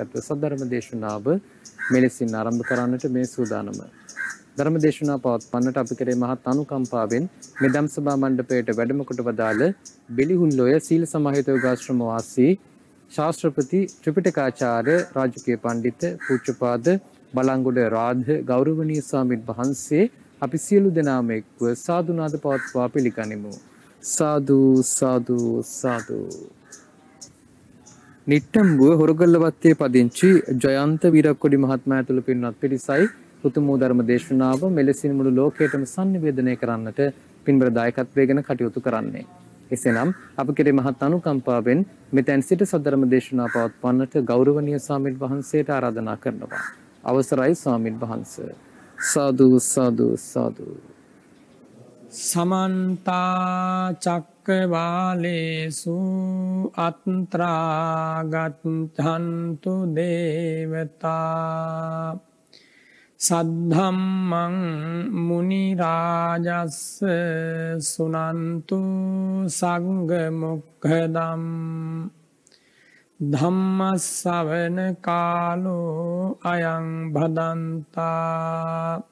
සහගත සද්ධර්ම දේශනාව මෙලෙසින් ආරම්භ කරන්නට මේ සූදානම. ධර්ම දේශනා පවත්වන්නට අපි කෙරේ මහත් අනුකම්පාවෙන් මෙදම් සභා මණ්ඩපයට වැඩම කොට වදාළ බෙලිහුන්ලොය සීල සමාහිත යෝගාශ්‍රම වාසී ශාස්ත්‍රපති ත්‍රිපිටකාචාර්ය රාජකීය පඬිතු පූජ්‍යපාද බලංගොඩ රාධ ගෞරවනීය ස්වාමින් වහන්සේ අපි සියලු දෙනාම එක්ව සාදුනාද පවත්වා පිළිගනිමු. සාදු සාදු සාදු නිට්ටම්බුව හොරගල්ලවත්තේ පදිංචි ජයන්ත විරක්කොඩි මහත්මයා ඇතුළු පින්වත් පිරිසයි උතුම් වූ ධර්ම දේශනාව මෙලෙසින් මුළු ලෝකයටම sannivedanaya කරන්නට පින්බර දායකත්වය ගැන කටයුතු කරන්නේ. එසේනම් අප කෙරේ මහත් අනුකම්පාවෙන් මෙතැන් සිට සදරම දේශනා පවත්වන්නට ගෞරවනීය ස්වාමීන් වහන්සේට ආරාධනා කරනවා. අවසරයි ස්වාමීන් වහන්ස. සාදු සාදු සාදු. සමන්තා චක් චක්කවාලේසු අත්ත්‍රාගත්හන්තු දේවතා සද්ධම්මං මුනිරාජස්ස සුනන්තු සංගමොක්හදම් ධම්මස්සවන කාලෝ අයං භදන්තා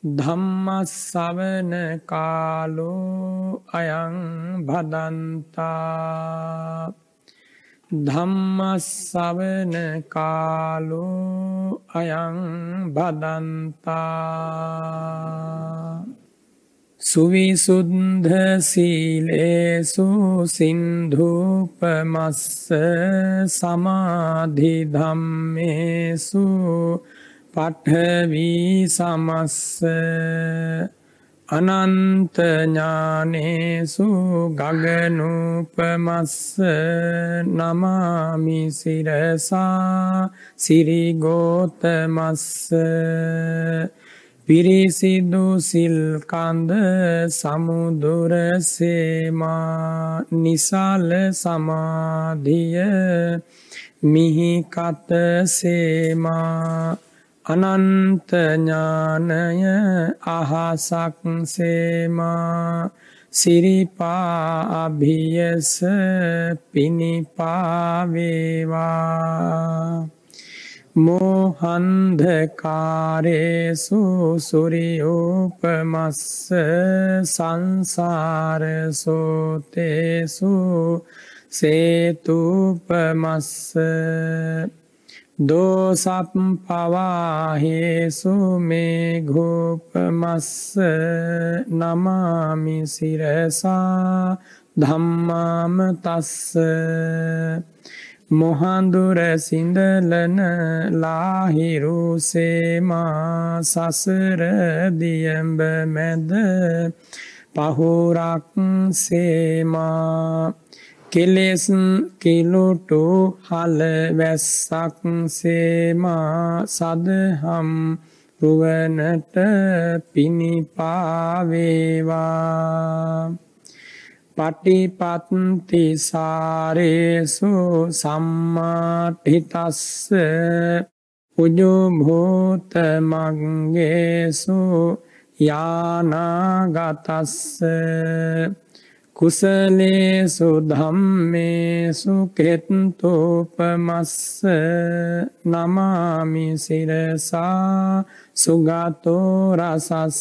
ධම්මස්සවන කාලෝ අයං භදන්තා ධම්මස්සවන කාලෝ අයං බදන්තා සුවිසුද්ධ සීලේසු සින්ධූපමස්ස සමාධි ධම්මේසු පට්හවී සමස්ස අනන්තඥානේසු ගගනුපමස්ස නමාමිසිරසා සිරිගෝතමස්ස පිරිසිදු සිල්කන්ද සමුදුරසේමා නිසාල සමාධිය මිහිකත සේමා අනන්තඥානය අහසක් සේමා සිරිපා අභියස පිණිපාවේවා මෝහන්ධකාරේසු සුරියෝපමස්ස සංසාරසෝතේසු සේතුපමස්ස දෝසප්පවාහිසුමේ ගෝපමස්ස නමාමිසිරසා ධම්මාම තස්ස මොහන්දුර සිින්දලන ලාහිරුසේමා සසර දියම්බ මැද පහුරක් සේමා කෙලෙස් කිලුටු හල වැස්සක් සේමා සදහම් රුවනට පිණිපාවේවා පටිපත්ති සාරේසු සම්මාටිතස්ස උජුභූත මංගේසු යානාගතස්ස කුසලේසු ධම්මේසු කෙත්තෝපමස්ස නමාමි සිරසා සුගතෝ රසස්ස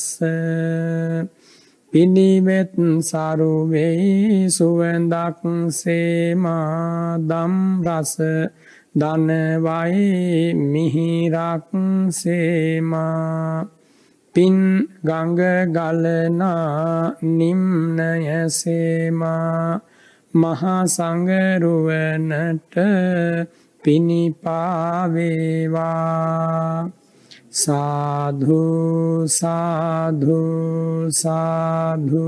පිනිවෙත් සරුවෙයි සුවඳක් සේමා දම් රස ධනවයි මිහිරක් සේමා පින් ගංග ගලනා නිම්නය සේමා මහා සංගරුවනට පිණිපාවේවා සාධු සාධු සාධු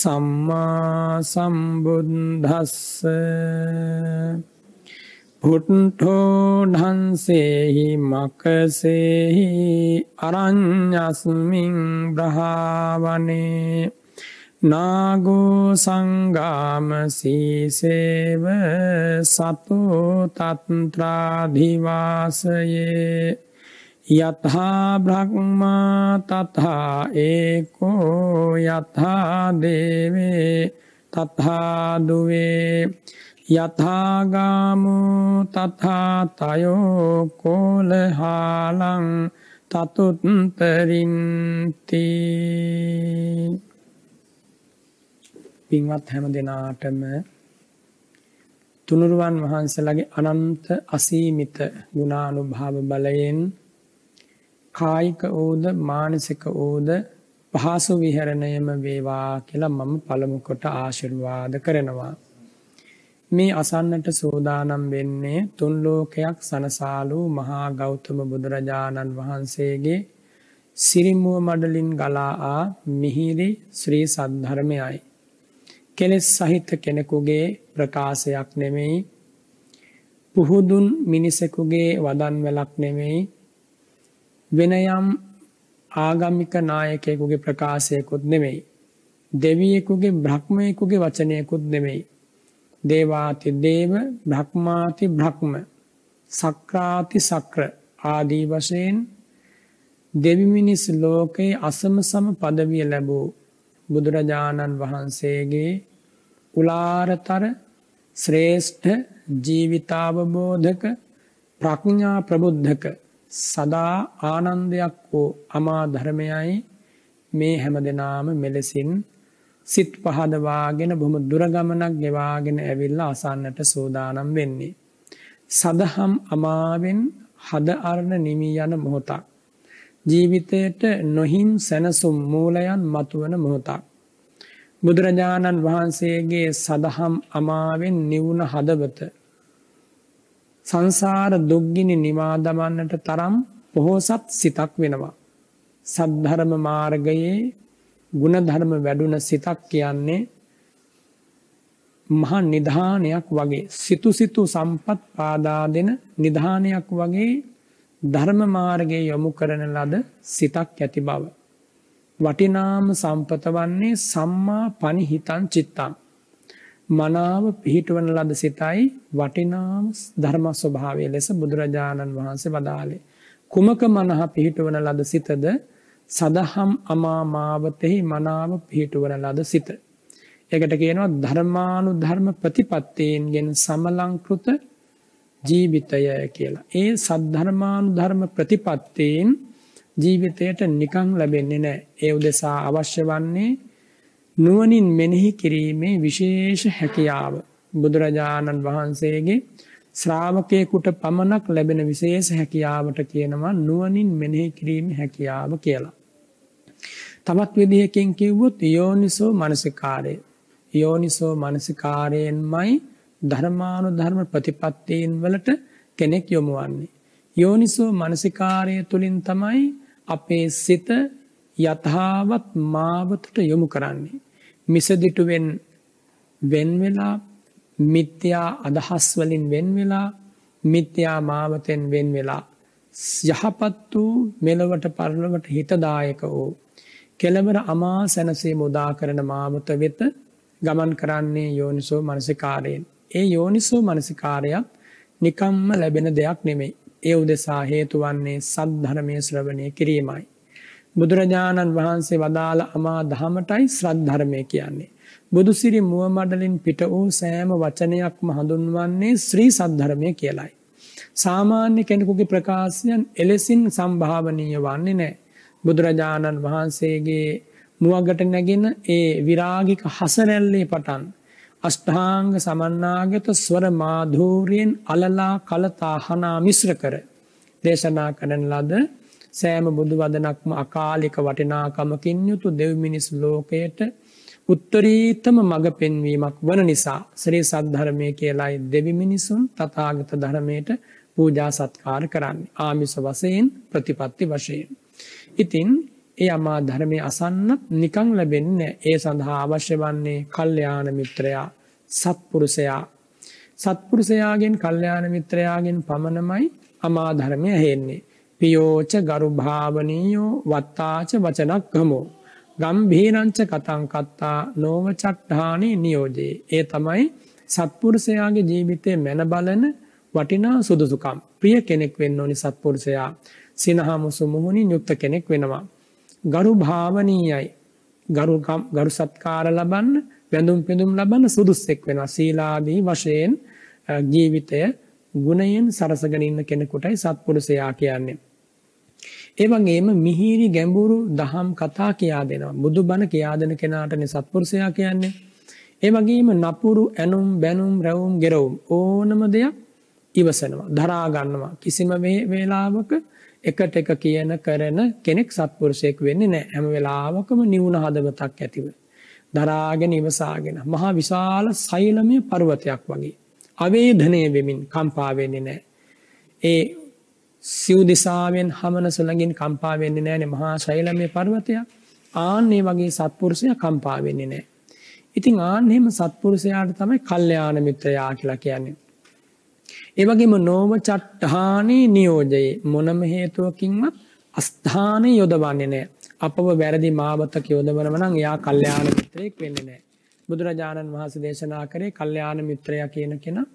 සම්මා සම්බුද්ධස්ස පුට්ඨෝ හන්සේහි මකසේහි අරඤ්ඤස්මින් බ්‍රහාවනේ නාගෝ සංගාම සීසේව සතෝ තත්ත්‍රාධිවාසයේ යතහා බ්‍රහ්මා තතහා ඒකෝ යතහා දේවේ තතහා දුවේ යථාගාමු තතහා තයෝ කෝලහාලං තතුත්පරින්ති පින්වත් හැම දෙනාටම තුනුරුවන් වහන්සේලාගේ අනන්ත අසීමිත ගුණානුභාව බලයෙන් කායික ඕද මානසික ඕද පහසු විහරණයම වේවා කියලා මම පළමු කොට ආශිර්වාද කරනවා. මේ අසන්නට සෝදානම් වෙන්නේ තුන් ලෝකයක් සනසාලු මහා ගෞතම බුදුරජාණන් වහන්සේගේ සිරිමුව මඩලින් ගලා ආ මිහිරි ශ්‍රී සද්ධර්මයයි. කෙලෙස් සහිත කෙනෙකුගේ ප්‍රකාශයක් නෙමෙයි. පුහුදුන් මිනිසෙකුගේ වදන් වලක් නෙමෙයි වෙන යම් ආගමික නායකයෙකුගේ ප්‍රකාශයකුත් නෙමෙයි. දෙවියෙකුගේ බ්‍රහ්මයෙකුගේ වචනයකුත් නෙමෙයි. දේවාති දේව බ්‍රහ්මාති බ්‍රහ්ම සක්‍රාති සක්‍ර ආදී වශයෙන් දෙවි මිනිස් ලෝකයේ අසම සම පදවිය ලැබූ බුදුරජාණන් වහන්සේගේ උලාරතර ශ්‍රේෂ්ඨ ජීවිතාවබෝධක ප්‍රඥා ප්‍රබුද්ධක සදා ආනන්දයක් වූ අමා ධර්මයයි මේ හැමදෙනාම මෙලෙසින් සිත් පහදවාගෙන බොහොම දුර ගමනක් ගෙවාගෙන ඇවිල්ලා අසන්නට සූදානම් වෙන්නේ. සදහම් අමාවෙන් හද අරණ නිමී යන මොහොතක්. ජීවිතයට නොහින් සැනසුම් මූලයන් මතුවන මොහොතක්. බුදුරජාණන් වහන්සේගේ සදහම් අමාවෙන් නිවුණ හදවත සංසාර දුක්ගිනි නිවා දමන්නට තරම් පොහොසත් සිතක් වෙනවා. සද්ධර්ම මාර්ගයේ ಗುಣධර්ම වැඩුණ සිතක් කියන්නේ මහා නිධානයක් වගේ සිතු සිතු සම්පත් පාදා දෙන නිධානයක් වගේ ධර්ම මාර්ගයේ යොමු කරන ලද සිතක් ඇති බව. වටිනාම සම්පත වන්නේ සම්මා පනිහිතං චිත්තං. මනාව පිහිටුවන ලද සිතයි වටිනාම ධර්ම ස්වභාවය ලෙස බුදුරජාණන් වහන්සේ වදාළේ. කුමක මනහ පිහිටුවන ලද සිතද සදහම් අමාමාවතෙහි මනාව පිහිටුවන ලද සිත. ඒකට කියනවා ධර්මානු ධර්ම ප්‍රතිපත්තයෙන්ගෙන් සමලංකෘත ජීවිතය කියලා. ඒ සද්ධර්මානු ධර්ම ප්‍රතිපත්තයෙන් ජීවිතයට නිකං ලැබෙන්නේ නෑ. ඒ උදෙසා අවශ්‍ය වන්නේ නුවණින් මෙනෙහි කිරීමේ විශේෂ හැකියාව බුදුරජාණන් වහන්සේගේ ශ්‍රාවකයෙකුට පමණක් ලැබෙන විශේෂ හැකියාවට කියනවා නුවණින් මෙනෙහි කිරීම හැකියාව කියලා. තවත් විදිහකින් කිව්වොත් යෝනිසෝ මනසිකාරය. යෝනිසෝ මනසිකාරයෙන්මයි ධර්මානුධර්ම ප්‍රතිපත්තීන් වලට කෙනෙක් යොමු වන්නේ. යෝනිසෝ මනසිකාරය තුලින් තමයි අපේ සිත යථාවත් මාවතට යොමු කරන්නේ. මිසදිටුවෙන් වෙන්වෙලා මිත්‍යා අදහස් වලින් වෙන්වෙලා මිත්‍යා මාවතෙන් වෙන්වෙලා යහපත් වූ මෙලවට පරලවට හිතදායක වූ කෙළවර අමා සැනසේ මුදා කරන මාවත වෙත ගමන් කරන්නේ යෝනිසෝ මනසිකාරයෙන්. ඒ යෝනිසෝ මනසිකාරයක් නිකම්ම ලැබෙන දෙයක් නෙමෙයි. ඒ උදෙසා හේතු වන්නේ සද්ධර්මයේ ශ්‍රවණය කිරීමයි. බුදුරජාණන් වහන්සේ වදාළ අමා දහමටයි ශ්‍රද්ධර්මය කියන්නේ. බුදුසිරි මුව මඩලින් පිට වූ සෑම වචනයක්ම හඳුන්වන්නේ ශ්‍රී සද්ධර්මය කියලයි. සාමාන්‍ය කෙනෙකුගේ ප්‍රකාශයන් එලෙසින් සම්භාවනීය වන්නේ නෑ. බුදුරජාණන් වහන්සේගේ මුවගට නැගෙන ඒ විරාගික හසරැල්ලේ පටන් අෂ්ඨාංග සමන්නාගත ස්වර මාධූරයෙන් අලලා කලතා හනා මිශ්‍ර කර දේශනා කරන ලද සෑම බුදු වදනක්ම අකාලික වටිනාකමකින් යුතු දෙව්මිනිස් ලෝකයට උත්තරීතම මඟ පෙන්වීමක් වන නිසා ශ්‍රී සද්ධරමය කියලායි දෙවිමිනිසුන් තතාගත ධරමයට පූජා සත්කාර කරන්න ආමිස වසයෙන් ප්‍රතිපත්ති වශයෙන්. ඉතින් ඒ අමා ධර්මය අසන්නත් නිකං ලැබෙන්න ඒ සඳහා අවශ්‍ය වන්නේ කල්්‍යයාන මිත්‍රයා සත්පුරුසයා සත්පුරුසයාගෙන් කල්්‍යයාන මිත්‍රයාගෙන් පමණමයි අමාධර්මය හෙන්නේ. පියෝච ගරු භාවනීයෝ වත්තාච වචනක් ගමෝ. ගම්භීරංච කතං කත්තා නෝවචට්ඨානි නියෝජයේ. ඒ තමයි සත්පුරුෂයාගේ ජීවිතය මැන බලන වටිනා සුදුසුකම්. ප්‍රිය කෙනෙක් වෙන්න ඕනි සත්පුරුෂයා. සිනහාමුසු මුහුණින් යුක්ත කෙනෙක් වෙනවා. ගරු භාවනීයයි. ගරු ගරු සත්කාර ලබන්න වැඳුම් පිඳුම් ලබන්න සුදුස්සෙක් වෙනවා. සීලාදී වශයෙන් ජීවිතය ගුණයෙන් සරසගෙන ඉන්න කෙනෙකුටයි සත්පුරුෂයා කියන්නේ. ඒ වගේම මිහිරි ගැඹුරු දහම් කතා කියා දෙනවා. බුදුබණ කියා දෙන කෙනාටනේ සත්පුරුෂයා කියන්නේ. ඒ වගේම නපුරු ඇනුම් බැනුම් රැවුම් ගෙරවුම් ඕනම දෙයක් ඉවසනවා. දරා ගන්නවා. කිසිම වේලාවක එකට එක කියන කරන කෙනෙක් සත්පුරුෂයෙක් වෙන්නේ නැහැ. හැම වෙලාවකම නිවුණ හදවතක් ඇතිව. දරාගෙන ඉවසාගෙන මහා විශාල සෛලමය පර්වතයක් වගේ. අවේධනය වෙමින් කම්පා වෙන්නේ නැහැ. ඒ සිව් දිසාවෙන් හමන සුළඟින් කම්පාවෙන්නේ නෑන මහා ශෛලමය පර්වතයක් ආන්නේ වගේ සත්පුරුෂය කම්පාවෙන්නේ නෑ. ඉතිං ආන්හෙම සත්පුරුෂයාට තමයි කල්්‍යයාන මිත්‍රයා කියලා කියන්නේ. ඒවගේම නෝම චට්ටහානී නියෝජයේ මොනම හේතුවකින්වත් අස්ථානය යොදවන්නේ නෑ අපව වැරදි මාවතක යොදවනවනං එයා කල්්‍යයාන මිත්‍රයෙක් වෙන්නේ නෑ. බුදුරජාණන් වහන්සේ දේශනා කරේ කල්යාණ මිත්‍රයා කියන කෙනා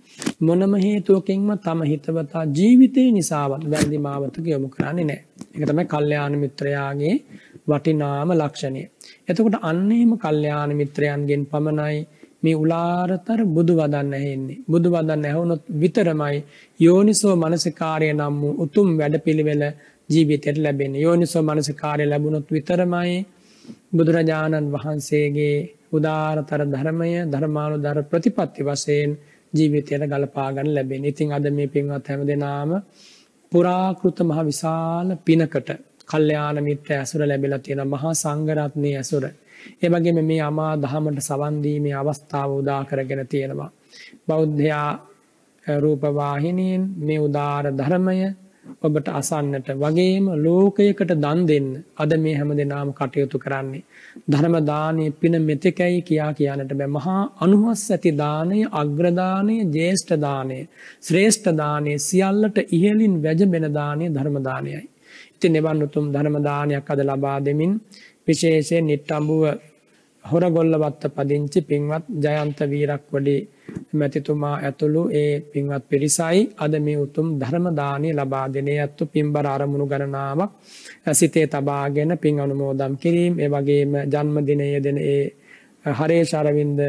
මොනම හේතුවකින්ම තම හිතවතා ජීවිතේ නිසාවත් වැරදි මාවතක යොමු කරන්නේ නැහැ. ඒක තමයි කල්යාණ මිත්‍රයාගේ වටිනාම ලක්ෂණය. එතකොට අන්න එහෙම කල්යාණ මිත්‍රයන්ගෙන් පමණයි මේ උලාරතර බුදු වදන්න ඇහෙන්නේ. බුදු වදන්න ඇහුනොත් විතරමයි යෝනිසෝ මනසිකාරය නම් වූ උතුම් වැඩපිළිවෙල ජීවිතයට ලැබෙන. යෝනිසෝ මනසිකාරය ලැබුණොත් විතරමයි බුදුරජාණන් වහන්සේගේ උදාරතර ධර්මය ධර්මානු දර ප්‍රතිපත්ති වසයෙන් ජීවිතයට ගලපාගන්න ලැබෙන ඉතිං අද මේ පින්වත් හැම දෙනාම පුරාකෘත මහ විශාල පිනකට කල්්‍යයාන මිත්‍ර ඇසුර ලැබිලා තියෙන මහා සංගරත්නය ඇසුර. එමගේම මේ අමා දහමට සවන්දීමේ අවස්ථාව උදා කරගෙන තියෙනවා. බෞද්ධයා රූපවාහිනයෙන් මේ උදාර ධර්මය ඔබට අසන්නට වගේම ලෝකයකට දන් දෙන්න අද මේ හැම දෙනාම කටයුතු කරන්නේ ධර්ම දානය පින මෙතෙකයි කියා කියන්නට බෑ මහා අනුහස් ඇති දානය අග්‍ර දානය ජේෂ්ඨ දානය ශ්‍රේෂ්ඨ දානය සියල්ලට ඉහළින් වැජඹෙන දානය ධර්ම දානයයි ඉතින් එවන් උතුම් ධර්ම දානයක් අද ලබා දෙමින් විශේෂයෙන් නිට්ටඹුව හොරගොල්ලවත්ත පදිංචි පින්වත් ජයන්ත වීරක් වඩේ මැතිතුමා ඇතුළු ඒ පින්වත් පිරිසයි අද මේ උතුම් ධර්මදානය ලබා දෙනේ ඇත්තු පින්බර අරමුණු ගණනාවක් සිතේ තබාගෙන පින් අනුමෝදම් කිරීම ඒ වගේම ජන්මදිනය දෙන ඒ හරේ ශරවින්ද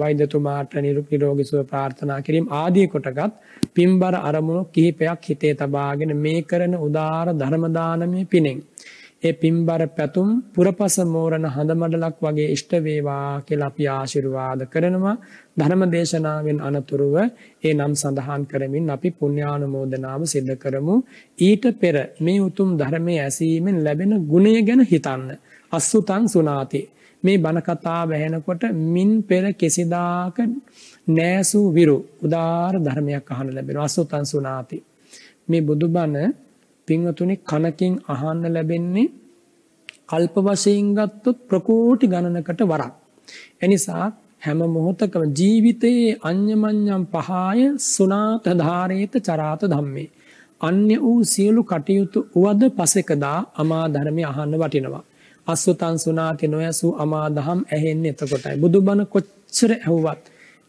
වෛද්‍යතුමාට නිරුපිරෝගී සුව ප්‍රාර්ථනා කිරීම ආදී කොටගත් පින්බර අරමුණු කිහිපයක් හිතේ තබාගෙන මේ කරන උදාාර ධර්ම දානමය පිණෙන් ඒ පින්බර පැතුම් පුරපස මෝරණ හඳ මඩලක් වගේ ඉෂ්ට වේවා කියලා අපි ආශිර්වාද කරනවා ධර්ම දේශනාවෙන් අනතුරුව ඒ නම් සඳහන් කරමින් අපි පුණ්‍යානුමෝදනාව සිදු කරමු ඊට පෙර මේ උතුම් ධර්මයේ ඇසීමෙන් ලැබෙන ගුණය ගැන හිතන්න අසුතං සුණාති මේ බණ කතාව ඇහෙනකොට මින් පෙර කෙසේදාක නෑසු විරු උදාාර ධර්මයක් අහන්න ලැබෙනවා අසුතං සුණාති මේ බුදුබණ පින්වතුනි කනකින් අහන්න ලැබෙන්නේ කල්ප වශයෙන් ගත්තොත් ප්‍රකෝටි ගණනකට වරක්. එනිසා හැම මොහොතකම ජීවිතයේ අඤ්ඤමඤ්ඤම් පහය සුණාත ධාරේත චරාත ධම්මේ. අන්‍ය වූ සියලු කටයුතු උවද පසෙකදා අමා ධර්මය අහන්න වටිනවා. අස්සතං සුණාති නොයසු අමා දහම් ඇහෙන්නේ එතකොටයි. බුදුබණ කොච්චර ඇහුවත්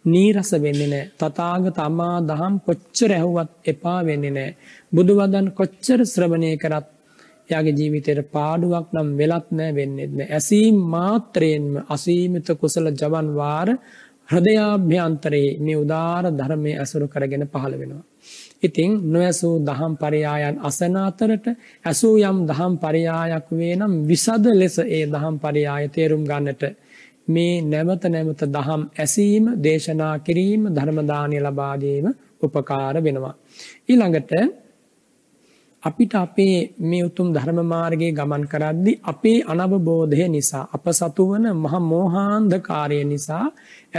නීරස වෙන්නේ නෑ තතාග තමා දහම් කොච්චර ඇහුවත් එපා වෙන්නේ නෑ බුදුවදන් කොච්චර ශ්‍රවණය කරත් යාගේ ජීවිතයට පාඩුවක් නම් වෙලත් නෑ වෙන්නෙත් නෑ ඇසීම් මාත්‍රයෙන්ම අසීමිත කුසල ජවන් වාර හෘදයාභ්‍යන්තරයේ මේ උදාාර ධර්මය ඇසුරු කරගෙන පහළ වෙනවා. ඉතිං නොඇසූ දහම් පරියායන් අසන අතරට ඇසූ යම් දහම් පරියායක් වේ නම් විසද ලෙස ඒ දහම් පරියාය තේරුම් ගන්නට මේ නැවත නැවත දහම් ඇසීම දේශනා කිරීම ධර්මදානය ලබාදීම උපකාර වෙනවා. ඊළඟට අපිට අපේ මේ උතුම් ධර්ම මාර්ගයේ ගමන් කරද්දී අපේ අනවබෝධය නිසා අප සතුවන මහ මෝහාන්ධකාරය නිසා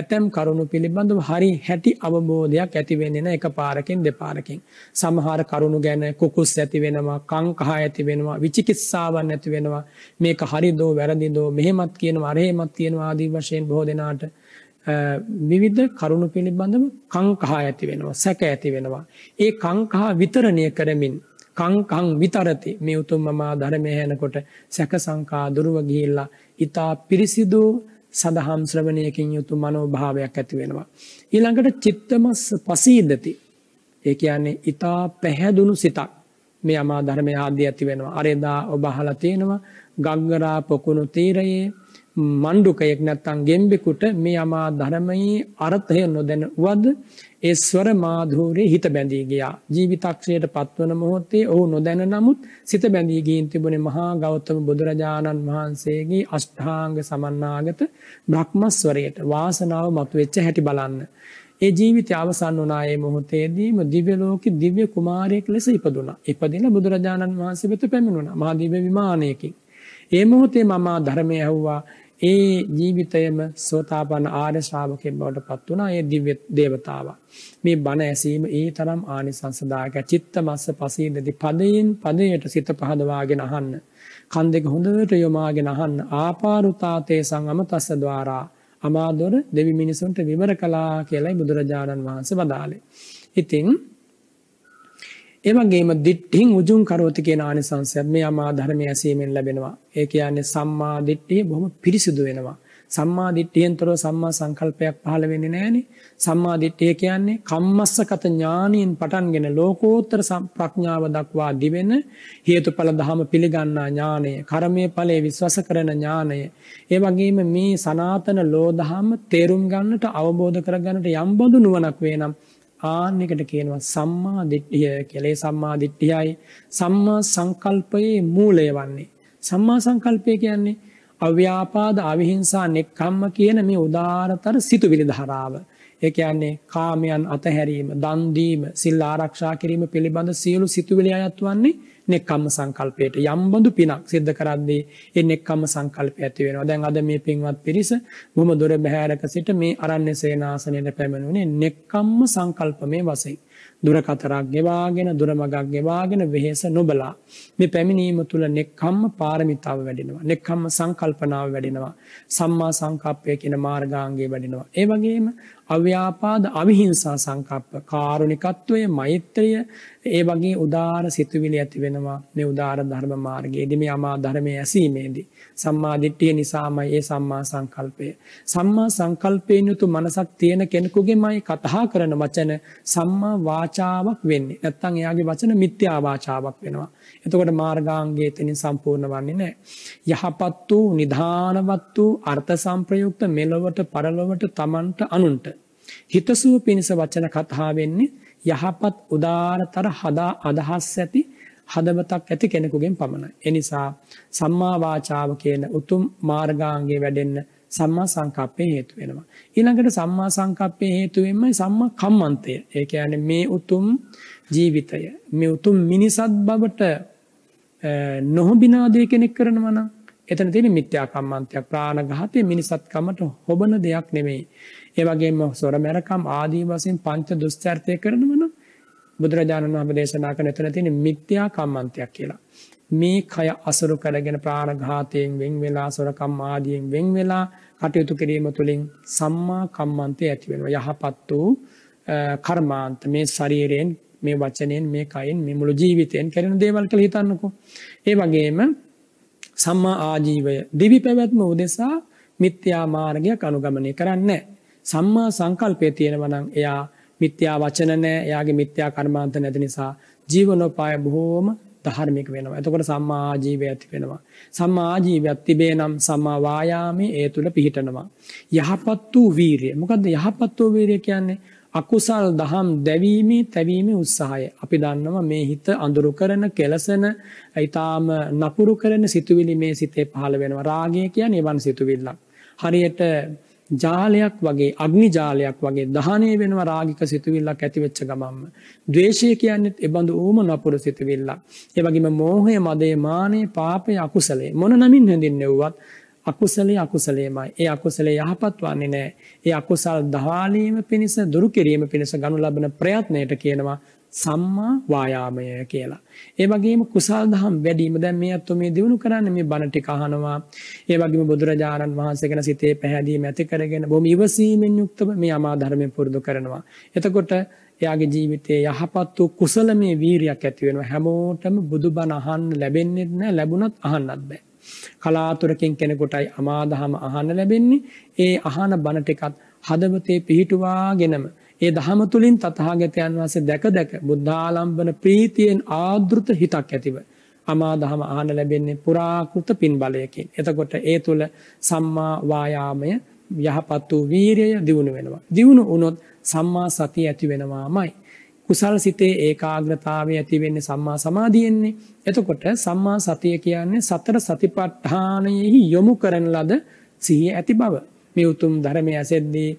ඇතම් කරුණු පිළිබඳව හරි හැටි අවබෝධයක් ඇති වෙන්නේ නැහැ එකපාරකින් දෙපාරකින් සමහර කරුණු ගැන කුකුස් ඇති වෙනවා කංකහ ඇති වෙනවා විචිකිත්සාවන් ඇති වෙනවා මේක හරිද වැරදිද මෙහෙමත් කියනවා අරහෙමත් කියනවා ආදී වශයෙන් බොහෝ දෙනාට විවිධ කරුණු පිළිබඳව කංකහ ඇති වෙනවා සැක ඇති වෙනවා ඒ කංකහ විතරණය කරමින් කංකං විතරති මේ උතුම් මමා ධර්මය හැනකොට සැක සංකා දුරව ගිහිල්ලා ඊතා පිරිසිදු සදහම් ශ්‍රවණයකින් යුතු මනෝභාවයක් ඇති වෙනවා. ඊළඟට චිත්තමස්ස පසීදති. ඒ කියන්නේ ඊතා පැහැදුණු සිතක් මේ අමා ධර්මය ආදී ඇති වෙනවා. අරෙදා ඔබ අහලා තියෙනවා ගංගරා පොකුණු තීරයේ මණ්ඩුකයෙක් නැත්තම් ගෙම්බෙකුට මේ අමා ධර්මයේ අර්ථය නොදැනුවද ඒ ස්වර මාධූරයේ හිත බැඳී ගියා. ජීවිතක්ෂයට පත්වන මොහොතේ ඔහු නොදැන නමුත් සිත බැඳී ගින් තිබුණේ මහා ගෞතම බුදුරජාණන් වහන්සේගේ අෂ්ඨාංග සමන්නාගත බ්‍රහ්මස්වරයට වාසනාව මතුවෙච්ච හැටි බලන්න. ඒ ජීවිතය අවසන් වුණා ඒ මොහොතේදීම දිව්‍ය ලෝකේ දිව්‍ය කුමාරයෙක් ලෙස ඉපදුණා. ඉපදින බුදුරජාණන් වහන්සේ වෙත පැමිණුණා. මහා දිව්‍ය විමානයකින්. ඒ මොහොතේ මම ධර්මය ඇහුවා ඒ ජීවිතයම සෝතාපන්න ආර්ය ශ්‍රාවකෙන් බවට පත් වුණා ඒ දිව්‍ය දේවතාවා. මේ බණ ඇසීම ඒ තරම් ආනිසංසදායක චිත්ත මස්ස පසීදදී පදයෙන් පදයට සිත පහදවාගෙන අහන්න. කන් දෙක හොඳට යොමාගෙන අහන්න ආපාරුතාතේ සංගමතස්ස ద్వාරා අමාදොර දෙවි මිනිසුන්ට විවර කළා කියලයි බුදුරජාණන් වහන්සේ වදාළේ. ඉතින් ඒ වගේම දිට්ඨින් උජුං කරෝති කියන ආනිසංසය මේ අමා ධර්මයේ ඇසීමෙන් ලැබෙනවා. ඒ කියන්නේ සම්මා දිට්ඨිය බොහොම පිරිසිදු වෙනවා. සම්මා දිට්ඨියෙන්තරෝ සම්මා සංකල්පයක් පහළ වෙන්නේ නැහනේ. සම්මා දිට්ඨිය කියන්නේ කම්මස්සගත ඥානියෙන් පටන්ගෙන ලෝකෝත්තර ප්‍රඥාව දක්වා දිවෙන හේතුඵල ධම පිළිගන්නා ඥානය, කර්මයේ ඵලයේ විශ්වාස කරන ඥානය. ඒ වගේම මේ සනාතන ලෝධහම තේරුම් ගන්නට අවබෝධ කරගන්නට යම්බඳු නුවණක් වේ නම් ආන් එකට කියනවා සම්මා දිට්ඨිය කියලා. සම්මා දිට්ඨියයි සම්මා සංකල්පයේ මූලය වන්නේ. සම්මා සංකල්පය කියන්නේ අව්‍යාපාද අවිහිංසා නෙක්ඛම්ම කියන මේ උදාාරතර සිතුවිලි ධාරාව. ඒ කියන්නේ කාමයන් අතහැරීම, දන් දීම, සිල් ආරක්ෂා කිරීම පිළිබඳ සියලු සිතුවිලි අයත් වන්නේ නෙක්කම්ම සංකල්පයට යම්බඳු පිනක් සිද්ධ කරද්දී ඒ නෙක්කම්ම සංකල්පය ඇති වෙනවා. දැන් අද මේ පින්වත් පිරිස බොහොම දොර බැහැරක සිට මේ අරණ්‍ය සේනාසනයට පැමිණුනේ නෙක්කම්ම සංකල්පමේ වශයෙන්. දුර කතරක් ගෙවාගෙන දුර මගක් ගෙවාගෙන වෙහෙස නොබලා මේ පැමිණීම තුල නෙක්ඛම්ම පාරමිතාව වැඩෙනවා නෙක්ඛම්ම සංකල්පනාව වැඩෙනවා සම්මා සංකප්පය කියන මාර්ගාංගය වැඩෙනවා ඒ වගේම අව්‍යාපාද අවිහිංසා සංකප්ප කාරුණිකත්වය මෛත්‍රිය ඒ වගේ උදාාර සිතුවිලි ඇති වෙනවා මේ උදාාර ධර්ම මාර්ගයේදී මේ අමා ධර්මයේ ඇසීමේදී සම්මා දිට්ඨිය නිසාමයි ඒ සම්මා සංකල්පය සම්මා සංකල්පයෙන් යුතු මනසක් තියෙන කෙනෙකුගේමයි කතා කරන වචන සම්මා වාචාවක් වෙන්නේ නැත්නම් එයාගේ වචන මිත්‍යා වාචාවක් වෙනවා එතකොට මාර්ගාංගයේ තනින් සම්පූර්ණ වන්නේ නැහැ යහපත් වූ නිධානවත් වූ අර්ථ සංප්‍රයුක්ත මෙලොවට පරලොවට තමන්ට අනුන්ට හිතසුව පිණිස වචන කතා වෙන්නේ යහපත් උදාරතර හදා අදහස් ඇති හදවතක් ඇති කෙනෙකුගෙන් පමණයි. එනිසා සම්මා වාචාව කියන උතුම් මාර්ගාංගයේ වැඩෙන්න සම්මා සංකප්පේ හේතු වෙනවා. ඊළඟට සම්මා සංකප්පේ හේතුවෙන්ම සම්මා කම්මන්තය. ඒ කියන්නේ මේ උතුම් ජීවිතය, මේ උතුම් මිනිසත් බවට නොහොබිනා දේ කෙනෙක් කරනවා නම් එතන තියෙන මිත්‍යා කම්මන්තය, ප්‍රාණඝාතය මිනිසත්කමට හොබන දෙයක් නෙමෙයි. ඒවගේම සොර මැරකම් ආදී වසින් පංච දුස්චර්තය කරනවන බුදුරජාණන් වහ දේශනා කන තන තියෙන මිත්‍යා කම්මන්තයක් කියලා. මේ කය අසුරු කරගෙන ප්‍රාණඝාතයෙන් වෙන් වෙලා සොරකම් ආදියෙන් වෙන් වෙලා කටයුතු කිරීම තුළින් සම්මා කම්මන්තය ඇතිවෙන යහපත් වූ කර්මාන්ත මේ ශරීරයෙන් මේ වචනයෙන් මේ කයින් මෙමුළු ජීවිතයෙන් කරන දේවල් කළ හිතන්නකු. ඒ වගේම සම්මා ආජීවය දිවි පැවැත්ම උදෙසා මිත්‍යා මාර්ගයක් අනුගමනය කරන්නේ. සම්මා සංකල්පය තියෙනවා නම් එයා මිත්‍යා වචන නැහැ, එයාගේ මිත්‍යා කර්මාන්ත නැති නිසා ජීවනෝපාය බොහෝම ධර්මික වෙනවා. එතකොට සම්මා ආජීවය ඇති වෙනවා. සම්මා ආජීවයක් තිබේ නම් සම්මා වායාමයේ ඒ තුල පිහිටනවා. යහපත් වූ වීරිය. මොකද්ද යහපත් වූ වීරිය කියන්නේ? අකුසල් දහම් දැවීමේ තැවීමේ උත්සාහය. අපි දන්නවා මේ හිත අඳුරු කරන, කෙලසන, ඊටාම නපුරු කරන සිතුවිලි මේ සිතේ පහළ වෙනවා. රාගය කියන්නේ වන් සිතුවිල්ලක්. හරියට ජාලයක් වගේ අග්නි ජාලයක් වගේ දහනය වෙනවා රාගික සිතුවිල්ලක් ඇතිවෙච්ච ගමම්ම. දවේශය කියන්නෙත් එබඳු ඌම නපුර සිතුවිල්ලක්. ඒවගේම මෝහය මදේ මානයේ පාපය අකුසලේ මොන නමින් හැඳින් නෙව්වත් අකුසලේ අකුසලේමයි ඒ අකුසලේ යහපත් වන්නේ නෑ ඒ අකුසල් දහාලීම පිණිස දුරු කිරීම පිණිස ගනු ලබන ප්‍රයත්නයට කියනවා සම්මා වායාමය කියලා. ඒ වගේම කුසල් දහම් වැඩිම දැන් මේ අත්ෝ මේ දිනු කරන්නේ මේ බණ ටික අහනවා. ඒ වගේම බුදුරජාණන් වහන්සේ ගැන සිතේ පැහැදීම ඇති කරගෙන බොහොම ඉවසීමෙන් යුක්තව මේ අමා ධර්මය පුරුදු කරනවා. එතකොට එයාගේ ජීවිතයේ යහපත් වූ කුසලමේ වීරියක් ඇති වෙනවා. හැමෝටම බුදුබණ අහන්න ලැබෙන්නේ නැහැ. ලැබුණත් අහන්නත් බෑ. කලාතුරකින් කෙනෙකුටයි අමා දහම අහන්න ලැබෙන්නේ. ඒ අහන බණ ටිකත් හදවතේ පිහිටුවාගෙනම ඒ දහම තුලින් තථාගතයන් වහන්සේ දැක දැක බුද්ධාලම්බන ප්‍රීතියෙන් ආදෘත හිතක් ඇතිව අමා දහම ආහන ලැබෙන්නේ පුරාකෘත පින් බලයකින්. එතකොට ඒ තුල සම්මා වායාමය යහපත් වූ වීරිය දියුණු වෙනවා. දියුණු වුණොත් සම්මා සතිය ඇති වෙනවාමයි. කුසල් සිතේ ඒකාග්‍රතාවය ඇති වෙන්නේ සම්මා සමාධියෙන්නේ. එතකොට සම්මා සතිය කියන්නේ සතර සතිපට්ඨානයෙහි යොමු කරන ලද සිහිය ඇති බව. මේ උතුම් ධර්මයේ ඇසෙද්දී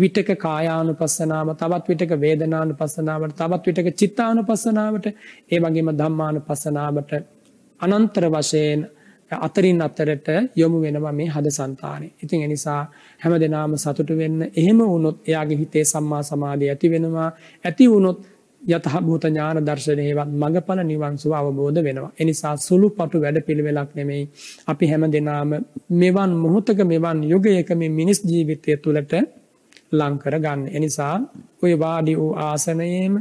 විටක කායානු පස්සනාව තවත් විටක වේදනානු පස්සනාවට තවත් විටක චිත්තානු පස්සනාවට ඒ වගේම ධම්මානු පස්සනාවට අනන්තර වශයෙන් අතරින් අතරට යොමු වෙනවා මේ හද සන්තානය. ඉතින් එනිසා හැම දෙනාම සතුට වෙන්න එහෙම වුණොත් එයාගේ හිතේ සම්මා සමාධය ඇති වෙනවා ඇති වුණොත් යතහභූත ඥාන දර්ශනයවත් මඟඵල නිවන්සුව අවබෝධ වෙනවා. එනිසා සුළු පටු වැඩ පිළිවෙලක් නෙමෙයි. අපි හැම දෙනාම මෙවන් මොහොතක මෙවන් යුගයක මේ මිනිස් ජීවිතය තුළට ලංකර ගන්න. එනිසා ඔය වාඩි වූ ආසනයේම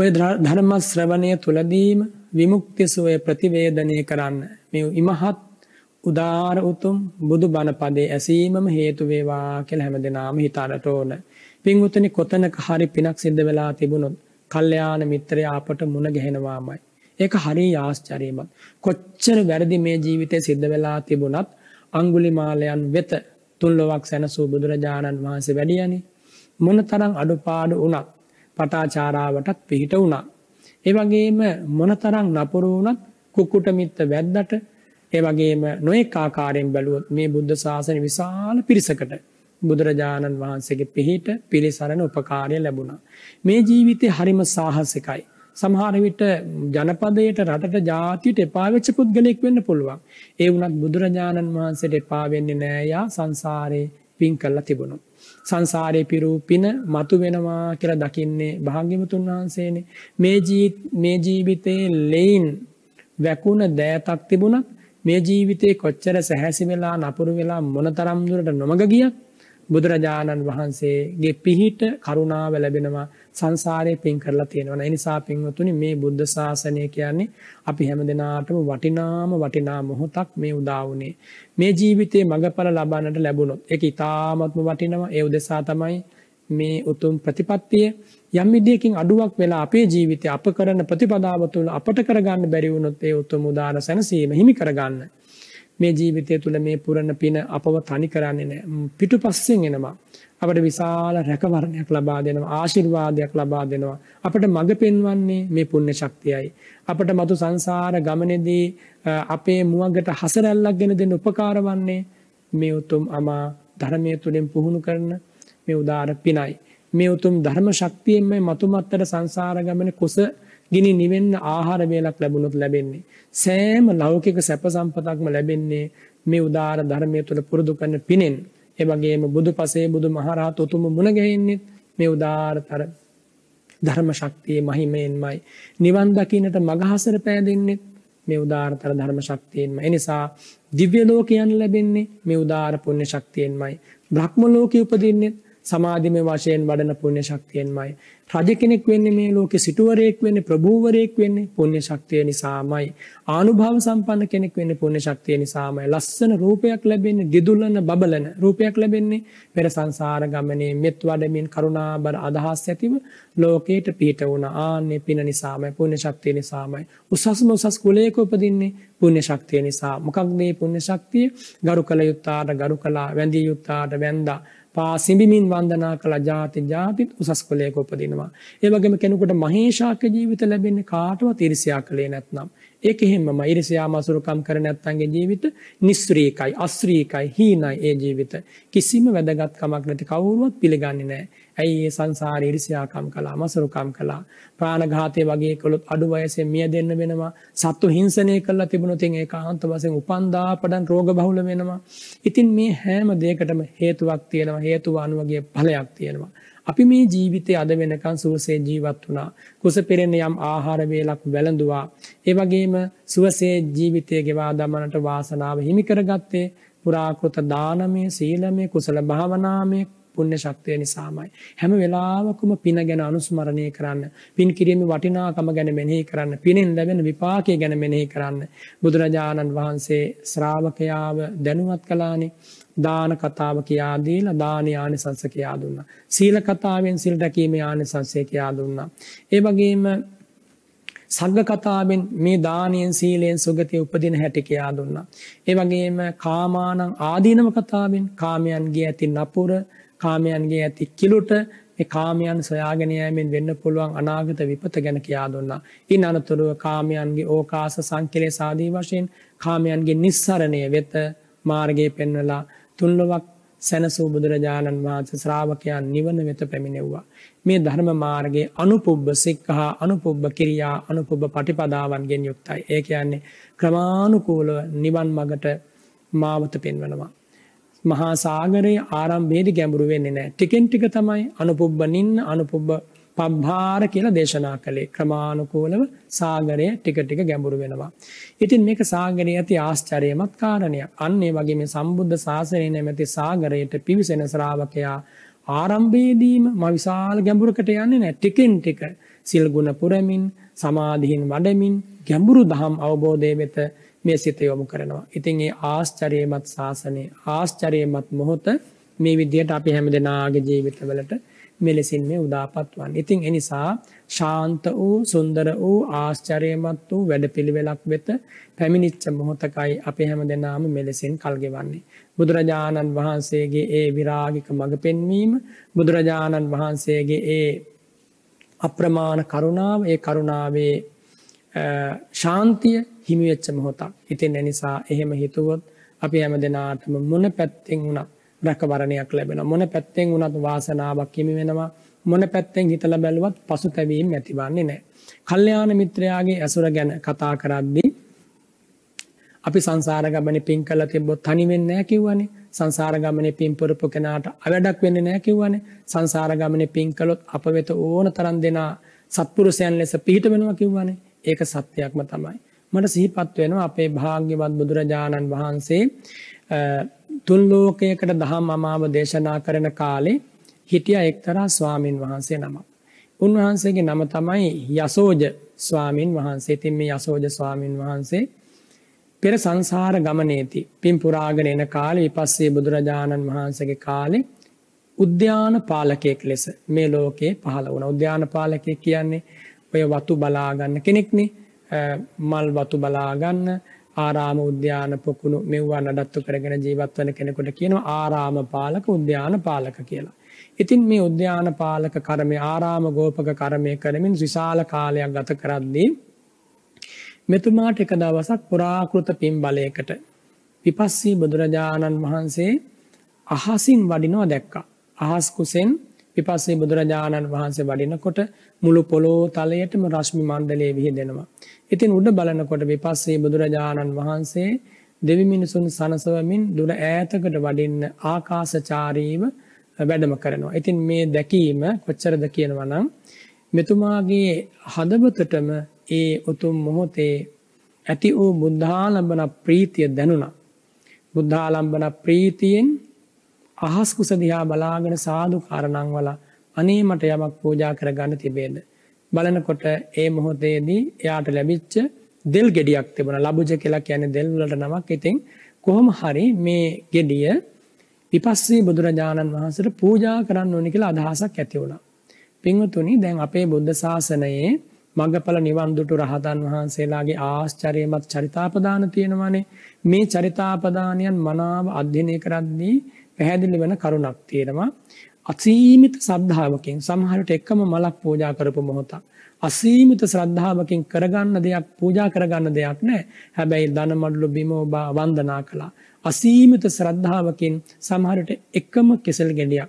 ඔය ධර්ම ශ්‍රවණය තුලදීම විමුක්ති සුවය ප්‍රතිවේදනය කරන්න. මේ ඉමහත් උදාර උතුම් බුදු බණ පදේ ඇසීමම හේතු වේවා කියලා හැමදෙනාම හිතාරට ඕන. පින්වුතුනි කොතනක හරි පිනක් සිද්ධ වෙලා තිබුණොත් කල්යාණ මිත්‍රයා අපට මුණ ගැහෙනවාමයි. ඒක හරි ආශ්චර්යමත්. කොච්චර වැරදි මේ ජීවිතේ සිද්ධ වෙලා තිබුණත් අඟුලිමාලයන් වෙත තුන්ලොවක් සැනසූ බුදුරජාණන් වහන්සේ වැඩියනි මොන තරං අඩුපාඩු වනත් පටාචාරාවටත් පිහිට වුණා. ඒවගේම මොනතරං නපුරුවනත් කුක්කුට මිත්ත වැද්දට ඒවගේම නොයෙක් ආකාරයෙන් බැලුවත් මේ බුද්ධ ශාසන විශාල පිරිසකට බුදුරජාණන් වහන්සේගේ පිහිට පිළිසරණ උපකාරය ලැබුණා. මේ ජීවිතය හරිම සාහසකයි. සමහර විට ජනපදයට රටට ජාතියට එපා වෙච්ච පුද්ගලෙක් වෙන්න පුළුවන්. ඒ වුණත් බුදුරජාණන් වහන්සේට එපා වෙන්නේ නෑ යා සංසාරේ පින් කරලා තිබුණොත්. සංසාරේ පිරූ පින මතු වෙනවා කියලා දකින්නේ භාග්‍යවතුන් වහන්සේනේ. මේ මේ ජීවිතේ ලේන් වැකුණ දෑතක් තිබුණත් මේ ජීවිතේ කොච්චර සැහැසි වෙලා නපුරු වෙලා මොනතරම් දුරට නොමග ගියත් බුදුරජාණන් වහන්සේගේ පිහිට කරුණාව ලැබෙනවා සංසාරය පින් කරලා තියෙනවන නිසා පින්වතුනි මේ බුද්ධ ශාසනය කියන්නේ අපි හැම දෙනාටම වටිනාම වටිනා මොහොතක් මේ උදාවුණේ මේ ජීවිතයේ මඟඵල ලබන්නට ලැබුණොත් ඒක ඉතාමත්ම වටිනවා ඒ උදෙසා තමයි මේ උතුම් ප්‍රතිපත්තිය යම් විදියකින් අඩුවක් වෙලා අපේ ජීවිතය අප කරන ප්‍රතිපදාව තුළ අපට කරගන්න බැරි වුණොත් ඒ උතුම් උදාන සැනසීම හිමි කරගන්න මේ ජීවිතය තුළ මේ පුරණ පින අපව තනි කරන්නේ නැහැ. පිටුපස්සෙන් එනවා. අපට විශාල රැකවරණයක් ලබා දෙනවා, ආශිර්වාදයක් ලබා දෙනවා. අපට මඟ පෙන්වන්නේ මේ පුණ්‍ය ශක්තියයි. අපට මතු සංසාර ගමනේදී අපේ මුවගට හසරැල්ලක් ගෙන දෙන්න උපකාර වන්නේ මේ උතුම් අමා ධර්මයේ තුලින් පුහුණු කරන මේ උදාර පිනයි. මේ උතුම් ධර්ම ශක්තියෙන්ම මතුමත්තර සංසාර ගමනේ කුස ගිනි නිවෙන්න ආහාර වේලක් ලැබුණොත් ලැබෙන්නේ. සෑම ලෞකික සැප සම්පතක්ම ලැබෙන්නේ මේ උදාාර ධර්මය තුළ පුරුදු කරන පිනෙන්. ඒ වගේම බුදු පසේ බුදු මහරහත් උතුම මුණගැහෙන්නේත් මේ උදාාරතර ධර්ම ශක්තියේ මහිමයෙන්මයි. නිවන් දකින්නට මගහසර පෑදෙන්නේත් මේ උදාාරතර ධර්ම ශක්තියෙන්ම. එනිසා දිව්‍ය ලෝකයන් ලැබෙන්නේ මේ උදාාර පුණ්‍ය ශක්තියෙන්මයි. බ්‍රහ්ම ලෝකයේ උපදින්නේ සමාධිමය වශයෙන් වඩන පුණ්‍ය ශක්තියෙන්මයි. රජ කෙනෙක් වෙන්නේ මේ ලෝකේ සිටුවරයෙක් වෙන්නේ ප්‍රභූවරයෙක් වෙන්නේ පුණ්‍ය ශක්තිය නිසාමයි. ආනුභාව සම්පන්න කෙනෙක් වෙන්නේ පුණ්‍ය ශක්තිය නිසාමයි. ලස්සන රූපයක් ලැබෙන්නේ දිදුලන බබලන රූපයක් ලැබෙන්නේ පෙර සංසාර ගමනේ මෙත් වඩමින් කරුණාබර අදහස් ඇතිව ලෝකයට පිට වුණ ආන්නේ පින නිසාමයි පුණ්‍ය ශක්තිය නිසාමයි. උසස්ම උසස් කුලයක උපදින්නේ පුණ්‍ය ශක්තිය නිසා. මොකක්ද මේ පුණ්‍ය ශක්තිය? ගරු කළ යුත්තාට ගරු කළා, වැඳිය යුත්තාට වැඳා පාසිඹිමින් වන්දනා කළ ජාති ජාතිත් උසස් කොලයක උපදිනවා. ඒවගේම කෙනෙකුට මහේෂාක ජීවිත ලැබෙන්නේ කාටවත් තිරිසියා කළේ නැත්නම්. ඒක එහෙමම ඉරිසියා මසුරුකම් කර නැත්තන්ගේ ජීවිත නිස්ත්‍රීකයි අස්ත්‍රීකයි හීනයි ඒ ජීවිත. කිසිම වැදගත්කමක් නැති කවුරුවත් පිළිගන්නේ නැහැ. ඇයි ඒ සංසාර ඉරිසියාකම් කලා මසරුකම් කලා ප්‍රාණඝාතය වගේ කළොත් අඩු වයසෙන් මිය දෙන්න වෙනවා සත්තු හිංසනය කළා තිබුණොතින් ඒකාන්ත වශයෙන් උපන්දා පඩන් රෝග බහුල වෙනවා ඉතින් මේ හැම දෙයකටම හේතුවක් තියෙනවා හේතු අනුවගේ ඵලයක් තියෙනවා අපි මේ ජීවිතය අද වෙනකන් සුවසේ ජීවත් වුණා කුස පෙරෙන යම් ආහාර වේලක් වැළඳුවා ඒ වගේම සුවසේ ජීවිතය ගෙවා දමන්නට වාසනාව හිමි කරගත්තේ පුරාකෘත දානමය සීලමය කුසල භාවනාමය පුණ්‍ය ශක්තිය නිසාමයි. හැම වෙලාවකම පින ගැන අනුස්මරණය කරන්න. පින් කිරීමේ වටිනාකම ගැන මෙනෙහි කරන්න. පිනෙන් ලැබෙන විපාකය ගැන මෙනෙහි කරන්න. බුදුරජාණන් වහන්සේ ශ්‍රාවකයාව දැනුවත් කළානේ. දාන කතාව කියා දීලා දාන ආනිසංස කියා දුන්නා. සීල කතාවෙන් සීල් රැකීමේ ආනිසංසය කියා දුන්නා. ඒ වගේම සංඝ කතාවෙන් මේ දානියෙන් සීලයෙන් සුගතිය උපදින හැටි කියා දුන්නා. ඒ වගේම කාමානං ආදීනම කතාවෙන් කාමයන්ගේ ඇති නපුර කාමයන්ගේ ඇති කිලුට කාමයන් සොයාගෙනයමෙන් වෙන්න පුළුවන් අනාගත විපත ගැන කියා දුන්නා. ඉන් අනතුරුව කාමයන්ගේ ඕකාස සංකලේ සාදී වශයෙන් කාමයන්ගේ නිස්සරණය වෙත මාර්ගය පෙන්වලා තුන්ලොවක් සැනසූ බුදුරජාණන් වහන්සේ ශ්‍රාවකයන් නිවන වෙත පැමිණෙව්වා. මේ ධර්ම මාර්ගයේ අනුපුබ්බ සික්ඛා අනුපුබ්බ කිරියා අනුපුබ්බ පටිපදාවන්ගෙන් යුක්තයි. ඒ කියන්නේ ක්‍රමානුකූලව නිවන් මගට මාවත පෙන්වනවා. මහා සාගරයේ ආරම්භයේදී ගැඹුරු වෙන්නේ නැහැ. ටිකෙන් ටික තමයි අනුපුබ්බ නින්න අනුපුබ්බ පබ්භාර කියලා දේශනා කළේ. ක්‍රමානුකූලව සාගරය ටික ටික ගැඹුරු වෙනවා. ඉතින් මේක සාගරයේ ඇති ආශ්චර්යමත් කාරණයක්. අන්න ඒ වගේ මේ සම්බුද්ධ ශාසනයේ නැමැති සාගරයට පිවිසෙන ශ්‍රාවකයා ආරම්භයේදීම ම විශාල ගැඹුරකට යන්නේ නැහැ. ටිකෙන් ටික සිල් ගුණ පුරමින් සමාධිහින් වඩමින් ගැඹුරු දහම් අවබෝධය වෙත මේ සිත යොමු කරනවා. ඉතින් ඒ ආශ්චරයමත් ශාසනය ආශ්චරයමත් මොහොත මේ විදියට අපි හැම දෙනාගේ ජීවිතවලට මෙලෙසින් මේ උදාපත් වන්. ඉතින් එනිසා ශාන්ත වූ සුන්දර වූ ආශ්චරයමත් වූ වැඩපිළිවෙලක් වෙත පැමිණිච්ච මොහොතකයි අපි හැම දෙනාම මෙලෙසින් කල්ගෙවන්නේ. බුදුරජාණන් වහන්සේගේ ඒ විරාගික මඟ පෙන්වීම බුදුරජාණන් වහන්සේගේ ඒ අප්‍රමාණ කරුණාව ඒ කරුණාවේ ශාන්තිය හිමිවෙච්ච මොහොතක්. ඉතින් එනිසා එහෙම හිතුවොත් අපි හැම දෙනාටම මොන පැත්තෙන් වුණත් රැකවරණයක් ලැබෙන මොන පැත්තෙන් වුණත් වාසනාවක් හිමි වෙනවා මොන පැත්තෙන් හිතලා බැලුවත් පසුතැවීම ඇතිවන්නේ නැහැ. කල්යාණ මිත්‍රයාගේ ඇසුර ගැන කතා කරද්දී අපි සංසාර ගමනේ පින් කළා තිබ්බොත් තනි වෙන්නේ නැහැ කිව්වනේ. සංසාර ගමනේ පින් පුරපු කෙනාට අවඩක් වෙන්නේ නැහැ කිව්වනේ. සංසාර ගමනේ පින් කළොත් අප වෙත ඕන තරම් දෙනා සත්පුරුෂයන් ලෙස පිහිට වෙනවා කිව්වනේ. ඒක සත්‍යයක්ම තමයි. මට සිහිපත් වෙනවා අපේ භාග්‍යවත් බුදුරජාණන් වහන්සේ තුන් ලෝකයකට දහම් අමාව දේශනා කරන කාලේ හිටිය එක්තරා ස්වාමින් වහන්සේ නම. උන්වහන්සේගේ නම තමයි යසෝජ ස්වාමින් වහන්සේ. ඉතින් මේ යසෝජ ස්වාමින් වහන්සේ පෙර සංසාර ගමනේති පින් පුරාගෙන එන කාලේ විපස්සේ බුදුරජාණන් වහන්සේගේ කාලේ උද්‍යාන පාලකයෙක් ලෙස මේ ලෝකේ පහළ වුණා. උද්‍යාන පාලකයෙක් කියන්නේ ඔය වතු බලා ගන්න කෙනෙක්නේ. මල් වතු බලාගන්න ආරාම උද්‍යාන පොකුණු මෙව්වා නඩත්තු කරගෙන ජීවත්වන කෙනෙකොට කියන ආරාම පාලක උද්‍යාන පාලක කියලා. ඉතින් මේ උද්‍යාන පාලක කරමය ආරාම ගෝපක කරමය කරමින් විශාල කාලයක් ගත කරද්දී. මෙතුමාට එක දවසක් පුරාකෘත පින් බලයකට විපස්සී බුදුරජාණන් වහන්සේ අහසින් වඩිනෝ දැක්කා. අහස්කුසෙන් පිපස්සේ බුදුරජාණන් වහන්සේ වඩිනකොට මුළු පොළෝ තලයටම රශ්මි මණ්ඩලයේ විහිදෙනවා. ඉතින් උඩ බලනකොට විපස්සේ බුදුරජාණන් වහන්සේ දෙවි මිනිසුන් සනසවමින් දුර ඈතකට වඩින්න ආකාශචාරීව වැඩම කරනවා. ඉතින් මේ දැකීම කොච්චරද කියනවා නම් මෙතුමාගේ හදවතටම ඒ උතුම් මොහොතේ ඇති වූ බුද්ධාලම්බන ප්‍රීතිය දැනුණා. බුද්ධාලම්බන ප්‍රීතියෙන් අහස් කුස දිහා බලාගෙන සාදු කාරණං වල අනේ මට යමක් පූජා කරගන්න තිබේද බලනකොට ඒ මොහොතේදී එයාට ලැබිච්ච දෙල් ගෙඩියක් තිබුණා ලබුජ කියලා කියන්නේ දෙල් වලට නමක් ඉතින් කොහොම හරි මේ ගෙඩිය විපස්සී බුදුරජාණන් වහන්සේට පූජා කරන්න ඕනි කියලා අදහසක් ඇති වුණා පින්වතුනි දැන් අපේ බුද්ධ ශාසනයේ මඟඵල නිවන් දුටු රහතන් වහන්සේලාගේ ආශ්චර්යමත් චරිතාපදාන තියෙනවානේ මේ චරිතාපදානයන් මනාව අධ්‍යයනය කරද්දී පැහැදිලි වෙන කරුණක් තියෙනවා අසීමිත සද්ධාවකින් සමහරට එක්කම මලක් පූජා කරපු මොහොතක් අසීමිත ශ්‍රද්ධාවකින් කරගන්න දෙයක් පූජා කරගන්න දෙයක් නෑ හැබැයි ධනමඩලු බිමෝබා වන්දනා කළා අසීමිත ශ්‍රද්ධාවකින් සමහරට එකම කෙසල් ගෙඩියක්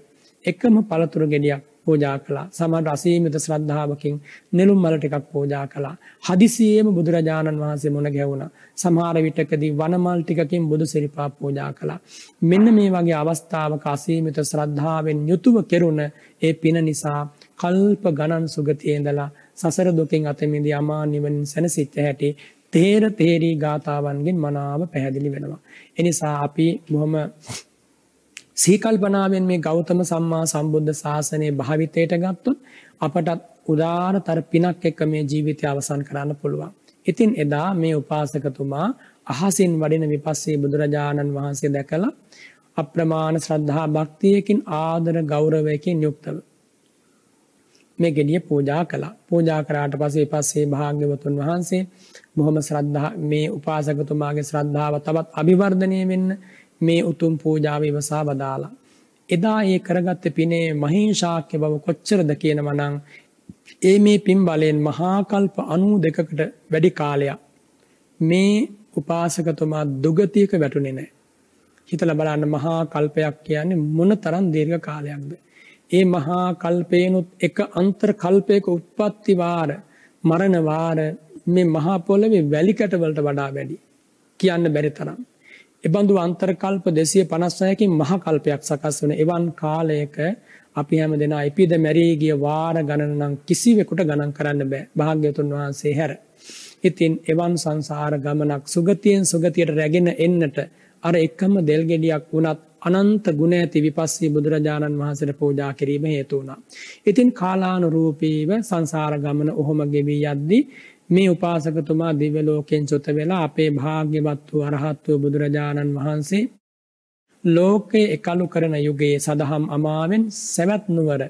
එකම පළතුරු ගෙඩියක් පෝජා කළා. සමහර අසීමිත ශ්‍රද්ධාවකින් නෙළුම් මල ටිකක් පෝජා කළා. හදිසියෙම බුදුරජාණන් වහන්සේ මුණ ගැහුණා. සමහර විටකදී වනමල් ටිකකින් බුදු සිරිපා පෝජා කළා. මෙන්න මේ වගේ අවස්ථාවක අසීමිත ශ්‍රද්ධාවෙන් යුතුව කෙරුණ ඒ පින නිසා කල්ප ගණන් සුගතියේ ඉඳලා සසර දුකින් අත මිදී අමා නිවනින් සැනසෙච්ච හැටි තේර තේරි ගාතාවන්ගෙන් මනාව පැහැදිලි වෙනවා. එනිසා අපි බොහොම සීකල්පනාවෙන් මේ ගෞතම සම්මා සම්බුද්ධ ශාසනය භාවිතයට ගත්තොත් අපටත් උදාාරතර පිනක් එක්ක මේ ජීවිතය අවසන් කරන්න පුළුවන්. ඉතින් එදා මේ උපාසකතුමා අහසින් වඩින විපස්සේ බුදුරජාණන් වහන්සේ දැකලා අප්‍රමාණ ශ්‍රද්ධා භක්තියකින් ආදර ගෞරවයකින් යුක්තව මේ ගෙඩිය පූජා කළා. පූජා කරාට පස්සේ පස්සේ භාග්‍යවතුන් වහන්සේ බොහොම ශ්‍රද්ධා මේ උපාසකතුමාගේ ශ්‍රද්ධාව තවත් අභිවර්ධනය වෙන්න මේ උතුම් පූජාව ඉවසා වදාලා. එදා ඒ කරගත්ත පිනේ මහේශාක්‍ය බව කොච්චරද කියන මනං ඒ මේ පින් බලයෙන් මහාකල්ප අනූ දෙකකට වැඩි කාලයක්. මේ උපාසකතුමා දුගතියක වැටුනේ නෑ. හිතල බලන්න මහා කල්පයක් කියන්නේ මොන තරම් දීර්ඝ කාලයක්ද. ඒ මහා කල්පයනුත් එක අන්තර් කල්පයක උත්පත්තිවාර මරණවාර මේ මහා පොළවේ වැලිකටවලට වඩා වැඩි කියන්න බැරි තරම්. එබඳු අන්තර්කල්ප 256කින් මහ කල්පයක් සකස් වන එවන් කාලයක අපි හැම දෙනා ඉපිද මැරී ගිය වාර ගණන නම් කිසිවෙකුට ගණන් කරන්න බෑ භාග්‍යතුන් වහන්සේ හැර. ඉතින් එවන් සංසාර ගමනක් සුගතියෙන් සුගතියට රැගෙන එන්නට අර එකම දෙල් ගෙඩියක් වුණත් අනන්ත ගුණ ඇති විපස්සී බුදුරජාණන් වහන්සේට පූජා කිරීම හේතු වුණා. ඉතින් කාලානුරූපීව සංසාර ගමන ඔහොම ගෙවී යද්දී මේ උපාසකතුමා දිවලෝකෙන් සොත වෙලා අපේ භාග්‍යවත් වූ අරහත්වූ බුදුරජාණන් වහන්සේ ලෝකයේ එකලු කරන යුගයේ සඳහම් අමාවෙන් සැවැත් නුවර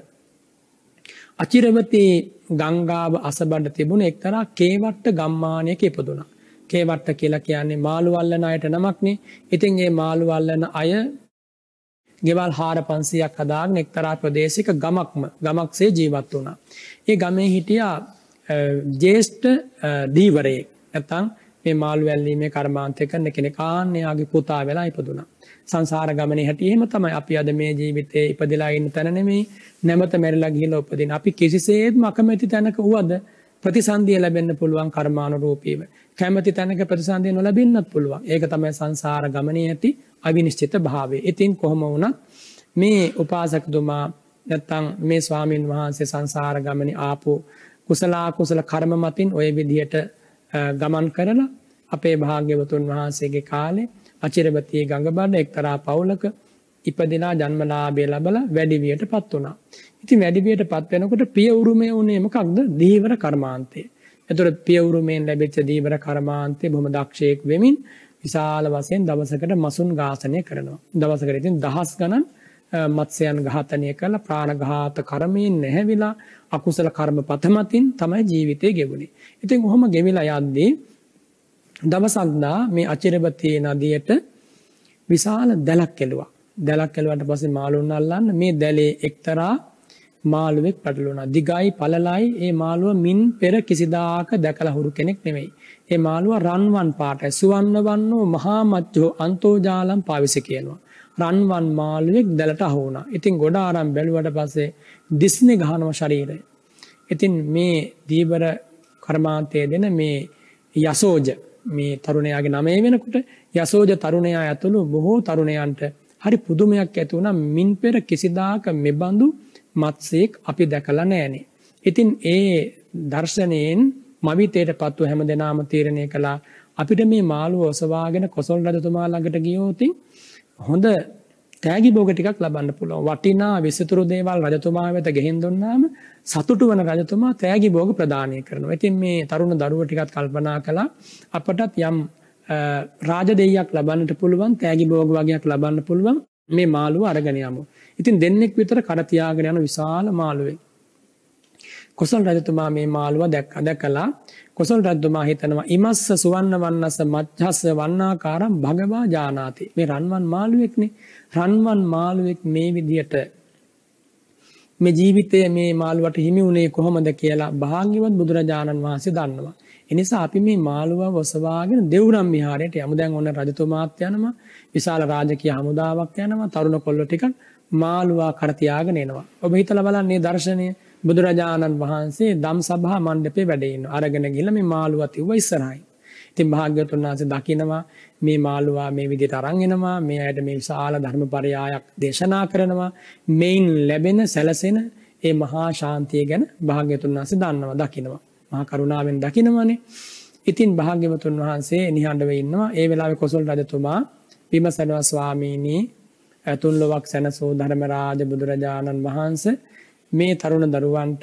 අචිරවතේ ගංගාව අසබඩ තිබුණ එක්තරා කේවට්ට ගම්මානයක ඉපදුනා. කේවට්ට කියලා කියන්නේ මාළුවල්ලන අයට නමක්නේ. ඉතින් ඒ මාළුවල්ලන අය ගෙවල් හාර පන්සියක් හදාගෙන එක්තරා ප්‍රදේශික ගමක්ම ගමක්සේ ජීවත් වුණා. ඒ ගමේ හිටියා ජේෂ්ට දීවරයෙක් ඇතං මේ මාළු වැල්ලීමේ කර්මාන්තය කරන කෙනෙ කාන්නයාගේ පුතා වෙලා ඉපදුනා. සංසාර ගමන හැටියීම තමයි අපි අද මේ ජීවිතය ඉපදිලා ඉන්න තැනනෙමේ නැමත මැරලා ගිල උපදින අපි කිසිසේත්ම අකමැති තැනක වුවද ප්‍රතිසන්දිය ලැබෙන්න්න පුළුවන් කර්මාණු රූපීව. කැමති තැනක ප්‍රතිසන්දිය නොලබෙන්න්නත් පුළුවන් ඒක තමයි සංසාර ගමනය ඇති අවිනිශ්චිත භාවේ. ඉතින් කොහොම වුණත් මේ උපාසකතුමා නැත්තං මේ ස්වාමීන් වහන්සේ සංසාර ගමනි ආපු කුසලා කුසල කර්ම මතින් ඔය විදිහට ගමන් කරලා අපේ භාග්‍යවතුන් වහන්සේගේ කාලේ අචිරවතියේ ගඟබඩ එක්තරා පවුලක ඉපදිනා ජන්මලාභය ලබලා වැඩිවියට පත් වුණා. ඉතින් වැඩිවියට පත් වෙනකොට පිය උරුමය උනේ මොකක්ද? දීවර කර්මාන්තය. එතකොට පිය උරුමයෙන් ලැබෙච්ච දීවර කර්මාන්තය බොහොම දක්ෂයෙක් වෙමින් විශාල වශයෙන් දවසකට මසුන් ඝාසනය කරනවා. දවසකට ඉතින් දහස් ගණන් මත්ස්‍යයන් ඝාතනය කරලා ප්‍රාණඝාත කර්මයෙන් නැහැවිලා අකුසල කර්මපත මතින් තමයි ජීවිතේ ගෙවුනේ. ඉතින් ඔහොම ගෙවිලා යද්දී දවසක් දා මේ අචිරබතේ නදියට විශාල දැලක් එළුවා. දැලක් එළුවාට පස්සේ මාළුන් අල්ලන්න මේ දැලේ එක්තරා මාළුවෙක් පැටලුණා. දිගයි පළලයි ඒ මාළුව මින් පෙර කිසිදාක දැකලා හුරු කෙනෙක් නෙමෙයි. ඒ මාළුවා රන්වන් පාටයි. සුවන්න වන්නෝ මහා මච්චෝ අන්තෝජාලම් පාවිසි කියනවා. රන්වන් මාළුවෙක් දැලට හෝන ඉතින් ගොඩ ආරම් බැලුවට පස්සේ දිස්නෙ ගහනව ශරීරය. ඉතින් මේ දීබර කර්මාන්තය දෙන මේ යසෝජ මේ තරුණයාගේ නමේ වෙනකුට යසෝජ තරුණයා ඇතුළු බොහෝ තරුණයන්ට හරි පුදුමයක් ඇති වුණා මින් පෙර කිසිදාක මෙබඳු මත්සෙක් අපි දැකලා නෑනේ. ඉතින් ඒ දර්ශනයෙන් මවිතයට පත්ව හැම දෙනාම තීරණය කළා අපිට මේ මාළුව ඔසවාගෙන කොසල් රජතුමා ළඟට ගියෝතින් හොඳ තෑගි බෝග ටිකක් ලබන්න පුළුව වටිනා විසතුරු දේවල් රජතුමා වෙත ගෙහින් දුන්නාම සතුටු වන රජතුමා තෑගි බෝග ප්‍රධානය කරනවා ඇතින් මේ තරුණ දරුව ටිකත් කල්පනා කළා අපටත් යම් රාජ දෙයක් ලබන්නට පුළුවන් තෑගි බෝග වගේයක් ලබන්න පුළුවන් මේ මාළුව අරගනයම ඉතින් දෙන්නෙක් විතර කරතියාගෙන යන විශාල මාළුවේ කොසල් රජතුමා මේ මාළුව දැක් අද කලා කුසල් රද්ද මා හිතනවා ඉමස්ස සුවන්න වන්නස මච්ඡස්ස වන්නාකාරම් භගවා ජානාති. මේ රන්වන් මාළුවෙක්නේ. රන්වන් මාළුවෙක් මේ විදියට මේ ජීවිතය මේ මාළුවට හිමි වුණේ කොහොමද කියලා භාග්‍යවත් බුදුරජාණන් වහන්සේ දන්නවා. එනිසා අපි මේ මාළුව වසවාගෙන දෙවුරම් විහාරයට යමු. දැන් ඔන්න රජතුමාත් යනවා. විශාල රාජකීය හමුදාවක් යනවා. තරුණ කොල්ල ටිකක් මාළුවා කර තියාගෙන එනවා. ඔබ හිතලා බලන්න මේ දර්ශනය බුදුරජාණන් වහන්සේ දම් සභා මණ්ඩපේ වැඩේන අරගෙන ගිල මේ මාළුවතිව ඉස්සරයි. ඉතින් භාග්‍යතුන් වහන්සේ දකිනවා මේ මාළුවා මේ විදිහට අරන් එනවා මේ අයට මේ විශාල ධර්ම පරයායක් දේශනා කරනවා මේන් ලැබෙන සැලසෙන ඒ මහා ශාන්තිය ගැන භාග්‍යතුන් වහන්සේ දන්නවා දකිනවා මහා කරුණාවෙන් දකිනවනේ ඉතින් භාග්‍යවතුන් වහන්සේ නිහඬව ඉන්නවා ඒ වෙලාවේ කොසල් රජතුමා විමසනවා ස්වාමීනි තුන් ලොවක් සැනසූ ධර්මරාජ බුදුරජාණන් වහන්සේ මේ තරුණ දරුවන්ට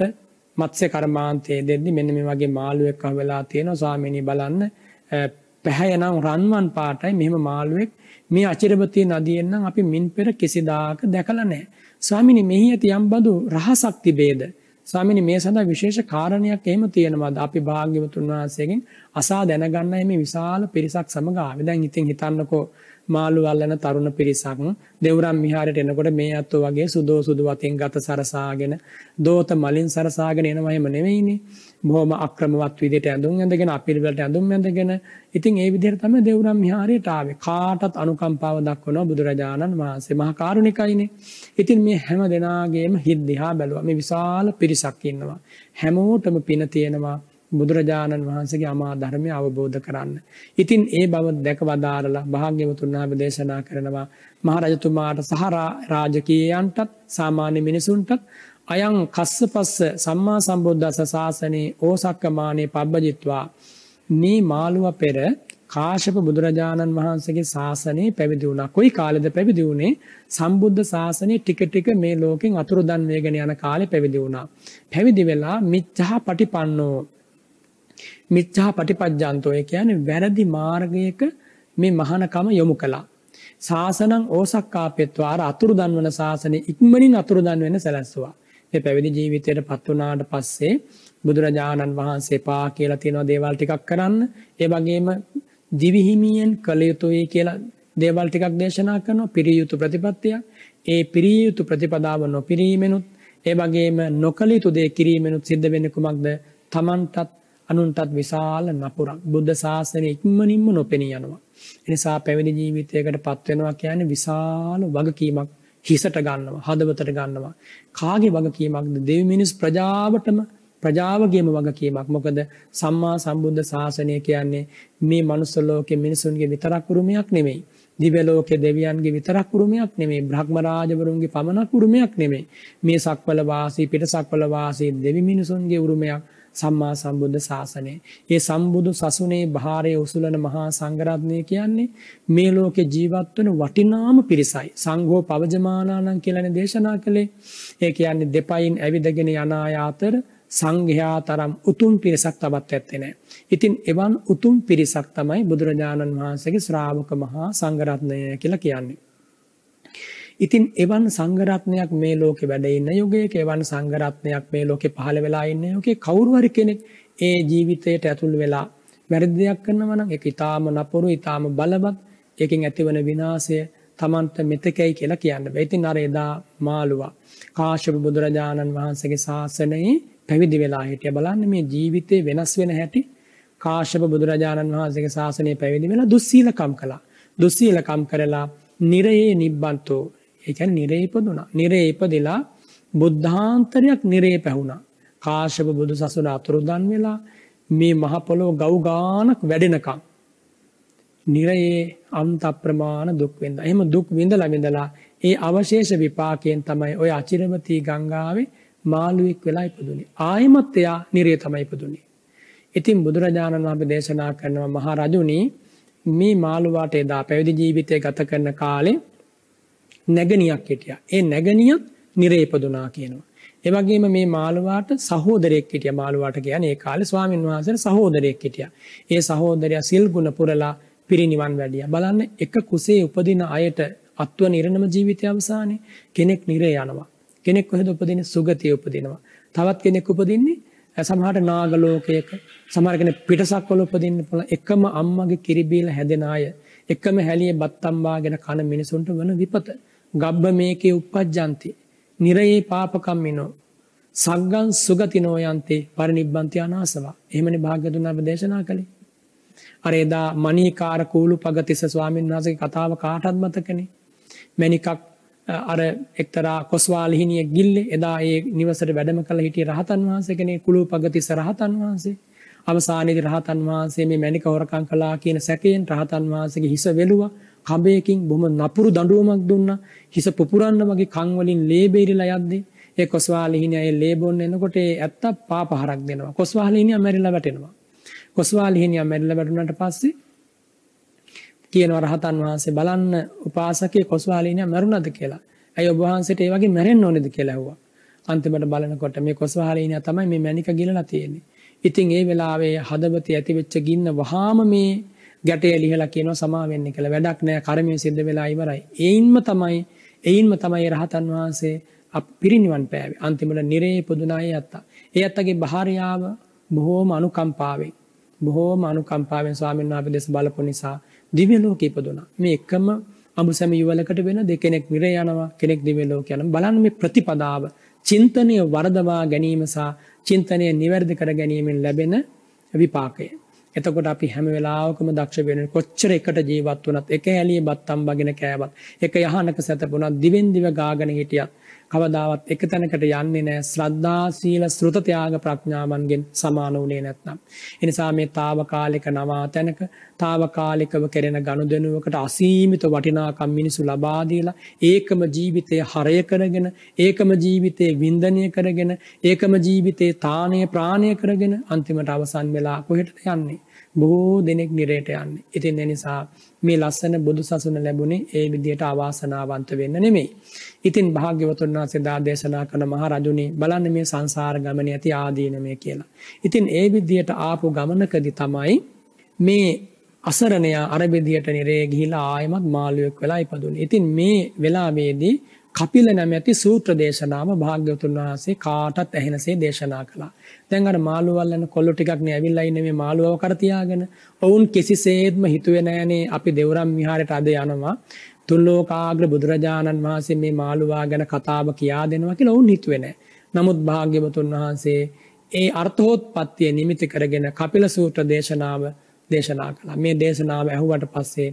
මත්ස්‍ය කර්මාන්තයේ දෙද්දි මෙන්න මේ වගේ මාළුවෙක් හම්බෙලා තියෙනවා ස්වාමීනි බලන්න පැහැය නම් රන්වන් පාටයි මෙහෙම මාළුවෙක් මේ අචිරබතී නදියෙන් නම් අපි මින් පෙර කිසිදාක දැකලා නැහැ. ස්වාමිනී මෙහි ඇති යම්බඳු රහසක් තිබේද? ස්වාමිනී මේ සඳහා විශේෂ කාරණයක් එහෙම තියෙනවාද? අපි භාග්‍යවතුන් වහන්සේගෙන් අසා දැනගන්නයි මේ විශාල පිරිසක් සමග ආවේ. දැන් ඉතින් හිතන්නකෝ මාළු අල්ලන තරුණ පිරිසක් දෙවුරම් විහාරයට එනකොට මේ අත්තු වගේ සුදෝ සුදු වතින් ගත සරසාගෙන දෝත මලින් සරසාගෙන එනවා එහෙම නෙවෙයිනේ. බොහොම අක්‍රමවත් විදිහට ඇඳුම් ඇඳගෙන අපිරිවෙලට ඇඳුම් ඇඳගෙන ඉතින් ඒ විදිහට තමයි දෙවුරම් විහාරයට ආවේ. කාටත් අනුකම්පාව දක්වනවා බුදුරජාණන් වහන්සේ මහා කරුණිකයිනේ. ඉතින් මේ හැම දෙනාගේම හිත් දිහා බැලුවා. මේ විශාල පිරිසක් ඉන්නවා. හැමෝටම පින තියෙනවා. බුදුරජාණන් වහන්සේගේ අමා ධර්මය අවබෝධ කරන්න. ඉතින් ඒ බව දැක වදාරලා භාග්‍යවතුන් වහන්සේ දේශනා කරනවා මහරජතුමාට සහ රාජකීයයන්ටත් සාමාන්‍ය මිනිසුන්ටත් අයං කස්සපස්ස සම්මා සම්බුද්දස්ස ශාසනේ ඕසක්කමානේ පබ්බජිත්වා මේ මාළුව පෙර කාශප බුදුරජාණන් වහන්සේගේ ශාසනය පැවිදි වුණා. කොයි කාලෙද පැවිදි වුණේ? සම්බුද්ධ ශාසනය ටික ටික මේ ලෝකෙන් අතුරුදන් වේගෙන යන කාලේ පැවිදි වුණා. පැවිදි වෙලා මිච්ඡා පටිපන්නෝ මිච්ඡා පටිපජ්ජන්තෝ කියන්නේ වැරදි මාර්ගයක මේ මහානකම යොමු කළා. සාසනං ඕසක්කාපෙත්වාර අතුරුදන් වන සාසනේ ඉක්මනින් අතුරුදන් වෙන සැලැස්සුවා. මේ පැවිදි ජීවිතයට පත් වුණාට පස්සේ බුදුරජාණන් වහන්සේ පා කියලා තියෙන දේවල් ටිකක් කරන්න, ඒ වගේම දිවිහිමියෙන් කළ යුතුයි කියලා දේවල් ටිකක් දේශනා කරනවා පිරිය යුතු ප්‍රතිපත්තියක්. ඒ පිරිය යුතු ප්‍රතිපදාව නොපිරීමෙනුත්, ඒ වගේම නොකළ යුතු දේ කිරීමෙනුත් සිද්ධ වෙන්නේ කුමක්ද? තමන්ටත් අනුන්ටත් විශාල නපුරක් බුද්ධ ශාසනය ඉක්මනින්ම නොපෙනී යනවා. එනිසා පැවිදි ජීවිතයකට පත්වෙනවා කියන්නේ විශාල වගකීමක් හිසට ගන්නවා හදවතට ගන්නවා. කාගේ වගකීමක්ද දෙව් මිනිස් ප්‍රජාවටම ප්‍රජාවගේම වගකීමක් මොකද සම්මා සම්බුද්ධ ශාසනය කියන්නේ මේ මනුස්ස ලෝකේ මිනිසුන්ගේ විතරක් උරුමයක් නෙමෙයි දිව්‍ය ලෝකේ දෙවියන්ගේ විතරක් උරුමයක් නෙමෙයි බ්‍රහ්ම රාජවරුන්ගේ පමණක් උරුමයක් නෙමෙයි මේ සක්වල වාසී පිටසක්වල වාසී දෙවි මිනිසුන්ගේ උරුමයක් සම්මා සම්බුද්ධ ශාසනය. ඒ සම්බුදු සසුනේ භාරය උසුලන මහා සංඝරත්නය කියන්නේ මේ ලෝකේ ජීවත් වන වටිනාම පිරිසයි. සංඝෝ පවජමානානම් කියලානේ දේශනා කළේ. ඒ කියන්නේ දෙපයින් ඇවිදගෙන යන ආයතර සංඝයා තරම් උතුම් පිරිසක් තවත් ඇත්තේ නැහැ. ඉතින් එවන් උතුම් පිරිසක් තමයි බුදුරජාණන් වහන්සේගේ ශ්‍රාවක මහා සංඝරත්නය කියලා කියන්නේ. ඉතින් එවන් සංගරත්නයක් මේ ලෝකෙ වැඩ ඉන්න යුගයක එවන් සංගරත්නයක් මේ ලෝකෙ පහළ වෙලා ඉන්න යුගයේ කවුරු හරි කෙනෙක් ඒ ජීවිතයට ඇතුල් වෙලා වැරදි දෙයක් කරනවා නම් ඒක ඊටාම නපුරු ඊටාම බලවත් ඒකෙන් ඇතිවන විනාශය තමන්ට මෙතකයි කියලා කියන්න බෑ. ඉතින් අර එදා මාළුවා කාශ්‍යප බුදුරජාණන් වහන්සේගේ ශාසනයේ පැවිදි වෙලා හිටිය බලන්න මේ ජීවිතේ වෙනස් වෙන හැටි කාශ්‍යප බුදුරජාණන් වහන්සේගේ ශාසනයේ පැවිදි වෙලා දුස්සීලකම් කළා. දුස්සීලකම් කරලා නිරයේ නිබ්බන්තෝ එකැන් නිරේපදුනා. නිරේපදිලා බුද්ධාන්තරයක් නිරේ පැහුණා. කාශප බුදු සසුන අතුරුදන් වෙලා මේ මහපොලෝ ගෞගානක් වැඩෙනකම්. නිරයේ අන්ත අප්‍රමාණ දුක්වෙන්ද. එහම දුක් විඳල විඳලා ඒ අවශේෂ විපාකයෙන් තමයි ඔය අචිරමතී ගංගාවේ මාළුවෙක් වෙලා ඉපදුනි. ආයමත්තයා නිරේ තමයි ඉපදුනි. ඉතින් බුදුරජාණන් වහන්සේ දේශනා කරනවා මහරජුනි මේ මාළුවාට එදා පැවිදි ජීවිතය ගත කරන කාලේ නැගණියක් හිටියා. ඒ නැගණියත් නිරේපදුනා කියනවා. ඒ වගේම මේ මාළුවාට සහෝදරයෙක් හිටියා. මාළුවාට කියන්නේ ඒ කාලේ ස්වාමින් වහන්සේට සහෝදරයෙක් හිටියා. ඒ සහෝදරයා සිල් ගුණ පුරලා පිරිණිවන් වැඩියා. බලන්න එක කුසේ උපදින අයට අත්ව නිරණම ජීවිතය අවසානයේ කෙනෙක් නිරේ යනවා. කෙනෙක් කොහෙද උපදින්නේ? සුගතිය උපදිනවා. තවත් කෙනෙක් උපදින්නේ සමහරට නාග ලෝකයක සමහර කෙනෙක් පිටසක්වල උපදින්න පුළුවන්. එකම අම්මගේ කිරි බීලා හැදෙන අය එකම හැලියේ බත් අම්බාගෙන කන මිනිසුන්ට වන විපත. ගබ්බ මේකේ uppajjanti නිරයේ පාපකම්මිනෝ සග්ගං සුගතිනෝ යන්තේ පරිනිබ්බන්ති අනාසවා එහෙමනේ භාග්‍යතුන් අප දේශනා කළේ අර එදා මණීකාර කූලු පගතිස්ස ස්වාමීන් වහන්සේගේ කතාව කාටවත් මතකනේ මණිකක් අර එක්තරා කොස්වාලිහිණිය ගිල්ලේ එදා ඒ නිවසට වැඩම කළ හිටිය රහතන් වහන්සේ කෙනේ කුළු පගතිස්ස රහතන් වහන්සේ අවසානයේදී රහතන් වහන්සේ මේ මණික හොරකම් කළා කියන සැකයෙන් රහතන් වහන්සේගේ හිස වෙලුවා කබයකින් බොහොම නපුරු දඬුවමක් දුන්නා. හිස පුපුරන්න මගේ කන් වලින් ලේ බේරිලා යද්දී ඒ කොස්වාලිහිණිය ඒ ලේ බොන්න එනකොට ඒ ඇත්ත පාපහරක් දෙනවා. කොස්වාලිහිණිය මැරිලා වැටෙනවා. කොස්වාලිහිණිය මැරිලා වැටුණාට පස්සේ කියනවා රහතන් වහන්සේ බලන්න උපාසකේ කොස්වාලිහිණිය මැරුණාද කියලා. ඇයි ඔබ වහන්සේට ඒ වගේ මැරෙන්න ඕනේද කියලා ඇහුවා. අන්තිමට බලනකොට මේ කොස්වාලිහිණිය තමයි මේ මැනික ගිලලා තියෙන්නේ. ඉතින් ඒ වෙලාවේ හදවතේ ඇතිවෙච්ච ගින්න වහාම මේ ගැටේ ලිහලා කියනවා සමා වෙන්න කියලා වැඩක් නෑ කර්මය සිද්ධ වෙලා ඉවරයි. ඒයින්ම තමයි ඒයින්ම තමයි රහතන් වහන්සේ පිරිනිවන් පෑවේ. අන්තිමට නිරේ පුදුනා ඒ අත්තා. ඒ අත්තගේ භාර්යාව බොහෝම අනුකම්පාවෙන් බොහෝම අනුකම්පාවෙන් ස්වාමීන් වහන්සේ දෙස බලපු නිසා දිව්‍ය ලෝකෙ ඉපදුනා. මේ එකම අඹුසැමි යුවලකට වෙන දෙකෙනෙක් නිරේ යනවා කෙනෙක් දිව්‍ය ලෝකෙ යනවා. බලන්න මේ ප්‍රතිපදාව චින්තනය වරදවා ගැනීම සහ චින්තනය නිවැරදි කර ගැනීමෙන් ලැබෙන විපාකය. එතකොට අපි හැම වෙලාවකම දක්ෂ වෙන කොච්චර එකට ජීවත් වනත් එක ඇලිය බත්තම් බගෙන කෑවත් එක යහනක සැතපුුණත් දිවෙන්දිව ගාගන හිටියත් කවදාවත් එක තැනකට යන්නේ නෑ ශ්‍රද්ධා සීල ශෘතතියාග ප්‍රඥාවන්ගෙන් සමාන වනේ නැත්නම්. එනිසා මේ තාවකාලික නවා තැනක තාවකාලිකව කෙරෙන ගණුදනුවකට අසීමිත වටිනාකම් මිනිසු ලබාදීලා ඒකම ජීවිතය හරය කරගෙන ඒකම ජීවිතය විින්දනය කරගෙන ඒකම ජීවිතේ තානය ප්‍රාණය කරගෙන අන්තිමට අවසන් වෙලා කොහෙට යන්නේ. බොහෝ දෙනෙක් නිරයට යන්න. ඉතින් එනිසා මේ ලස්සන බුදු සසුන ලැබුණේ ඒ විදියට අවාසනාවන්ත වෙන්න නෙමෙයි. ඉතින් භාග්‍යවතුන් වහන්සේ දා දේශනා කරන මහ රජුනි බලන්න මේ සංසාර ගමනේ ඇති ආදීනමය කියලා. ඉතින් ඒ විදියට ආපු ගමනකදී තමයි මේ අසරණයා අර විදියට නිරේ ගිහිලා ආයෙමත් මාළුවෙක් වෙලා ඉපදුනේ. ඉතින් මේ වෙලාවේදී කපිල නැමැති සූත්‍ර දේශනාව භාග්‍යවතුන් වහන්සේ කාටත් ඇහෙනසේ දේශනා කළා. දැන් අර මාළුවල්ලන කොල්ලෝ ටිකක් නේ ඇවිල්ලා ඉන්නේ මේ මාළුවව කර තියාගෙන. ඔවුන් කිසිසේත්ම හිතුවේ නෑනේ අපි දෙවුරම් විහාරයට අද යනවා. තුන් ලෝකාග්‍ර බුදුරජාණන් වහන්සේ මේ මාළුවා ගැන කතාව කියා දෙනවා කියලා ඔවුන් හිතුවේ නෑ. නමුත් භාග්‍යවතුන් වහන්සේ ඒ අර්ථෝත්පත්තිය නිමිති කරගෙන කපිල සූත්‍ර දේශනාව දේශනා කළා. මේ දේශනාව ඇහුවට පස්සේ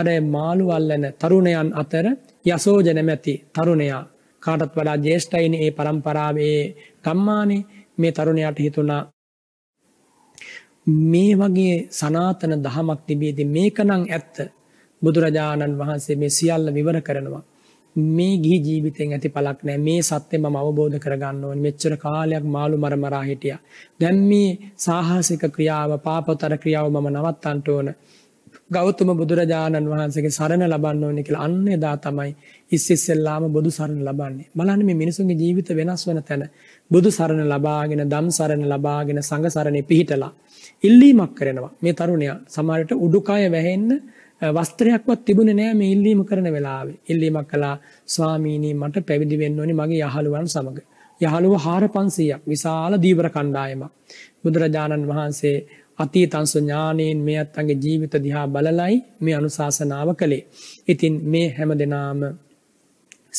අර මාළුවල්ලන තරුණයන් අතර යසෝජ නැමැති තරුණයා කාටත් වඩා ජේෂ්ඨයින ඒ પરම්පරාවේ ගම්මානේ මේ තරුණයාට හිතුණා මේ වගේ සනාතන දහමක් තිබේදී මේක නම් ඇත්ත බුදුරජාණන් වහන්සේ මේ සියල්ල විවර කරනවා මේ ගිහි ජීවිතෙන් ඇති පළක් නෑ මේ සත්‍ය මම අවබෝධ කරගන්න ඕනේ මෙච්චර කාලයක් මාළු මරමරා හිටියා දැන් මේ සාහසික ක්‍රියාව පාපතර ක්‍රියාව මම නවත්තන්න ඕනේ ගෞතම බුදුරජාණන් වහන්සේගේ සරණ ලබන්න ඕනේ කියලා අන්න එදා තමයි ඉස්සෙල්ලාම බුදු සරණ ලබන්නේ. බලන්න මේ මිනිසුන්ගේ ජීවිත වෙනස් වෙන තැන බුදු සරණ ලබාගෙන, ධම් සරණ ලබාගෙන, සංඝ සරණේ පිහිටලා ඉල්ලීමක් කරනවා. මේ තරුණයා සමහරට උඩුකය වැහෙන්න වස්ත්‍රයක්වත් තිබුණේ නෑ මේ ඉල්ලීම කරන වෙලාවේ. ඉල්ලීමක් කළා ස්වාමීනි මට පැවිදි වෙන්න ඕනේ මගේ යහළුවන් සමග. යහළුව 4500ක් විශාල දීවර කණ්ඩායමක්. බුදුරජාණන් වහන්සේ අතී තංස ඥානයෙන් මේ අත්තන්ගේ ජීවිත දිහා බලලයි මේ අනුශාසනාව කළේ. ඉතින් මේ හැම දෙනාම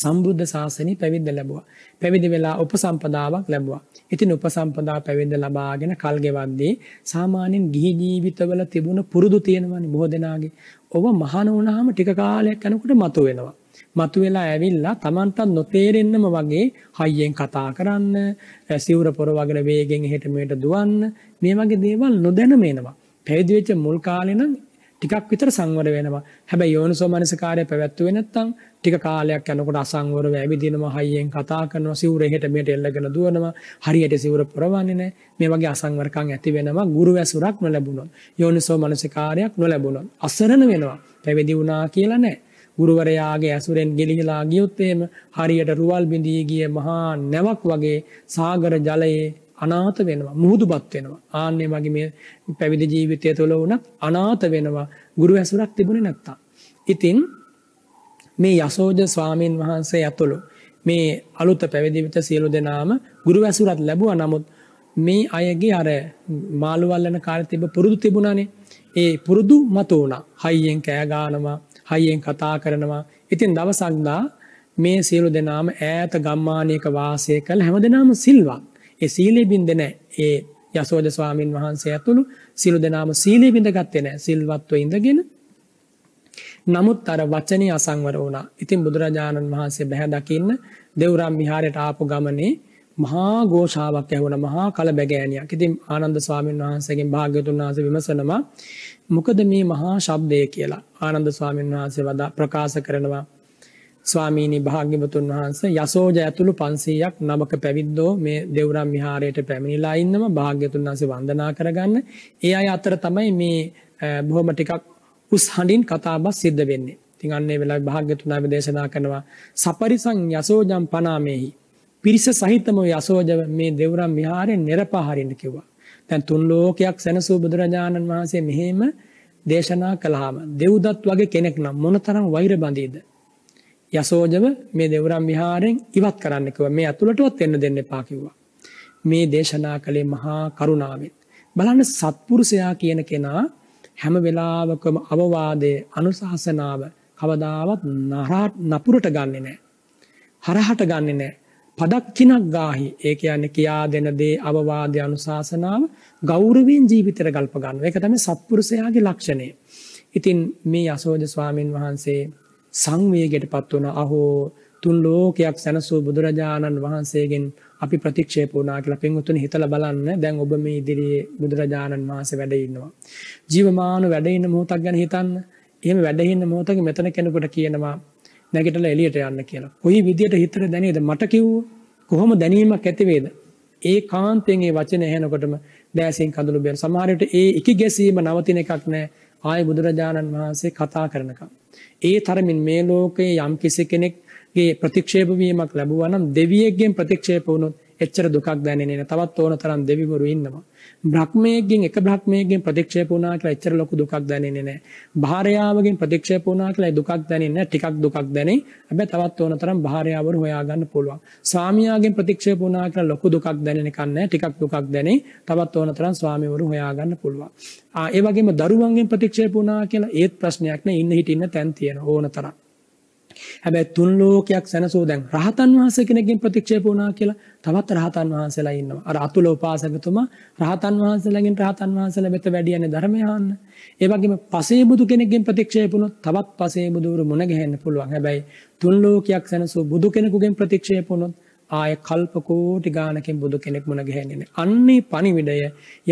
සම්බුද්ධ ශාසනය පැවිද්ද ලැබවා. පැවිදි වෙලා උපසම්පදාවක් ලැබවා. ඉතින් උපසම්පදා පැවිද ලබාගෙන කල්ගෙවද්දී සාමාන්‍යයෙන් ගිහි ජීවිතවල තිබුණ පුරුදු තියෙනවනි බොහෝ දෙනාගේ. ඔව මහන වුණාම ටික කාලයක් යනකොට මතුවෙනවා. මතුවෙලා ඇවිල්ලා Tamanටත් නොතේරෙන්නම වගේ හයියෙන් කතා කරන්න, සිවුර පොරවගෙන වේගෙන් එහෙට මෙහෙට දුවන්න, මේ වගේ දේවල් නොදැනම එනවා. පැවිදි වෙච්ච මුල් කාලේ නම් ටිකක් විතර සංවර වෙනවා. හැබැයි යෝනිසෝ මනසිකාරය පැවැත්වුවේ නැත්නම් ටික කාලයක් යනකොට අසංවරව ඇවිදිනවා, හයියෙන් කතා කරනවා, සිවුර එහෙට මෙහෙට එල්ලගෙන දුවනවා, හරියට සිවුර පුරවන්නේ නැහැ. මේ වගේ අසංවරකම් ඇති වෙනවා ගුරු ඇසුරක් නොලැබුණොත්. යෝනිසෝ මනසිකාරයක් නොලැබුණොත්. අසරණ වෙනවා. පැවිදි වුණා කියලා නැහැ. ගුරුවරයාගේ ඇසුරෙන් ගෙලිහිලා ගියොත්තේම හරියට රුවල් බිඳී ගිය මහා නැවක් වගේ සාගර ජලයේ අනාත වෙනවා මුහුදුපත් වෙනවා ආන්නේ මගේ මේ පැවිදි ජීවිතය තුළ වුණත් අනාත වෙනවා ගුරු ඇසුරක් තිබුණේ නැත්තම් ඉතින් මේ යසෝජ ස්වාමීන් වහන්සේ ඇතුළු මේ අලුත පැවිදිවිත සියලු දෙනාම ගුරු ඇසුරත් ලැබුවා නමුත් මේ අයගේ අර මාළුවල්ලන කාර්ය තිබ පුරුදු තිබුණානේ ඒ පුරුදු මත වුණා හයියෙන් කෑ ගානවා හයියෙන් කතා කරනවා. ඉතින් දවසක්දා මේ සියලු දෙනාම ඈත ගම්මානයක වාසය කළ හැම දෙනාම සිල්වත්. ඒ සීලේ බින්දෙන ඒ යසෝද ස්වාමීන් වහන්සේ ඇතුළු සිළු දෙනාම සීලේ බිඳගත්තේ නැහැ. සිල්වත්ව ඉඳගෙන නමුත් අර වචනේ අසංවර වුණා. ඉතින් බුදුරජාණන් වහන්සේ බැහැ දකින්න දෙවුරම් විහාරයට ආපු ගමනේ මහා ഘോഷාවක් ඇහුණා. මහා කලබගෑනියක්. ඉතින් ආනන්ද ස්වාමීන් වහන්සේගෙන් භාග්‍යතුන් වහන්සේ විමසනවා මොකද මේ මහා ශබ්දය කියලා ආනන්ද ස්වාමීන් වහන්සේ වදා ප්‍රකාශ කරනවා ස්වාමීනි භාග්‍යවතුන් වහන්සේ යසෝජ ඇතුළු 500ක් නමක පැවිද්දෝ මේ දෙවුරම් විහාරයට පැමිණිලා ඉන්නම භාග්‍යවතුන් වහන්සේ වන්දනා කරගන්න. ඒ අය අතර තමයි මේ බොහොම ටිකක් උස් හඬින් කතාබස් සිද්ධ වෙන්නේ. ඉතින් අන්නේ වෙලාවේ භාග්‍යවතුන් වහන්සේ දේශනා කරනවා සපරිසං යසෝජම් පනාමේහි. පිරිස සහිතම යසෝජ මේ දෙවුරම් විහාරයෙන් නිරපහරින්න කිව්වා. දැන් තුන් ලෝකයක් සැනසූ බුදුරජාණන් වහන්සේ මෙහෙම දේශනා කළාම දෙව්දත් වගේ කෙනෙක් නම් මොනතරම් වෛර බඳීද යසෝජව මේ දෙවුරම් විහාරයෙන් ඉවත් කරන්න කිව්වා මේ අතුලටවත් එන්න දෙන්න එපා කිව්වා මේ දේශනා කළේ මහා කරුණාවෙන් බලන්න සත්පුරුෂයා කියන කෙනා හැම වෙලාවකම අවවාදයේ අනුශාසනාව කවදාවත් නරහට නපුරට ගන්නෙ නැහැ හරහට ගන්නෙ නැහැ පදක්කිනක් ගාහි ඒ කියන්නේ කියා දෙන දේ අවවාද අනුශාසනාව ගෞරවයෙන් ජීවිතයට ගල්ප ගන්න. ඒක තමයි සත්පුරුෂයාගේ ලක්ෂණය. ඉතින් මේ අසෝජ ස්වාමින් වහන්සේ සංවේගයටපත් වුණ අහෝ තුන් ලෝකයක් සැනසූ බුදුරජාණන් වහන්සේගෙන් අපි ප්‍රතික්ෂේප වුණා කියලා පින්වතුනි හිතලා බලන්න. දැන් ඔබ මේ ඉදිරියේ බුදුරජාණන් වහන්සේ වැඩ ඉන්නවා. ජීවමාන වැඩ ඉන්න මොහොතක් ගැන හිතන්න. එහෙම වැඩ ඉන්න මොහොතක මෙතන කෙනෙකුට කියනවා නැගිටලා එළියට යන්න කියලා. ওই විදියට හිතට දැනේද මට කිව්ව කොහොම දැනීමක් ඇති වේද? ඒ කාන්තෙන් ඒ වචන ඇහෙනකොටම දැසින් කඳුළු බැල. සමහර විට ඒ ඉකි ගැසීම නවතින එකක් නෑ. ආය බුදුරජාණන් වහන්සේ කතා කරනකම්. ඒ තරමින් මේ ලෝකයේ යම් කිසි කෙනෙක්ගේ ප්‍රතික්ෂේප වීමක් ලැබුවා නම් දෙවියෙක්ගෙන් ප්‍රතික්ෂේප වුණොත් එච්චර දුකක් දැනෙන්නේ නෑ. තවත් ඕන තරම් දෙවිවරු ඉන්නවා. බ්‍රහ්මයේකින් එක බ්‍රහ්මයේකින් ප්‍රතික්ෂේප වුණා කියලා එච්චර ලොකු දුකක් දැනෙන්නේ නැහැ. භාර්යාවගෙන් ප්‍රතික්ෂේප වුණා කියලා දුකක් දැනෙන්නේ නැහැ. ටිකක් දුකක් දැනේ. හැබැයි තවත් ඕන තරම් භාර්යාවරු හොයාගන්න පුළුවන්. ස්වාමියාගෙන් ප්‍රතික්ෂේප වුණා කියලා ලොකු දුකක් දැනෙන එකක් නැහැ. ටිකක් දුකක් දැනේ. තවත් ඕන තරම් ස්වාමිවරු හොයාගන්න පුළුවන්. ආ ඒ වගේම දරුවන්ගෙන් ප්‍රතික්ෂේප වුණා කියලා ඒත් ප්‍රශ්නයක් නෑ. ඉන්න හිටින්න තැන් තියෙන ඕන තරම්. හැබැයි තුන් ලෝකයක් සැනසෝ දැන් රහතන් වහන්සේ කෙනෙක්ගෙන් ප්‍රතික්ෂේප වුණා කියලා තවත් රහතන් වහන්සේලා ඉන්නවා. අර අතුල උපාසකතුමා රහතන් වහන්සේලාගෙන් රහතන් වහන්සේලා වෙත වැඩියන්නේ ධර්මය අහන්න. ඒ වගේම පසේබුදු කෙනෙක්ගෙන් ප්‍රතික්ෂේප වුණොත් තවත් පසේබුදුවරු මුණ ගැහෙන්න පුළුවන්. හැබැයි තුන් ලෝකයක් සැනසෝ බුදු කෙනෙකුගෙන් ප්‍රතික්ෂේප වුණොත් ආය කල්ප කෝටි ගානකින් බුදු කෙනෙක් මුණ ගැහෙන්නේ නැහැ. අන්නේ පණිවිඩය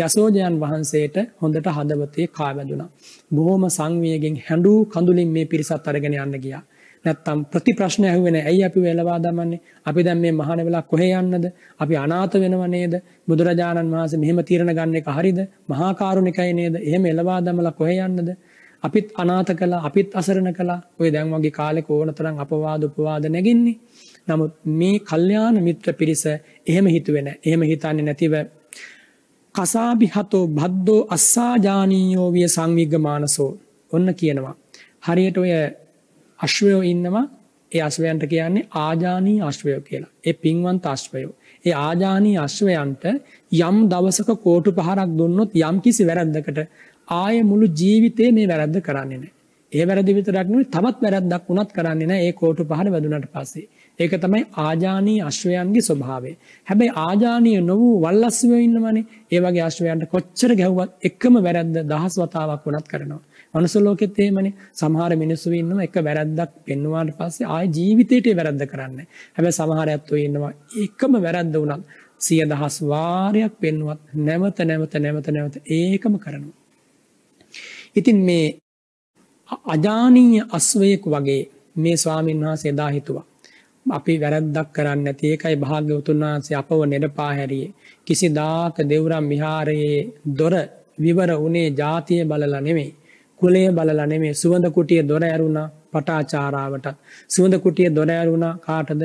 යසෝජයන් වහන්සේට හොඳට හදවතේ කා වැදුනා. බොහොම සංවේගයෙන් හැඬු කඳුලින් මේ පිරිසත් අරගෙන යන්න ගියා. නැත්තම් ප්‍රතිප්‍රශ්න ඇහුවේ නැහැ. ඇයි අපි වෙලවා දමන්නේ? අපි දැන් මේ මහාන වෙලා කොහේ යන්නද? අපි අනාථ වෙනව නේද? බුදුරජාණන් වහන්සේ මෙහෙම තීරණ ගන්න එක හරිද? මහා කරුණිකයි නේද? එහෙම එලවා දමලා කොහේ යන්නද? අපිත් අනාථ කළා අපිත් අසරණ කළා ඔය දැන් වගේ කාලෙක ඕන තරම් අපවාද උපවාද නැගින්නේ නමුත් මේ කල්යාණ මිත්‍ර පිරිස එහෙම හිතුවේ නැහැ එහෙම හිතන්නේ නැතිව කසාබිහතෝ භද්දෝ අස්සාජානීයෝ විය සංවිග්ගමානසෝ ඔන්න කියනවා හරියට ඔය අශ්වයෝ ඉන්නවා ඒ අශ්වයන්ට කියන්නේ ආජානී අශ්වයෝ කියලා. ඒ පින්වන්ත අශ්වයෝ. ඒ ආජානී අශ්වයන්ට යම් දවසක කෝටු පහරක් දුන්නොත් යම් කිසි වැරද්දකට ආය මුළු ජීවිතේ මේ වැරද්ද කරන්නේ නැහැ. ඒ වැරදි විතරක් නෙවෙයි තවත් වැරද්දක් වුණත් කරන්නේ නැහැ ඒ කෝටු පහර වැදුනට පස්සේ. ඒක තමයි ආජානී අශ්වයන්ගේ ස්වභාවය. හැබැයි ආජානීය නො වූ වල්ලස්වයෝ ඉන්නවනේ. ඒ වගේ අශ්වයන්ට කොච්චර ගැහුවත් එකම වැරද්ද දහස් වතාවක් වුණත් කරනවා. මනුස්ස ලෝකෙත් එහෙමනේ සමහර මිනිස්සු ඉන්නවා එක වැරද්දක් පෙන්වාට පස්සේ ආය ජීවිතයට වැරද්ද කරන්න. හැබැයි සමහර ඇත්තෝ ඉන්නවා එකම වැරද්ද වුණත් සිය දහස් වාරයක් පෙන්වත් නැවත නැවත නැවත නැවත ඒකම කරනවා. ඉතින් මේ අජානීය අස්වයෙක් වගේ මේ ස්වාමීන් වහන්සේ එදා හිතුවා. අපි වැරද්දක් කරන්න ඇති ඒකයි භාග්‍යවතුන් වහන්සේ අපව නෙඩපා හැරියේ කිසිදාක දෙවුරම් විහාරයේ දොර විවර උනේ ජාතිය බලලා නෙමෙයි කුලය බලලා නෙමේ සුවඳ කුටිය දොර ඇරුණා පටාචාරාවට සුවඳ කුටිය දොර ඇරුණා කාටද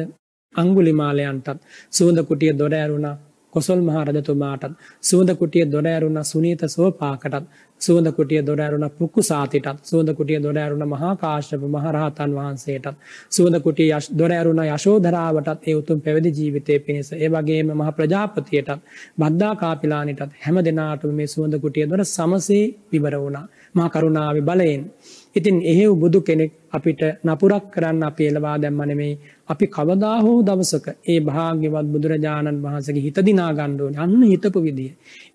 අංගුලිමාලයන්ටත් සුවඳ කුටිය දොර ඇරුණා කොසල් මහරජතුමාටත් සුවඳ කුටිය දොර ඇරුණ සුනීත සෝපාකටත් සුවඳ කුටිය දොර ඇරුණ පුක්කුසාතිටත් සුවඳ කුටිය දොර ඇරුණ මහා කාශ්‍යප මහ රහතන් වහන්සේටත් සුවඳ කුටිය දොර ඇරුණ යශෝදරාවටත් ඒ උතුම් පැවිදි ජීවිතයේ පිණිස ඒ වගේම මහ ප්‍රජාපතියටත් බද්දා කාපිලානිටත් හැම දිනාටම මේ සුවඳ කුටිය දොර සමසේ විවර වුණා මා කරුණාව බලයෙන්. ඉතින් එහෙව් බුදු කෙනෙක් අපිට නපුරක් කරන්න අප එලවා දැම්මනෙමේ අපි කවදා හෝ දවසක ඒ භාග්‍යවත් බුදුරජාණන් වහන්සගේ හිතදිනා ගණ්ඩුවන අන්න හිතපු විදිහ.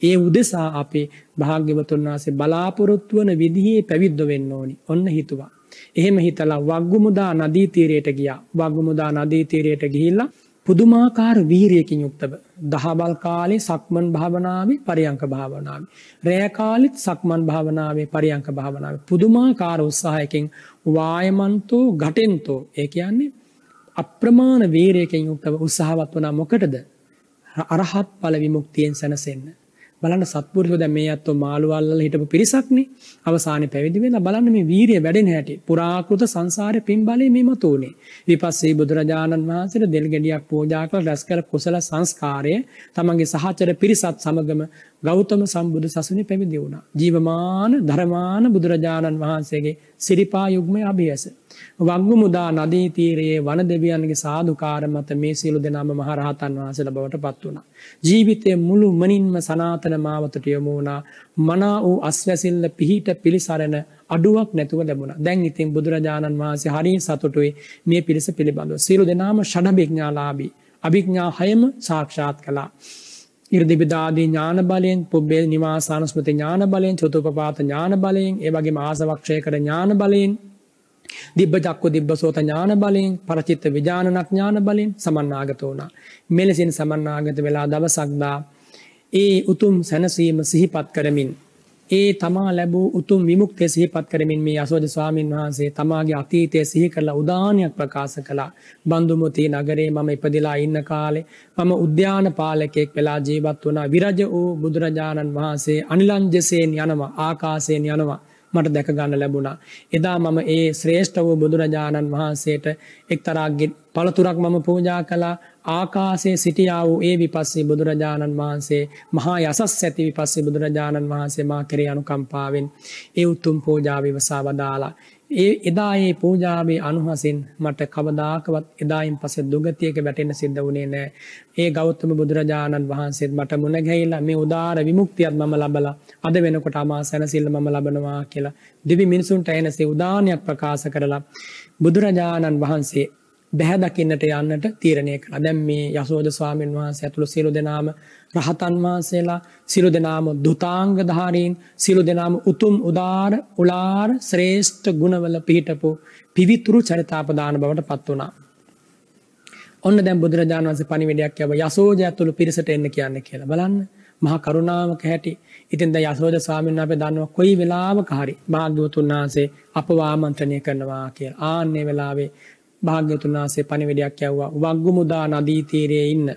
ඒ උදෙසා අපේ භාග්‍යවතුන් වහසේ බලාපොරොත්තු වන විදිහේ පැවිද්ද වෙන්න ඕනි ඔන්න හිතුවා. එහෙම හිතලා වක්ගුමුදා නදී තීරයට ගියා වක්ගුමුදා නදී තීරයට ගිහිල්ලා පුදුමාකාර වීරියකින් යුක්තව දහවල් කාලේ සක්මන් භාවනාවේ පරියංක භාවනාවේ රෑ කාලෙත් සක්මන් භාවනාවේ පරියංක භාවනාවේ පුදුමාකාර උත්සාහයකින් වායමන්තෝ ඝටෙන්තෝ ඒ කියන්නේ අප්‍රමාණ වීරියකින් යුක්තව උත්සාහවත් වුණා මොකටද අරහත් ඵල විමුක්තියෙන් සැනසෙන්න බලන්න සත්පුරුෂෝ දැන් මේ අතෝ මාළුවල්ලල හිටපු පිරිසක්නේ අවසානයේ පැවිදි වෙලා බලන්න මේ වීරිය වැඩෙන හැටි පුරාකෘත සංසාරේ පින් බලේ මේ මතුනේ විපස්සේ බුදුරජාණන් වහන්සේට දෙල් ගැඩියක් පූජා කරලා රැස් කළ කුසල සංස්කාරය තමන්ගේ සහචර පිරිසත් සමගම ගෞතම සම්බුදු සසුනේ පැවිදි වුණා ජීවමාන ධර්මාන බුදුරජාණන් වහන්සේගේ සිරිපා යුග්මයේ අභියස වක්ගු මුදා නදී තීරයේ වන දෙවියන්ගේ සාධකාර මත මේ සියලු දෙනාම මහරහතන් වහන්සේල බවට පත් වුණා. ජීවිතය මුළු මනින්ම සනාතන මාවතට යොමු වුණා. මනා වූ අස්වැසිල්ල පිහිට පිළිසරණ අඩුවක් නැතුව ලැබුණා. දැන් ඉතින් බුදුරජාණන් වහන්සේ හරිය සතුටුයි මේ පිරිස පිළිබඳව. සියලු දෙනාම ෂඩභිඥාලාභී. අභිඥා හයම සාක්ෂාත් කළා. ඉර්දිබිදාදී ඥාන බලයෙන් පුබ්බේ නිවාසානුස්මති ඥාන බලයෙන් චතුපපාත ඥාන බලයෙන් ඒ වගේම ආසවක්ෂය කර ඥාන බලයෙන් දිබ්බ චක්ක දිබ්බ සෝත ඥාන බලයෙන් පරචිත්ත විඥානන ඥාන බලයෙන් සමන්නාගත වුණා. මෙලෙසින් සමන්නාගත වෙලා දවසක් ඒ උතුම් සැනසීම සිහිපත් කරමින් ඒ තමා ලැබූ උතුම් විමුක්තිය සිහිපත් කරමින් මේ අසෝධ ස්වාමීන් වහන්සේ තමාගේ අතීතය සිහි කරලා උදානයක් ප්‍රකාශ කළා. බන්දුමුති නගරේ මම ඉපදිලා ඉන්න කාලේ මම උද්‍යාන පාලකයෙක් වෙලා ජීවත් වුණා. විරජ වූ බුදුරජාණන් වහන්සේ අනිලංජසයෙන් යනවා ආකාශයෙන් යනවා. මට දැක ගන්න ලැබුණා. එදා මම ඒ ශ්‍රේෂ්ඨ වූ බුදුරජාණන් වහන්සේට එක්තරාගේ පළතුරක් මම පූජා කළා ආකාසේ සිටියා වූ ඒ විපස්සේ බුදුරජාණන් වහන්සේ මහා යසස් ඇති විපස්සේ බුදුරජාණන් වහන්සේ මා කෙරේ අනුකම්පාවෙන් ඒ උතුම් පූජාව ඉවසා වදාලා ඒ එදා ඒ පූජාවේ අනුහසින් මට කවදාකවත් එදායින් පස්සේ දුගතියක වැටෙන්න සිද්ධ වුණේ නෑ. ඒ ගෞතම බුදුරජාණන් වහන්සේත් මට මුණ ගැහිලා මේ උදාර විමුක්තියත් මම ලබලා අද වෙනකොට අමා සැනසෙල්ල මම ලබනවා කියලා දිවි මිනිසුන්ට එනසේ උදානයක් ප්‍රකාශ කරලා බුදුරජාණන් වහන්සේ බැහැ දකින්නට යන්නට තීරණය කළා. දැන් මේ යසෝද ස්වාමීන් වහන්සේ ඇතුළු සියලු දෙනාම රහතන් වහන්සේලා සිරු දෙනාම දුතාංගධාරීන් සිරු දෙනාම උතුම් උදාර උලාර ශ්‍රේෂ්ඨ ගුණවල පිහිටපු පිවිතුරු චරිතාපදාන බවට පත් වුණා. ඔන්න දැන් බුදුරජාණන් වහන්සේ පණිවිඩයක් යව යසෝජය ඇතුළු පිරිසට එන්න කියන්න කියලා බලන්න මහා කරුණාවක හැටි. ඉතින් දැන් යසෝජ ස්වාමීන් වහන්සේ දන්නවා කොයි වෙලාවක හරි භාග්‍යවතුන් වහන්සේ අපව ආමන්ත්‍රණය කරනවා කියලා. ආන්නේ වෙලාවේ භාග්‍යවතුන් වහන්සේ පණිවිඩයක් යවුවා වග්ගුමුදා නදී තීරයේ ඉන්න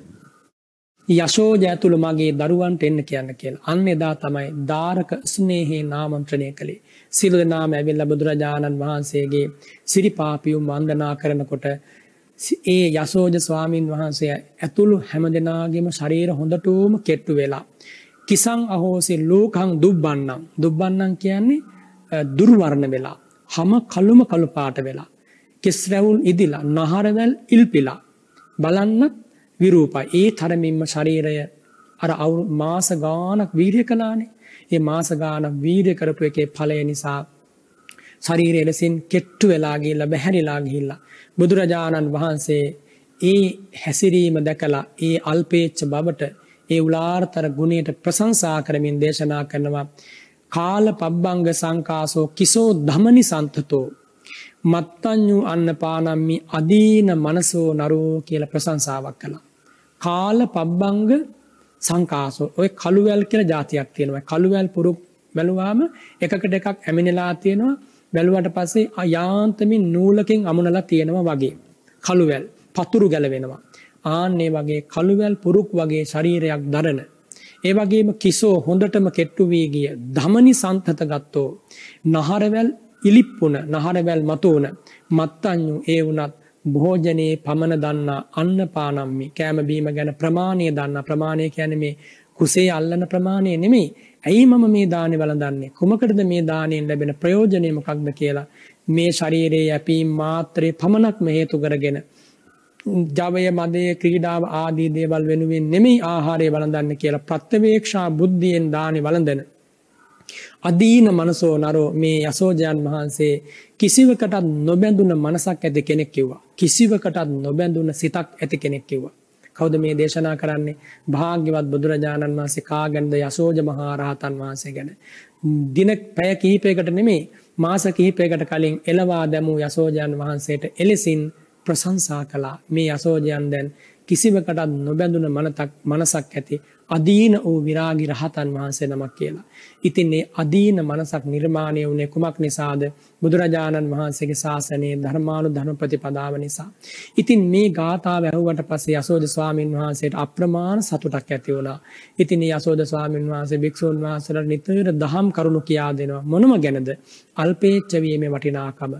යශෝජය තුළ මගේ දරුවන්ට එන්න කියන්න කියලා. අන්න එදා තමයි ධාරක ස්නේහේ නාමන්ත්‍රණය කළේ. සිල්ල නාම ඇවිල්ල බුදුරජාණන් වහන්සේගේ සිරිපාපියුම් වන්දනා කරනකොට ඒ යසෝජ ස්වාමීන් වහන්සේ ඇතුළු හැම දෙනාගේම ශරීර හොඳටුවම කෙට්ටු වෙලා. කිසං අහෝසේ ලෝකං දුබ්බන්නම්. දුබ්බන්නම් කියන්නේ දුර්වර්ණ වෙලා. හම කළුම කළුපාට වෙලා. කෙස්රැවුල් ඉදිලා නහරවැල් ඉල්පිලා. බලන්නත් විරූපයි. ඒ තරමින්ම ශරීරය අර අවු මාස ගානක් වීර්ය කලානේ. ඒ මාස ගානක් වීර්ය කරපු එකේ ඵලය නිසා ශරීරය ලෙසින් කෙට්ටු වෙලා ගිහිල්ලා බැහැරිලා ගිහිල්ලා බුදුරජාණන් වහන්සේ ඒ හැසිරීම දැකලා ඒ අල්පේච්ඡ බවට ඒ උලාරතර ගුණයට ප්‍රශංසා කරමින් දේශනා කරනවා කාල පබ්බංග සංකාසෝ කිසෝ ධමනි සන්තතෝ මත්තඤ්ඤු අන්නපානම්මි අදීන මනසෝ නරෝ කියලා ප්‍රශංසාවක් කළා. කාල පබ්බංග සංකාසෝ ඔය කළුවැල් කියල ජාතියක් තියෙනවා කළුවැල් පුරු බැලුවාම එකකට එකක් ඇමිනිලා තියෙනවා බැලුවට පස්සේ අයාන්තමින් නූලකින් අමුණලා තියෙනවා වගේ කළුවැල් පතුරු ගැලවෙනවා ආන්නේ වගේ කළුවැල් පුරුක් වගේ ශරීරයක් දරන ඒ වගේම කිසෝ හොඳටම කෙට්ටු වී ගිය ධමනි සන්තත ගත්තෝ නහරවැල් ඉලිප්පුන නහරවැල් මතුවන මත්තඤ්ඤු ඒ වුණත් භෝජනයේ පමණ දන්නා අන්නපානම් මේ කෑම බීම ගැන ප්‍රමාණය දන්නා ප්‍රමාණය කියන්නේ මේ කුසේ අල්ලන ප්‍රමාණය නෙමෙයි. ඇයි මම මේ දානේ වළඳන්නේ? කොමකටද මේ දාණයෙන් ලැබෙන ප්‍රයෝජනය මොකක්ද කියලා මේ ශරීරයේ යැපීම් මාත්‍රේ පමණක්ම හේතු කරගෙන ජවය මදය ක්‍රීඩාව ආදී දේවල් වෙනුවෙන් නෙමෙයි ආහාරය වළඳන්න කියලා ප්‍රත්‍යවේක්ෂා බුද්ධියෙන් දානේ වළඳන අදීන මනසෝ නරෝ මේ යසෝජයන් වහන්සේ කිසිවකටත් නොබැඳුන මනසක් ඇති කෙනෙක් කිව්වා. කිසිවකටත් නොබැඳුන සිතක් ඇති කෙනෙක් කිව්වා. කවුද මේ දේශනා කරන්නේ? භාග්‍යවත් බුදුරජාණන් වහන්සේ කාගෙන්ද යසෝජ මහරහතන් වහන්සේ ගැන. දින පැය කිහිපයකට නෙමෙයි මාස කිහිපයකට කලින් එළවා දැමූ යසෝජයන් වහන්සේට එලෙසින් ප්‍රශංසා කළා. මේ යසෝජයන් දැන් කිසිවකටත් නොබැඳුන මනසක් ඇති අදීන වූ විරාගි රහතන් වහන්සේ නමක් කියලා. ඉතින් ඒ අදීන මනසක් නිර්මාණය වුණේ කුමක් නිසාද? බුදුරජාණන් වහන්සේගේ ශාසනයේ ධර්මානු ධර්ම ප්‍රතිපදාව නිසා. ඉතින් මේ ගාථාව ඇහුවට පස්සේ යසෝද ස්වාමීන් වහන්සේට අප්‍රමාණ සතුටක් ඇති වුණා. ඉතින් මේ යසෝද ස්වාමීන් වහන්සේ භික්ෂුන් වහන්සේලාට නිතර දහම් කරුණු කියා දෙනවා. මොනම ගැනද? අල්පේච්ඡ වීමේ වටිනාකම.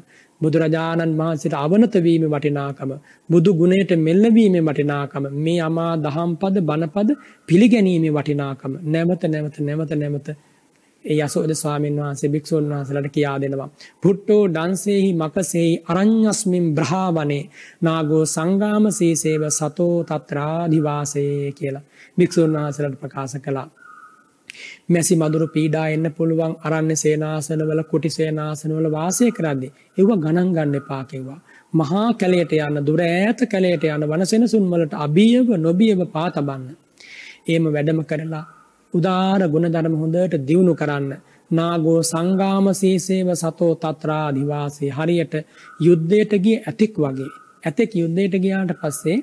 බුදුරජාණන් වහන්සේට අවනත වීම වටිනාකම බුදු ගුණයට මෙල්ලවීමේ වටිනාකම මේ අමා දහම්පද බණපද පිළිගැනීමේ වටිනාකම නැවත නැවත නැවත නැවත ඒ යසෝද ස්වාමීන් වහන්සේ භික්ෂුන් වහන්සේලාට කියා දෙනවා පුට්ටෝ ඩන්සේහි මකසේහි අරඤ්ඤස්මින් බ්‍රහවනේ නාගෝ සංගාමසීසේව සතෝ తත්‍රාදිවාසේ කියලා භික්ෂුන් වහන්සේලාට ප්‍රකාශ කළා මැසි මදුරු පීඩා එන්න පුළුවන් අරන්න සේනාසනවල කුටි සේනාසනවල වාසය කරද්දි. ඒව ගණන් ගන්න එපාකිව්වා. මහා කැලයට යන්න දුර ඈත කැලයට යන වනසෙනසුන්වලට අභියව නොබියව පා තබන්න. ඒම වැඩම කරලා උදාර ගුණධර්ම හොඳට දියුණු කරන්න. නාගෝ සංගාම සීසේව සතෝ තත්‍රා නිවාසේ හරියට යුද්ධයට ගිය ඇතෙක් වගේ. ඇතෙක් යුද්ධයට ගියාට පස්සේ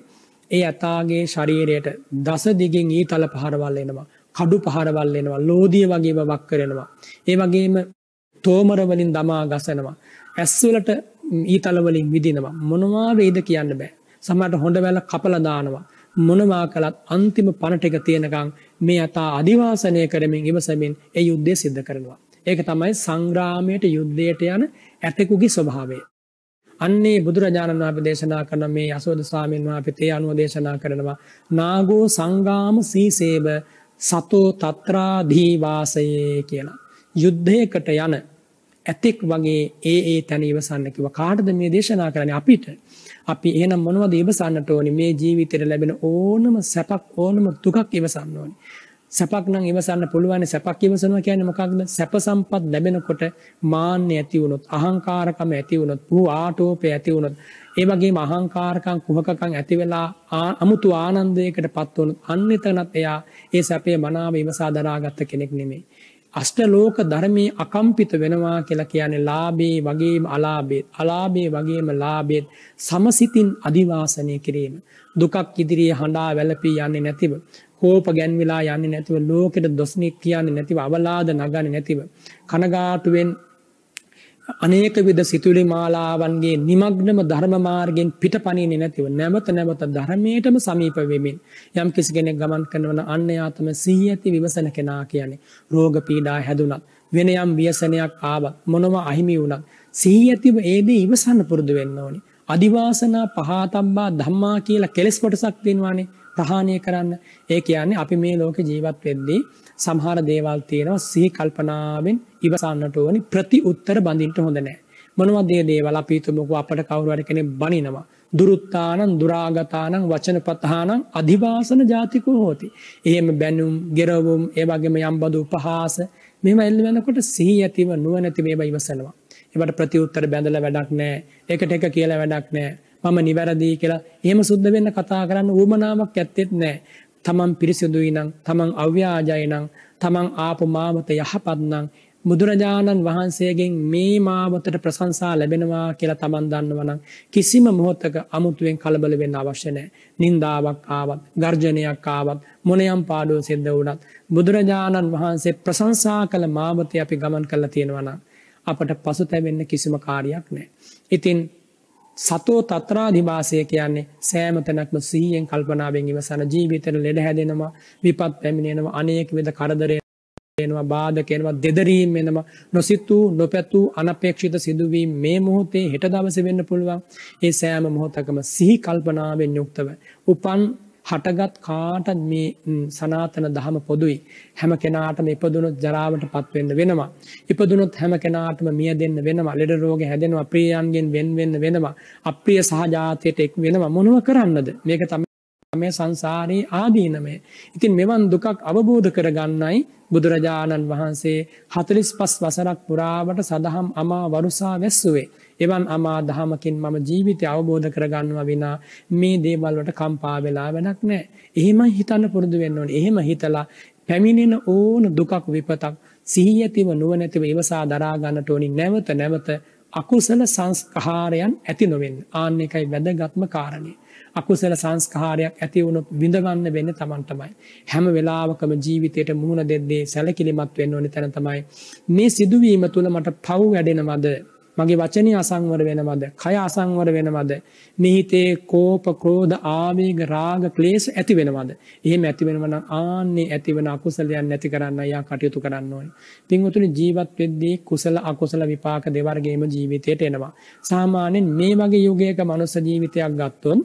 ඒ ඇතාගේ ශරීරයට දස දිගින් ඊතල පහරවල් එනවා. කඩු පහරවල් එනවා ලෝදිය වගේ බවක් කරනවා. ඒ වගේම තෝමර වලින් දමා ගසනවා. ඇස් වලට ඊතල වලින් විදිනවා. මොනවා වේද කියන්න බෑ. සමහරට හොඬ වැල කපලා දානවා. මොනවා කළත් අන්තිම පණ ටික තියෙනකන් මේ අතා අදිවාසනය කරමින් ඉවසමින් ඒ යුද්ධය සිද්ධ කරනවා. ඒක තමයි සංග්‍රාමයට යුද්ධයට යන ඇතෙකුගේ ස්වභාවය. අන්නේ බුදුරජාණන් වහන්සේ දේශනා කරන මේ අසෝද ස්වාමීන් වහන්සේ තේ අනුව දේශනා කරනවා නාගෝ සංගාම සීසේබ සතෝ తත්‍රාදී වාසයේ කියලා. යුද්ධයකට යන ඇතෙක් වගේ ඒ ඒ තැන ඉවසන්න කිව්වා. කාටද මේ දේශනා කරන්නේ අපිට? අපි එහෙනම් මොනවද ඉවසන්නට ඕනි? මේ ජීවිතේට ලැබෙන ඕනම සැපක් ඕනම දුකක් ඉවසන්න ඕනි. සැපක් නම් ඉවසන්න පුළුවන් සැපක් ඉවසනවා කියන්නේ මොකක්ද සැප සම්පත් ලැබෙනකොට මාන්න ඇති වුණොත් අහංකාරකම ඇති වුණොත් පුහු ආටෝපය ඇති වුණොත් ඒ වගේම අහංකාරකම් කුහකකම් ඇති වෙලා අමුතු ආනන්දයකට පත් වුණොත් අන්නිතනත් එයා ඒ සැපේ මනාව ඉවසා දරාගත්ත කෙනෙක් නෙමෙයි අෂ්ටලෝක ධර්මයේ අකම්පිත වෙනවා කියලා කියන්නේ ලාභේ වගේම අලාභේ අලාභේ වගේම ලාභේ සමසිතින් අදිවාසනය කිරීම දුකක් ඉදිරියේ හඬා වැළපී යන්නේ නැතිව කෝප ගැන්විලා යන්නේ නැතිව ලෝකෙට දොස්නික් කියන්නේ නැතිව අවලාද නගන්නේ නැතිව කනගාටුවෙන් අනේක විද සිතුවිලි මාලාවන්ගේ নিমග්නම ධර්ම මාර්ගෙන් පිටපණින්නේ නැතිව නැවත නැවත ධර්මයටම සමීප වෙමින් යම් කිසි කෙනෙක් ගමන් කරනවන අන්න යාතම සිහි ඇති විමසන කෙනා කියන්නේ රෝග පීඩා හැදුනත් වෙන යම් ව්‍යසනයක් ආවත් මොනම අහිමි වුණත් සිහි ඇතිව ඒ දේ ඉවසන්න පුරුදු වෙන්න ඕනේ අදිවාසනා පහතම්බා ධම්මා කියලා කෙලෙස් කොටසක් දෙනවානේ ප්‍රහාණය කරන්න ඒ කියන්නේ අපි මේ ලෝක ජීවත් වෙද්දී සමහර දේවල් තියෙනවා සිහි කල්පනාවෙන් ඉවසන්නට ඕනි ප්‍රති උත්තර බඳින්ට හොඳ නෑ මොනවද මේ දේවල් අපි හිතමුකෝ අපට කවුරු හරි කෙනෙක් බනිනවා දුරුත්තානං දුරාගතානං වචනපතහානං අධිවාසන ජාතිකෝ හෝති එහෙම බැනුම් ගෙරවුම් ඒ වගේම යම්බදු උපහාස මේවා එල්ලවෙනකොට සිහි ඇතිව නුවණැති මේවා ඉවසනවා ඒවට ප්‍රතිඋත්තර බැඳලා වැඩක් නෑ ඒකට එක කියලා වැඩක් නෑ මම නිවැරදිී කියලා එහෙම සුද්ද වෙන්න කතා කරන්න ඌමනාවක් ඇත්තෙත් නෑ. තමන් පිරිසිදුයි නං තමන් අව්‍යාජයනං තමන් ආපු මාවත යහපත්නං බුදුරජාණන් වහන්සේගෙන් මේ මාවතට ප්‍රසංසා ලැබෙනවා කියලා තමන් දන්නවනම් කිසිම මොහොතක අමුතුවෙන් කලබල වෙන්න අවශ්‍ය නැහැ. නින්දාවක් ආවත්, ගර්ජනයක් ආවත්, මොනියම් පාඩුව සිද්ධ වුණත් බුදුරජාණන් වහන්සේ ප්‍රශංසා කළ මාවතේ අපි ගමන් කළා තියෙනවා නම් අපට පසුතැවෙන්න කිසිම කාර්යයක් නැහැ. ඉතින් සතෝ තත්‍රාධිවාසය කියන්නේ සෑම තැනක්ම සීයෙන් කල්පනාවෙන් ඉවසන ජීවිතයට ලෙඩ හැදෙනවා විපත් පැමිණෙනවා අනේක විද කරදරය එනවා බාධකෙනවා දෙදරීම් එනවා නොසිතූ නොපැතූ අනපේක්ෂිත සිදුවීම් මේ මොහොතේ හෙට දවසේ වෙන්න පුළුවන් ඒ සෑම මොහොතකම සිහි කල්පනාවෙන් යුක්තව උපන් හටගත් කාට මේ සනාතන දහම පොදුයි හැම කෙනාටම ඉපදුනොත් ජරාවට පත්වෙන්න වෙනවා ඉපදුනොත් හැම කෙනාටම මිය දෙන්න වෙනවා ලෙඩ රෝග හැදෙනවා ප්‍රියයන්ගෙන් වෙන් වෙන්න වෙනවා අප්‍රිය සහජාතයට එක් වෙනවා මොනව කරන්නද මේක තමයි මේ සංසාරයේ ආදීනමය ඉතින් මෙවන් දුකක් අවබෝධ කරගන්නයි බුදුරජාණන් වහන්සේ 45 වසරක් පුරාවට සදහම් අමා වරුසා වැස්සුවේ එවන් අමා දහමකින් මම ජීවිතය අවබෝධ කරගන්නවා විනා මේ දේවල් වලට කම්පා වෙලා වැඩක් නැහැ. එහෙමයි හිතන්න පුරුදු වෙන්න ඕනේ. එහෙම හිතලා පැමිණෙන ඕන දුකක් විපතක් සිහියතිව නුවණැතිව ඉවසා දරා ගන්නට ඕනි. නැවත නැවත අකුසල සංස්කාරයන් ඇති නොවෙන්න. ආන්න එකයි වැදගත්ම කාරණේ. අකුසල සංස්කාරයක් ඇති වුණොත් විඳගන්න වෙන්නේ Taman තමයි. හැම වෙලාවකම ජීවිතයට මුහුණ දෙද්දී සැලකිලිමත් වෙන්න ඕනේ තැන තමයි. මේ සිදුවීම තුළ මට පව් වැඩෙනවද? මගේ වචනය අසංවර වෙනවද කය අසංවර වෙනවද නිහිතේ කෝප ක්‍රෝධ ආවේග රාග ක්ලේශ ඇති වෙනවද එහෙම ඇති වෙනවනම් ආන්නේ ඇතිවන අකුසලයන් නැති කරන්න යා කටයුතු කරන්න ඕනේ පින්වතුනි ජීවත් වෙද්දී කුසල අකුසල විපාක දෙවර්ගයේම ජීවිතයට එනවා සාමාන්‍යයෙන් මේ වගේ යුගයක මනුස්ස ජීවිතයක් ගත්තොත්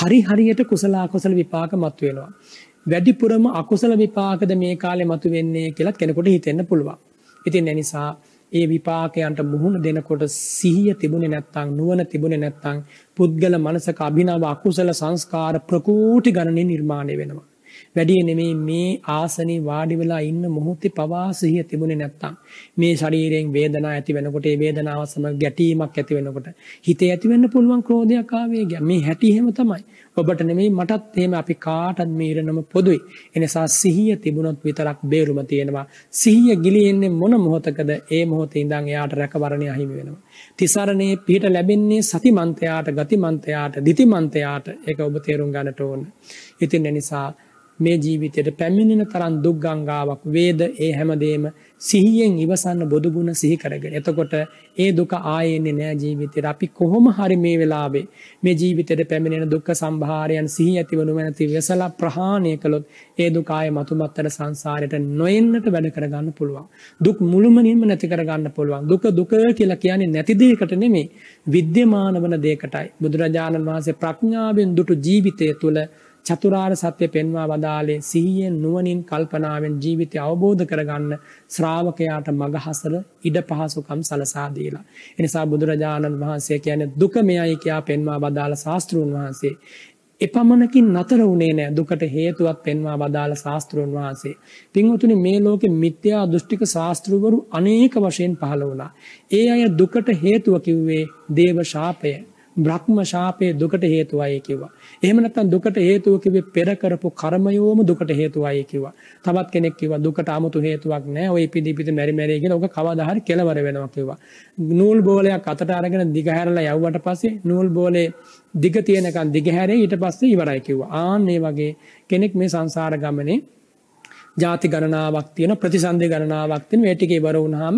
හරි හරියට කුසල අකුසල විපාක මතුවෙනවා වැඩිපුරම අකුසල විපාකද මේ කාලේ මතුවෙන්නේ කියලා කෙනෙකුට හිතෙන්න පුළුවන් ඉතින් ඒ නිසා ඒ විපාකයන්ට මුහුණ දෙනකොට සිහිය තිබුණේ නැත්නම් නුවණ තිබුණේ නැත්නම් පුද්ගල මනසක අභිනව අකුසල සංස්කාර ප්‍රකූටි ගණනේ නිර්මාණය වෙනවා. වැඩිය නෙමේ මේ ආසනේ වාඩි වෙලා ඉන්න මොහොතේ පවා සිහිය තිබුණේ නැත්තම් මේ ශරීරයෙන් වේදනාවක් ඇති වෙනකොට ඒ වේදනාව සමග ගැටීමක් ඇති වෙනකොට හිතේ ඇති වෙන්න පුළුවන් ක්‍රෝධයක් ආවේගය මේ හැටි එහෙම තමයි ඔබට නෙමේ මටත් එහෙම අපි කාටත් මේ ඉරණම පොදුයි එනිසා සිහිය තිබුණොත් විතරක් බේරුම තියෙනවා සිහිය ගිලින්නේ මොන මොහොතකද ඒ මොහොතේ ඉඳන් එයාට රැකවරණය අහිමි වෙනවා තිසරණේ පිට ලැබෙන්නේ සතිමන්තයාට ගතිමන්තයාට දිතිමන්තයාට ඒක ඔබ තේරුම් ගන්නට ඕන ඉතින් ඒ නිසා මේ ජීවිතයට පැමිණෙන තරම් දුක් ගංගාවක් වේද ඒ හැමදේම සිහියෙන් ඉවසන්න බොදු ගුණ සිහි කරගෙන. එතකොට ඒ දුක ආයෙන්නේ නෑ ජීවිතේට. අපි කොහොම හරි මේ වෙලාවේ මේ ජීවිතයට පැමිණෙන දුක් සම්භාරයන් සිහි ඇතිව නොමැති වෙසලා ප්‍රහාණය කළොත් ඒ දුක ආයෙ මතුමත්තර සංසාරයට නොයෙන්නට වැඩ කරගන්න පුළුවන්. දුක් මුළුමනින්ම නැති කරගන්න පුළුවන්. දුක දුක කියලා කියන්නේ නැති දෙයකට නෙමෙයි විද්‍යමාන වන දෙයකටයි. බුදුරජාණන් වහන්සේ ප්‍රඥාවෙන් දුටු ජීවිතය තුළ චතුරාර් සත්‍යය පෙන්වා වදාලේ සිහියෙන් නුවනින් කල්පනාවෙන් ජීවිතය අවබෝධ කරගන්න ශ්‍රාවකයාට මගහසර ඉඩ පහසුකම් සලසාදීලා. එනිසා බුදුරජාණන් වහන්සේ කියන දුකමයයි කියා පෙන්වා වදාළ ශාස්තෘන් වහන්සේ. එපමණකින් නතර වුණේ නෑ දුකට හේතුවක් පෙන්වා වදාළ ශාස්තෘන් වහන්සේ. පින්වතුනි මේ ලෝකෙ මිත්‍යා දෘෂ්ටික ශාස්තෘවරු අනේක වශයෙන් පහළ වුණා. ඒ අය දුකට හේතුව කිව්වේ දේව ශාපය. බ්‍රහ්ම ශාපය දුකට හේතුවයි කිව්වා. එහෙම නැත්නම් දුකට හේතුව කිව්වේ පෙර කරපු කර්මයෝම දුකට හේතුවයි කිව්වා. තවත් කෙනෙක් කිව්වා දුකට 아무තු හේතුවක් නැහැ. ඔය ඉපිදි ඉපිදි මෙරි මෙරි කියලා ඔක කවදා හරි කෙලවර වෙනවා කිව්වා. නූල් බෝලයක් අතට අරගෙන දිග හැරලා යවුවට පස්සේ නූල් බෝලේ දිග තියෙනකන් දිග හැරේ ඊට පස්සේ ඉවරයි කිව්වා. ආන් මේ වගේ කෙනෙක් මේ සංසාර ගමනේ ಜಾති ගණනාවක් තියෙන ප්‍රතිසන්දි ගණනාවක් තියෙන මේ ටික ඉවර වුණාම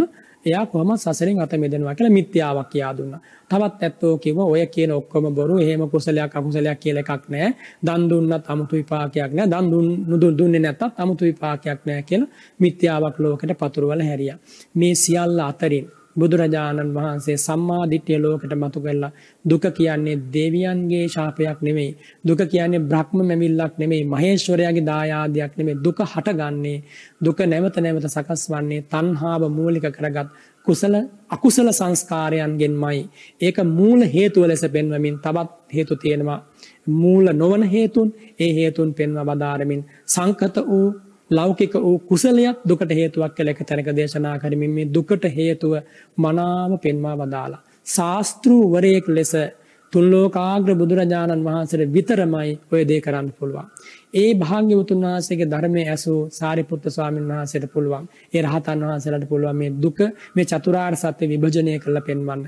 එයා කොහොම සසරින් අත මෙදෙනවා කියලා මිත්‍යාවක් කියා දුන්නා. තවත් ඇත්තෝ කිව්ව ඔය කියන ඔක්කොම බොරු. එහෙම කුසලයක් අකුසලයක් කියලා එකක් නැහැ. දන් දුන්නත් 아무තු විපාකයක් නැහැ. දන් දුන්න දුන්නේ නැත්තත් 아무තු විපාකයක් නැහැ කියලා මිත්‍යාවක් ලෝකෙට පතුරවල හැරියා. මේ සියල්ල අතරින් බුදුරජාණන් වහන්සේ සම්මා දිට්ඨිය ලෝකෙට මතු කළා. දුක කියන්නේ දෙවියන්ගේ ශාපයක් නෙමෙයි. දුක කියන්නේ බ්‍රහ්ම මැමිල්ලක් නෙමෙයි. මහේශ්වරයාගේ දායාදයක් නෙමෙයි. දුක හටගන්නේ දුක නැවත නැවත සකස් වන්නේ තණ්හාව මූලික කරගත් කුසල අකුසල සංස්කාරයන්ගෙන්මයි. ඒක මූල හේතුව ලෙස පෙන්වමින් තවත් හේතු තියෙනවා. මූල නොවන හේතුන් ඒ හේතුන් පෙන්ව බදාරමින් සංකත වූ ලෞකික වූ කුසලයක් දුකට හේතුවක් කළ එක තැනක දේශනා කරමින් මේ දුකට හේතුව මනාව පෙන්වා වදාලා. ශාස්තෘූවරයෙක් ලෙස තුල්ලෝකාග්‍ර බුදුරජාණන් වහන්සට විතරමයි ඔය දේ කරන්න පුළුවන්. ඒ භාග්‍යවතුන් වහන්සේගේ ධර්මය ඇසූ සාරිපුත්ත ස්වාමීන් වහන්සට පුළුවන් ඒ රහතන් වහන්සලට පුළුවන් මේ දුක මේ චතුරාර් සත්‍ය විභජනය කරල පෙන්වන්න.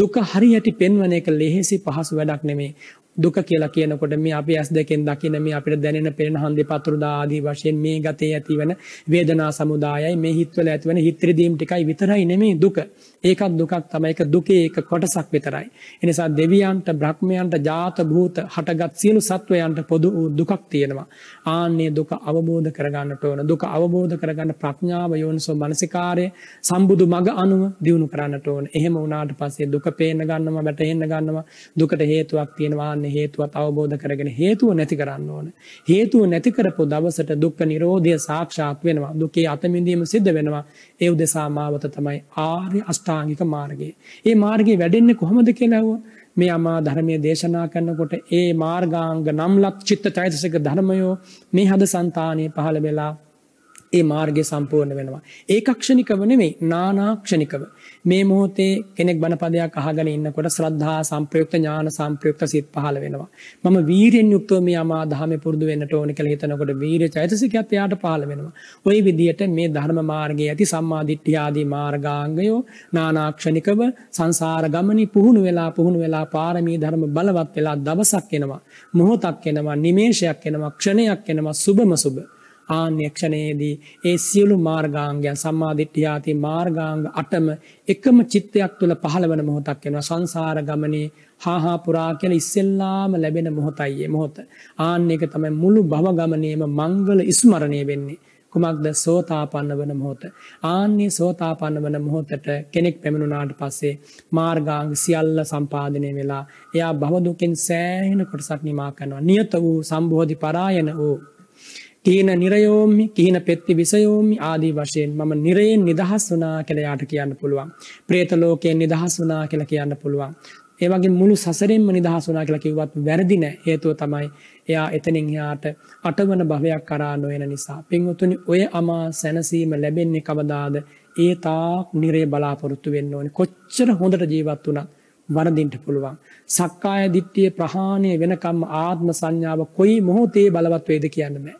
දුක හරියට පෙන්වන එක ලෙහෙසි පහසු වැඩක් නෙමේ දුක කියලා කියනකොට මේ අපි ඇස් දෙකෙන් දකින මේ අපිට දැනෙන පෙනෙන හන්දේ පතුරුදා ආදී වශයෙන් මේ ගතේ ඇතිවන වේදනා සමුදායයි මේ හිතවල ඇතිවන හිත්‍රිදීම් ටිකයි විතරයි නෙමේ දුක. ඒකත් දුකක් තමයි. ඒක දුකේ එක කොටසක් විතරයි. ඒ නිසා දෙවියන්ට, බ්‍රහ්මයන්ට, ජාත භූත, හටගත් සියලු සත්වයන්ට පොදු දුකක් තියෙනවා. ආන්නේ දුක අවබෝධ කරගන්නට ඕන. දුක අවබෝධ කරගන්න ප්‍රඥාව යෝනිසෝ මනසිකාරය සම්බුදු මඟ අනුව දියුණු කරන්නට ඕන. එහෙම වුණාට පස්සේ දුක පේන්න ගන්නවා, වැටහෙන්න ගන්නවා. දුකට හේතුවක් තියෙනවා. ඕන හේතුවත් අවබෝධ කරගෙන හේතුව නැති කරන්න ඕන. හේතුව නැති කරපු දවසට දුක්ඛ නිරෝධය සාක්ෂාත් වෙනවා. දුකේ අතමිදීම සිද්ධ වෙනවා. ඒ උදෙසා මාවත තමයි ආර්ය අෂ්ටාංගික මාර්ගය. මේ මාර්ගය වැඩෙන්නේ කොහොමද කියලා මේ අමා ධර්මයේ දේශනා කරනකොට ඒ මාර්ගාංග නම් ලක් චිත්ත චෛතසික ධර්මයෝ මේ හද సంతානේ පහළ වෙලා ඒ මාර්ගය සම්පූර්ණ වෙනවා. ඒකක්ෂණිකව නෙමෙයි නානාක්ෂණිකව. මේ මොහොතේ කෙනෙක් බණ පදයක් අහගෙන ඉන්නකොට ශ්‍රද්ධා සංප්‍රයුක්ත ඥාන සංප්‍රයුක්ත සිත් පහළ වෙනවා. මම වීරෙන් යුක්තව මේ අමා දහමේ පුරුදු වෙන්නට ඕන කියලා හිතනකොට වීරිය චෛතසිකයත් එයාට පහළ වෙනවා. ওই විදිහට මේ ධර්ම මාර්ගයේ ඇති සම්මා දිට්ඨිය ආදී මාර්ගාංගයෝ නානාක්ෂණිකව සංසාර ගමනේ පුහුණු වෙලා පුහුණු වෙලා පාරමී ධර්ම බලවත් වෙලා දවසක් එනවා. මොහොතක් එනවා, නිමේෂයක් එනවා, ක්ෂණයක් එනවා, සුබම සුබ. ආන්‍යක්ෂණයේදී ඒ සියලු මාර්ගාංගයන් සම්මාදිට්ඨිය ආදී මාර්ගාංග අටම එකම චිත්තයක් තුළ පහළවන මොහොතක් වෙනවා සංසාර ගමනේ හාහා පුරා කියලා ඉස්සෙල්ලාම ලැබෙන මොහොතයි මොහොත. ආන්න එක තමයි මුළු භව ගමනේම මංගල ස්මරණය වෙන්නේ. කුමක්ද සෝතාපන්න වන මොහොත. ආන්නේ සෝතාපන්න වන මොහොතට කෙනෙක් පැමිණුණාට පස්සේ මාර්ගාංග සියල්ල සම්පාදනය වෙලා එයා භව දුකෙන් සෑහෙන කොටසක් නිමා කරනවා. නියත වූ සම්බෝධි පරායන වූ කීන නිරයෝමි කීන පෙත්ති විසයෝමි ආදී වශයෙන් මම නිරයෙන් නිදහස් වනා කළ යාට කියන්න පුළුවන්. ප්‍රේතලෝකයෙන් නිදහස් වනා කියලා කියන්න පුළුවන්. ඒවගේ මුළු සසරෙන්ම නිදහස් වනා කියලා කිව්වත් වැරදි නෑ. හේතුව තමයි එයා එතනින් එයාට අටවන භවයක් කරා නොයන නිසා. පින්වතුනි ඔය අමා සැනසීම ලැබෙන්නේ කවදාද? ඒ තාක් නිරේ බලාපොරොත්තු වෙන්න ඕනේ. කොච්චර හොඳට ජීවත් වුණත් වරදින්ට පුළුවන්. සක්කාය දිට්ඨිය ප්‍රහාණය වෙනකම් ආත්ම සංඥාව කොයි මොහොතේ බලවත් වේද කියන්න බෑ.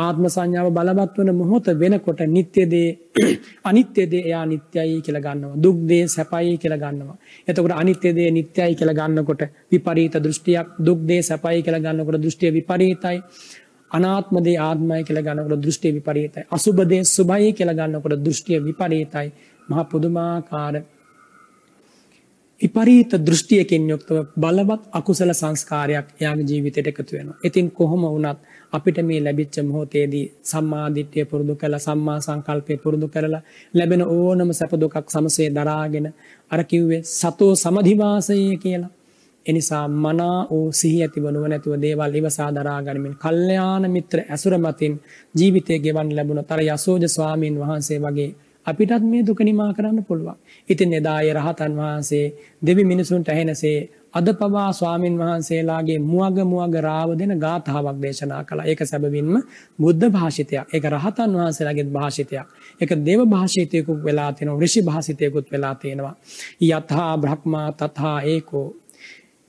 ආත්ම සංඥාව බලවත් වන මොහොත වෙනකොට නිත්‍ය දේ අනිත්‍ය දේ එයා නිත්‍යයි කියලා ගන්නවා. දුක් දේ සැපයි කියලා ගන්නවා. එතකොට අනිත්‍ය දේ නිත්‍යයි කියලා ගන්නකොට විපරීත දෘෂ්ටියක් දුක් දේ සැපයි කියලා ගන්නකොට දෘෂ්ටිය විපරීතයි. අනාත්ම දේ ආත්මයි කියලා ගන්නකොට දෘෂ්ටිය විපරීතයි. අසුභ දේ සුභයි කියලා ගන්නකොට දෘෂ්ටිය විපරීතයි. මහ පුදුමාකාර විපරීත දෘෂ්ටියකින් යුක්තව බලවත් අකුසල සංස්කාරයක් එයාගේ ජීවිතයට එකතු වෙනවා. ඉතින් කොහොම වුණත් අපිට මේ ලැබිච්ච මොහොතේදී සම්මාධිට්‍යය පුරුදු කළ සම්මා සංකල්පය පුරුදු කරලා ලැබෙන ඕනම සැපදුකක් සමසේ දරාගෙන අරකිව්වේ සතෝ සමධිවාසය කියලා. එනිසා මනා වූ සිහි ඇතිව නුවණැතිව දේවල් ඉවසා දරා ගනිමින් කල්යාණ මිත්‍ර ඇසුර මතින් ජීවිතය ගෙවන්න ලැබුණ තර යසෝජ ස්වාමීන් වහන්සේ වගේ අපිටත් මේ දුක නිමා කරන්න පුළුවන්. ඉතින් එදා ඒ රහතන් වහන්සේ දෙවි මිනිසුන්ට ඇහෙනසේ අද පවා ස්වාමින් වහන්සේලාගේ මුවග මුවග රාව දෙන ගාථාවක් දේශනා කළා. ඒක සැබවින්ම බුද්ධ භාෂිතයක්. ඒක රහතන් වහන්සේලාගේ භාෂිතයක්. ඒක දේව භාෂිතයකුත් වෙලා තියෙනවා. ඍෂි භාෂිතයකුත් වෙලා තියෙනවා. යතහා බ්‍රහ්මා තථා ඒකෝ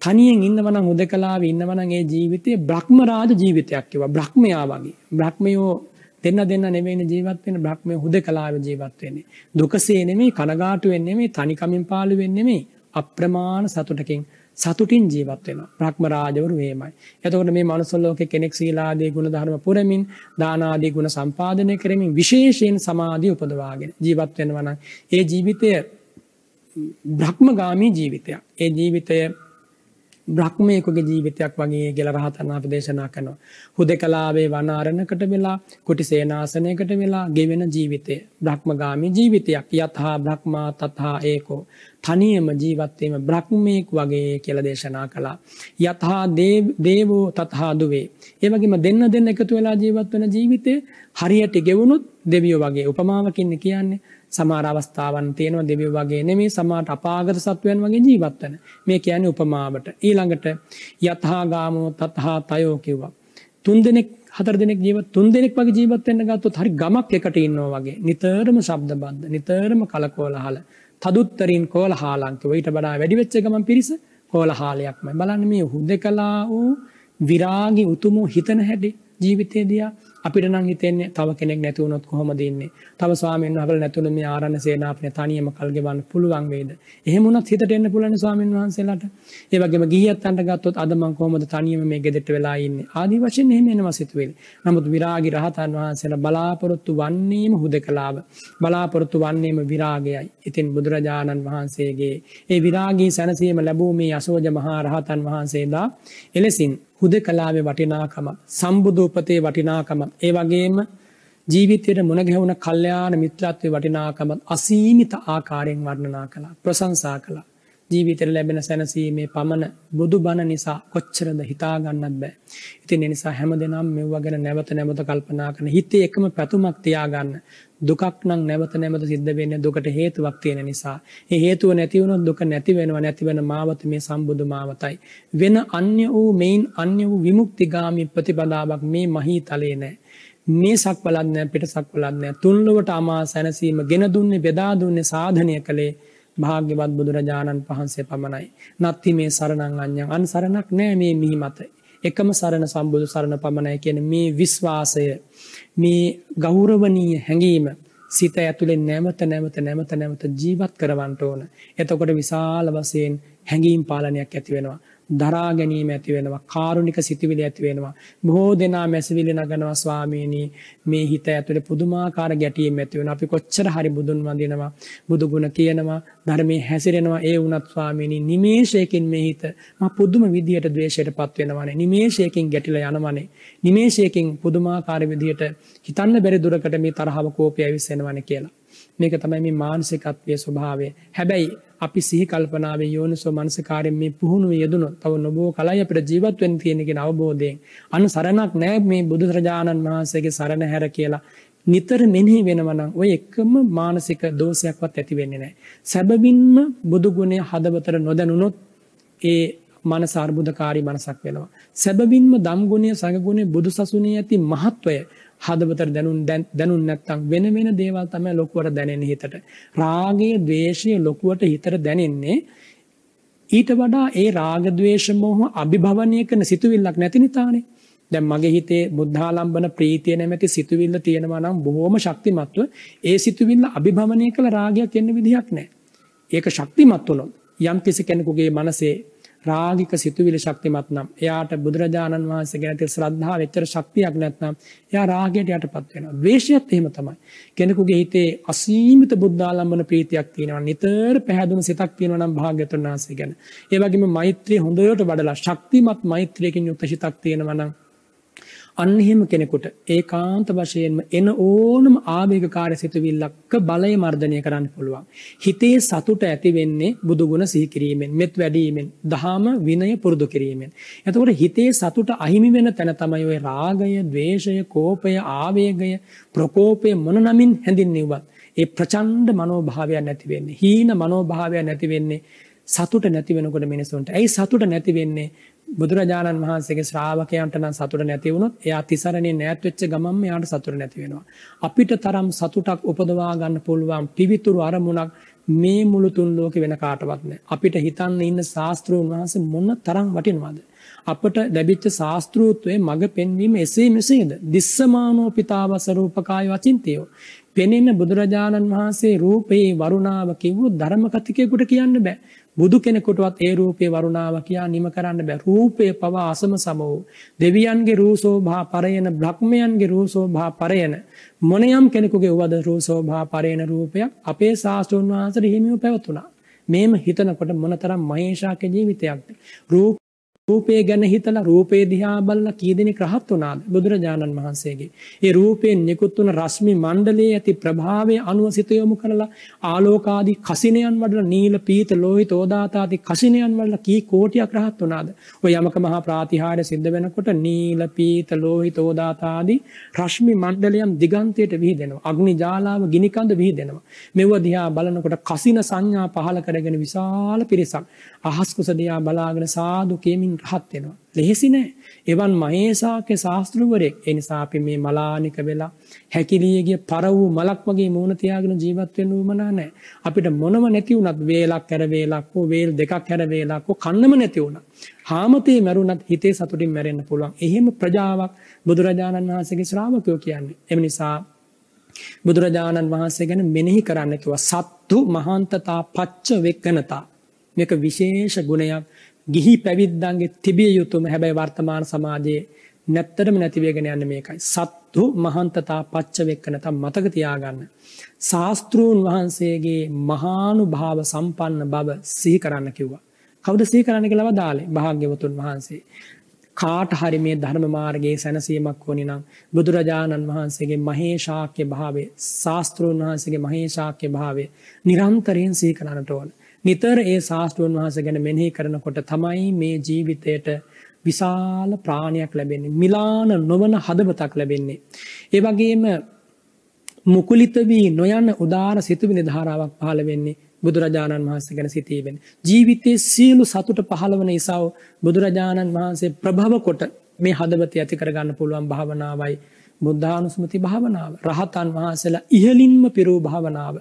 තනියෙන් ඉන්නවනම් හුදකලාවේ ඉන්නවනම් ඒ ජීවිතේ බ්‍රහ්ම රාජ ජීවිතයක් කියලා. බ්‍රහ්මයා වගේ. බ්‍රහ්මයෝ දෙන්න දෙන්න නෙවෙයි ජීවත් වෙන බ්‍රහ්මයේ හුදකලාවේ ජීවත් වෙන්නේ. දුකසේ නෙමෙයි කනගාටු වෙන්නේ නෙමෙයි තනිකමින් පාළු වෙන්නේ නෙමෙයි අප්‍රමාණ සතුටකින් සතුටින් ජීවත් වෙනවා. බ්‍රහ්ම රාජවරු වේමයි. එතකොට මේ manuss ලෝකේ කෙනෙක් සීලාදී ගුණ ධර්ම පුරමින්, දාන ආදී ගුණ සම්පාදනය කරමින් විශේෂයෙන් සමාධිය උපදවාගෙන ජීවත් වෙනවා නම් ඒ ජීවිතය බ්‍රහ්මගාමී ජීවිතයක්. ඒ ජීවිතය බ්‍රහ්මයෙකුගේ ජීවිතයක් වගේ ගෙල රහතන් අප දේශනා කනවා. හුදකලාවේ වනාරණකට වෙලා කුටි සේනාසනයකට වෙලා ගෙවෙන ජීවිතය බ්‍රහ්මගාමි ජීවිතයක් යතහා බ්‍රහ්මා තතහා ඒකෝ තනියම ජීවත්වීම බ්‍රහ්මයෙක් වගේ කියලා දේශනා කළා. යතහා දේවෝ තතහා දුවේ. ඒ වගේම දෙන්න දෙන්න එකතු වෙලා ජීවත් වෙන ජීවිතේ හරියට ගෙවුණොත් දෙවියෝ වගේ උපමාවකින් කියන්නේ සමහර අවස්ථාවන් තියෙනවා දෙවියෝ වගේ නෙමෙයි සමහරට අපාගත සත්වයන් වගේ ජීවත් වෙන. මේ කියන්නේ උපමාවට. ඊළඟට යතහාගාමෝ තතහා තයෝ කිව්වා. තුන් දෙනෙක් හතර දෙනෙක් ජීවත් තුන් දෙනෙක් වගේ ජීවත් වෙන්න ගත්තොත් හරි ගමක් එකට ඉන්නවා වගේ. නිතරම ශබ්ද බද්ද, නිතරම කලකෝලහල. තදුත්තරින් කෝලහලං කිව්වා. ඊට වඩා වැඩි වෙච්ච ගමන් පිරිස කෝලහලයක්මයි. බලන්න මේ හුදකලා වූ විරාගී උතුමෝ හිතන හැටි ජීවිතේ දියා අපිට නම් හිතන්නේ තව කෙනෙක් නැතිවුණොත් කොහොමද ඉන්නේ? තව ස්වාමීන් වහන්සේලා නැතුණු මේ ආරණ්‍ය සේනාපනේ තනියම කල් ගෙවන්න පුළුවන් වේද? එහෙම වුණත් හිතට එන්න පුළුවන් ස්වාමීන් වහන්සේලාට. ඒ වගේම ගිහියත්තන්ට ගත්තොත් අද මම කොහොමද තනියම මේ ගෙදරට වෙලා ඉන්නේ? ආදී වශයෙන් එහෙම එනවා සිතුවිලි. නමුත් විරාගි රහතන් වහන්සේලා බලාපොරොත්තු වන්නේම හුදකලාව. බලාපොරොත්තු වන්නේම විරාගයයි. ඉතින් බුදුරජාණන් වහන්සේගේ ඒ විරාගී සැනසීම ලැබූ මේ අසෝජ මහා රහතන් වහන්සේලා එලෙසින් හුද කලාවේ වටිනාකම සම්බුදු උපතේ වටිනාකම ඒ වගේම ජීවිතයට මුණගැහුණ කල්යාණ මිත්‍රත්වය වටිනාකම අසීමිත ආකාරයෙන් වර්ණනා කළා ප්‍රශංසා කළා ජීවිතයට ලැබෙන සැනසීමේ පමණ බුදු බණ නිසා කොච්චරද හිතාගන්නත් බෑ ඉතින් ඒ නිසා හැමදෙනාම මෙව්වා ගැන නැවත නැවත කල්පනා කරන හිතේ එකම පැතුමක් තියාගන්න දුකක් නම් නැවත නැවත සිද්ධ වෙන්නේ දුකට හේතුවක් තියෙන නිසා. ඒ හේතුව නැති වුණොත් දුක නැති වෙනවා නැති වෙන මාවත මේ සම්බුදු මාවතයි. වෙන අන්‍ය වූ මේන් අන්‍ය වූ විමුක්තිගාමී ප්‍රතිපදාවක් මේ මහීතලේ නැහැ. මේ සක්වලත් නැහැ පිට සක්වලත් නැහැ. තුන්ලොවට අමා සැනසීම ගෙන දුන්නේ බෙදා දුන්නේ සාධනය කළේ භාග්‍යවත් බුදුරජාණන් වහන්සේ පමණයි. නත්ති මේ සරණං අඤ්ඤං අන් සරණක් නැහැ මේ මිහි මතේ. එකම සරණ සම්බුදු සරණ පමණයි කියන මේ විශ්වාසය මේ ගෞරවනීය හැඟීම සිත ඇතුළේ නැමත නැමත නැමත නැමත ජීවත් කරවන්න ඕන. එතකොට විශාල වශයෙන් හැඟීම් පාලනයක් ඇති වෙනවා. දරා ගැනීම ඇති වෙනවා කාරුණික සිතුවිලි ඇති වෙනවා බොහෝ දෙනා මැසවිලි නගනවා ස්වාමීනි මේ හිත ඇතුලේ පුදුමාකාර ගැටීම් ඇති වෙනවා අපි කොච්චර හරි බුදුන් වඳිනවා බුදු ගුණ කියනවා ධර්මයේ හැසිරෙනවා ඒ වුණත් ස්වාමීනි නිමේෂයකින් මේ හිත මා පුදුම විදියට ද්වේෂයටපත් වෙනවානේ නිමේෂයකින් ගැටිලා යනවානේ නිමේෂයකින් පුදුමාකාර විදියට හිතන්න බැරි දුරකට මේ තරහව කෝපය ඇවිස්සෙනවානේ කියලා මේක තමයි මේ මානසිකත්වයේ ස්වභාවය හැබැයි අපි සිහි කල්පනාවේ යෝනිසෝ මනසකාරයෙන් මේ පුහුණුවේ යෙදුණොත් තව නොබෝ කලයි අපිට ජීවත් වෙන්න තියෙන කියන අවබෝධයෙන් අනු සරණක් නැහැ මේ බුදුරජාණන් වහන්සේගේ සරණ හැර කියලා නිතර මෙනෙහි වෙනවා නම් ওই එකම මානසික දෝෂයක්වත් ඇති වෙන්නේ නැහැ. සැබවින්ම බුදු ගුණය හදවතට නොදැනුනොත් ඒ මනස අර්බුදකාරී මනසක් වෙනවා. සැබවින්ම ධම් ගුණය, සංග ගුණය, බුදු සසුනේ ඇති මහත්වය හදවතර දැනුන් දැනුන් නැත්තම් වෙන වෙන දේවල් තමයි ලොකුවට දැනෙන්නේ හිතට. රාගය, ద్వේෂය ලොකුවට හිතට දැනෙන්නේ ඊට වඩා ඒ රාග, ద్వේෂ, මෝහ අභිභවනය කරන සිතුවිල්ලක් නැති නිසානේ. දැන් මගේ හිතේ බුද්ධාලම්බන ප්‍රීතිය නැමැති සිතුවිල්ල තියෙනවා නම් බොහොම ශක්තිමත්ව ඒ සිතුවිල්ල අභිභවනය කළ රාගයක් එන්න විදිහක් නැහැ. ඒක ශක්තිමත් වුණොත් යම් කිසි කෙනෙකුගේ මනසේ රාගික සිතුවිලි ශක්තිමත් නම් එයාට බුදුරජාණන් වහන්සේ ගැන තියෙන ශ්‍රද්ධාව එච්චර ශක්තියක් නැත්නම් එයා රාගයට යටපත් වෙනවා. ද්වේෂයත් එහෙම තමයි. කෙනෙකුගේ හිතේ අසීමිත බුද්ධාලම්බන ප්‍රීතියක් තියෙනවා. නිතර පහදුණු සිතක් තියෙනවා නම් භාග්‍යතුන් වහන්සේ ගැන. ඒ වගේම මෛත්‍රිය හොඳට වඩලා ශක්තිමත් මෛත්‍රියකින් යුක්ත සිතක් තියෙනවා නම් අන්න එහෙම කෙනෙකුට ඒකාන්ත වශයෙන්ම එන ඕනම ආවේගකාරී සිතුවිල්ලක්ක බලය මර්ධනය කරන්න පුළුවන්. හිතේ සතුට ඇති වෙන්නේ බුදු ගුණ සිහි කිරීමෙන්, මෙත් වැඩීමෙන්, දහම විනය පුරුදු කිරීමෙන්. එතකොට හිතේ සතුට අහිමි වෙන තැන තමයි ওই රාගය, ద్వේෂය, කෝපය, ආවේගය, ප්‍රකෝපය මොන නමින් හැඳින්වෙවත් ඒ ප්‍රචණ්ඩ මනෝභාවයක් නැති වෙන්නේ. හීන මනෝභාවයක් නැති වෙන්නේ. සතුට නැති වෙනකොට මිනිසුන්ට. ඇයි සතුට නැති වෙන්නේ? බුදුරජාණන් වහන්සේගේ ශ්‍රාවකයන්ට නම් සතුට නැති වුණොත් එයා තිසරණේ නැත් වෙච්ච ගමන්ම එයාට සතුට නැති වෙනවා. අපිට තරම් සතුටක් උපදවා ගන්න පුළුවන් පිවිතුරු අරමුණක් මේ මුළු තුන් ලෝකෙ වෙන කාටවත් නැහැ. අපිට හිතන්න ඉන්න ශාස්ත්‍රෝන් වහන්සේ මොන තරම් වටිනවද? අපට ලැබිච්ච ශාස්ත්‍රූත්වයේ මඟ පෙන්වීම එසේ මෙසේද? දිස්සමානෝ පිතාවස රූපකාය වචින්තයෝ. පෙනෙන බුදුරජාණන් වහන්සේ රූපේ වරුණාව කිව්වොත් ධර්ම කතිකයකට කියන්න බෑ. බුදු කෙනෙකුටවත් ඒ රූපේ වරුණාව කියා නිම කරන්න බෑ. රූපය පවා අසම සම වූ දෙවියන්ගේ රූපෝභා පරයන බ්‍රහ්මයන්ගේ රූපෝභා පරයන මොනියම් කෙනෙකුගේ උවද රූපෝභා පරයන රූපයක් අපේ ශාස්ත්‍රඥ වහන්සේට හිමිව පැවතුණා. මේම හිතනකොට මොනතරම් මහේෂාක ජීවිතයක්ද. රූප රූපය ගැන හිතලා රූපේ දිහා බලලා කී දෙනෙක් රහත් වුණාද බුදුරජාණන් වහන්සේගේ. ඒ රූපයෙන් නිකුත් වුණ රශ්මි මණ්ඩලයේ ඇති ප්‍රභාවය අනුව සිත යොමු කරලා ආලෝකාදී කසිනයන් වඩලා නීල පීත ලෝහිත ඕදාතාදී කසිනයන් වඩලා කී කෝටියක් රහත් වුණාද? ඔය යමක මහා ප්‍රාතිහාර්ය සිද්ධ වෙනකොට නීල පීත ලෝහිත ඕදාතාදී රශ්මි මණ්ඩලයන් දිගන්තයට විහිදෙනවා. අග්නි ජාලාව ගිනි කඳ විහිදෙනවා. මෙව දිහා බලනකොට කසින සංඥා පහල කරගෙන විශාල පිරිසක් අහස් කුස දෙයා බලාගෙන සාදු කියමින් රහත් වෙනවා. ලෙහෙසි නෑ. එවන් මහේසාගේ ශාස්ත්‍රවරයෙක්. ඒ නිසා අපි මේ මලානික වෙලා හැකිලියගේ පර වූ මලක් වගේ මූණ තියාගෙන ජීවත් වෙන්න උවමනා නෑ. අපිට මොනම නැති වුණත් වේලක් කර වේලක් හෝ වේල් දෙකක් කර වේලක් හෝ කන්නම නැති වුණා. හාමතේ මැරුණත් හිතේ සතුටින් මැරෙන්න පුළුවන්. එහෙම ප්‍රජාවක් බුදුරජාණන් වහන්සේගේ ශ්‍රාවකයෝ කියන්නේ. එම නිසා බුදුරජාණන් වහන්සේ ගැන මෙනෙහි කරන්න කිව්වා. සත්තු මහාන්තතා පච්ච වෙක්කනතා මේක විශේෂ ගුණයක් ගිහි පැවිද්දන්ගේ තිබිය යුතුම හැබැයි වර්තමාන සමාජයේ නැත්තරම නැතිවේගෙන යන්න මේකයි. සත්තු මහන්තතා පච්ච වෙක්කනත මතක තියාගන්න. ශාස්තෘූන් වහන්සේගේ මහානු භාව සම්පන්න බව සිහි කරන්න කිව්වා. කවුද සිහි කරන්න කලව දාලේ භාග්‍යවතුන් වහන්සේ. කාට හරි මේ ධර්ම මාර්ගයේ සැනසීමක් වනි නම් බුදුරජාණන් වහන්සේගේ මහේශාක්‍ය භාවේ ශාස්තෘන් වහන්සේගේ මහේශාක්‍ය භාවේ නිරන්තරයෙන් සිහි කරන්නට ඕන. නිතර ඒ ශාස්තෘන් වහස ගැන මෙනෙහි කරනකොට තමයි මේ ජීවිතයට විශාල ප්‍රාණයක් ලැබෙන්නේ මිලාන නොවන හදවතක් ලැබෙන්නේ. ඒ වගේම මුකුලිත වී නොයන්න උදාාර සිතුවිනි ධාරාවක් පහළ වෙන්නේ බුදුරජාණන් වහන්සේ ගැන සිතීමෙන්. ජීවිතයේ සියලු සතුට පහළවන ඉසව් බුදුරජාණන් වහන්සේ ප්‍රභව කොට මේ හදවතේ ඇති කරගන්න පුළුවන් භාවනාවයි බුද්ධානුස්මති භාවනාව රහතන් වහන්සේලා ඉහලින්ම පිරූ භාවනාව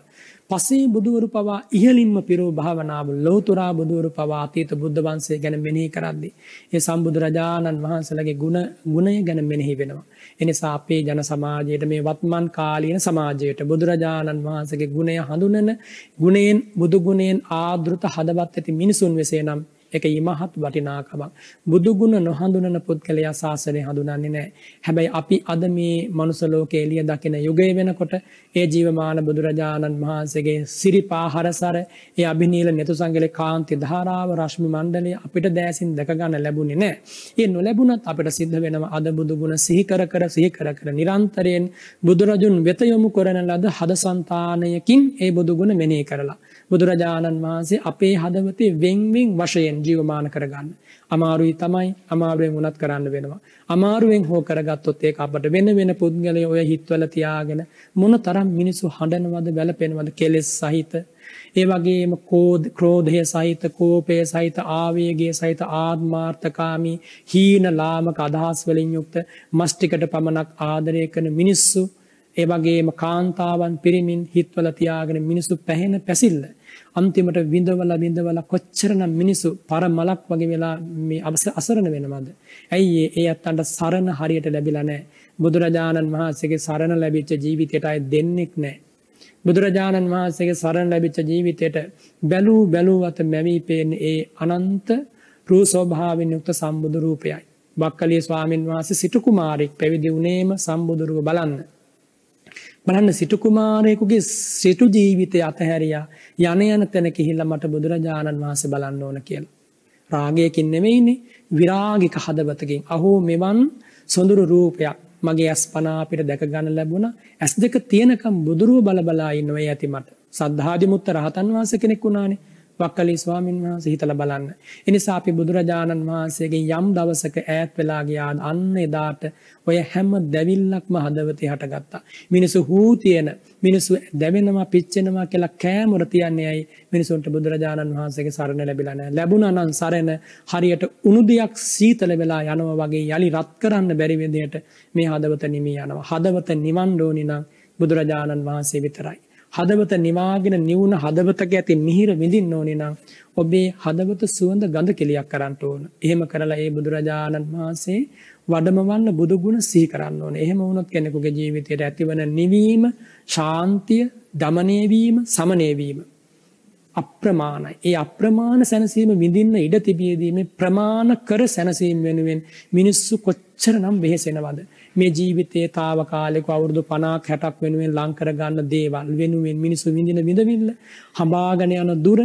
පසේ බුදුවරු පවා ඉහලින්ම පිරූ භාවනාව ලෝතුරා බුදුවරු පවා අතීත බුද්ධ වංශය ගැන මෙනෙහි කරද්දී ඒ සම්බුදුරජාණන් වහන්සේලාගේ ගුණ ගුණය ගැන මෙනෙහි වෙනවා. එනිසා අපේ ජන සමාජයේ මේ වත්මන් කාලීන සමාජයට බුදුරජාණන් වහන්සේගේ ගුණය හඳුනන ගුණයෙන් බුදු ගුණයෙන් ආදෘත හදවත් ඇති මිනිසුන් වෙසේ නම් එක ඉමහත් වටිනාකමක්. බුදුගුණ නොහඳුනන පුද්ගලයා ශාසනය හඳුනන්නේ නෑ. හැබැයි අපි අද මේ මනුසලෝක එලිය දකින යුගය වෙනකොට ඒ ජීවමාන බුදුරජාණන් වහන්සේගේ සිරිපාහරසර ඒ අභිනීල නතු සංගල කාන්ති ධාරාව රශ්මි මණ්ඩලය අපිට දෑසින් දැකගන්න ලැබුණේ නෑ. ඒ නොලැබුණත් අපිට සිද්ධ වෙනම අද බුදුගුණ සිහිකර කර සිහිකර කර නිරන්තරයෙන් බුදුරජුන් වෙත යොමු කරන ලද හද සන්තානයකින් ඒ බුදුගුණ මෙනේ කරලා. බුදුරජාණන් වහන්සේ අපේ හදවතේ වෙන්වෙන් වශයෙන් ජීවමාන කරගන්න. අමාරුයි තමයි අමාරුවෙන් උනත් කරන්න වෙනවා. අමාරුවෙන් හෝ කරගත්තොත් ඒක අපට වෙන වෙන පුද්ගලයෝ ඔය හිතවල තියාගෙන මොන තරම් මිනිස්සු හඬනවද වැළපෙනවද කෙලෙස් සහිත ඒ වගේම කෝධ ක්‍රෝධය සහිත කෝපය සහිත ආවේගය සහිත ආත්මාර්ථකාමී හීන ලාමක අදහස් වලින් යුක්ත මස්ටිකට පමණක් ආදරය කරන මිනිස්සු ඒ වගේම කාන්තාවන් පිරිමින් හිතවල තියාගෙන මිනිසු පැහෙන පැසිල්ල අන්තිමට විඳවලා විඳවලා කොච්චරනම් මිනිසු පරමලක් වගේ වෙලා මේ අසරණ වෙනවද ඇයි ඒ අත්තන්ට සරණ හරියට ලැබිලා නැහැ බුදුරජාණන් වහන්සේගේ සරණ ලැබිච්ච ජීවිතයට අය දෙන්නෙක් නැහැ බුදුරජාණන් වහන්සේගේ සරණ ලැබිච්ච ජීවිතයට බැලූ බැලුවත මැවි පේන ඒ අනන්ත රූප ස්වභාවයෙන් යුක්ත සම්බුදු රූපයයි බක්කලිය ස්වාමින් වහන්සේ සිටු කුමාරෙක් පැවිදි වුණේම සම්බුදුරුව බලන්න බලන්න සිටු කුමාරයෙකුගේ සිටු ජීවිතය අතහැරියා යන යන තැන ගිහිල්ලා මට බුදුරජාණන් වහන්සේ බලන්න ඕන කියලා. රාගයකින් නෙමෙයිනේ විරාගික හදවතකින්. අහෝ මෙවන් සොඳුරු රූපයක් මගේ අස්පනා අපිට දැක ගන්න ලැබුණා. ඇස් දෙක තියෙනකම් බුදුරුව බල බලා ඉන්න වෙයි ඇති මට. සද්ධාදිමුත්ත රහතන් වහන්සේ කෙනෙක් වුණානේ. වක්කලි ස්වාමීන් වහන්සේ හිතලා බලන්න. එනිසා අපි බුදුරජාණන් වහන්සේගෙන් යම් දවසක ඈත් වෙලා ගියාද අන්න එදාට ඔය හැම දැවිල්ලක්ම හදවතේ හටගත්තා. මිනිසු හූ තියෙන මිනිසු දැවෙනවා පිච්චෙනවා කියලා කෑමොර තියන්නේ ඇයි? මිනිසුන්ට බුදුරජාණන් වහන්සේගේ සරණ ලැබිලා නැහැ. ලැබුණා නම් සරණ හරියට උණුදියක් සීතල වෙලා යනවා වගේ යලි රත් කරන්න බැරි විදිහට මේ හදවත නිමී යනවා. හදවත නිවන් ඕනි නම් බුදුරජාණන් වහන්සේ විතරයි. හදවත නිවාගෙන නිවුණ හදවතක ඇති මිහිර විඳින්න ඕනේ නම් ඔබේ හදවත සුවඳ ගඳ කෙලියක් කරන්න ඕන. එහෙම කරලා ඒ බුදුරජාණන් වහන්සේ වඩමවන්න බුදු ගුණ සිහි කරන්න ඕනේ. එහෙම වුණොත් කෙනෙකුගේ ජීවිතයට ඇතිවන නිවීම, ශාන්තිය, দমনය වීම, සමනය වීම අප්‍රමාණයි. ඒ අප්‍රමාණ සැනසීම විඳින්න ඉඩ තිබියදී මේ ප්‍රමාණ කර සැනසීම වෙනුවෙන් මිනිස්සු කොච්චරනම් වෙහෙසෙනවද? මේ ජීවිතයේ తాවකාලික අවුරුදු 50ක් 60ක් වෙනුවෙන් ලං කරගන්න දේවල් වෙනුවෙන් මිනිසු විඳින විඳවිල්ල හඹාගෙන යන දුර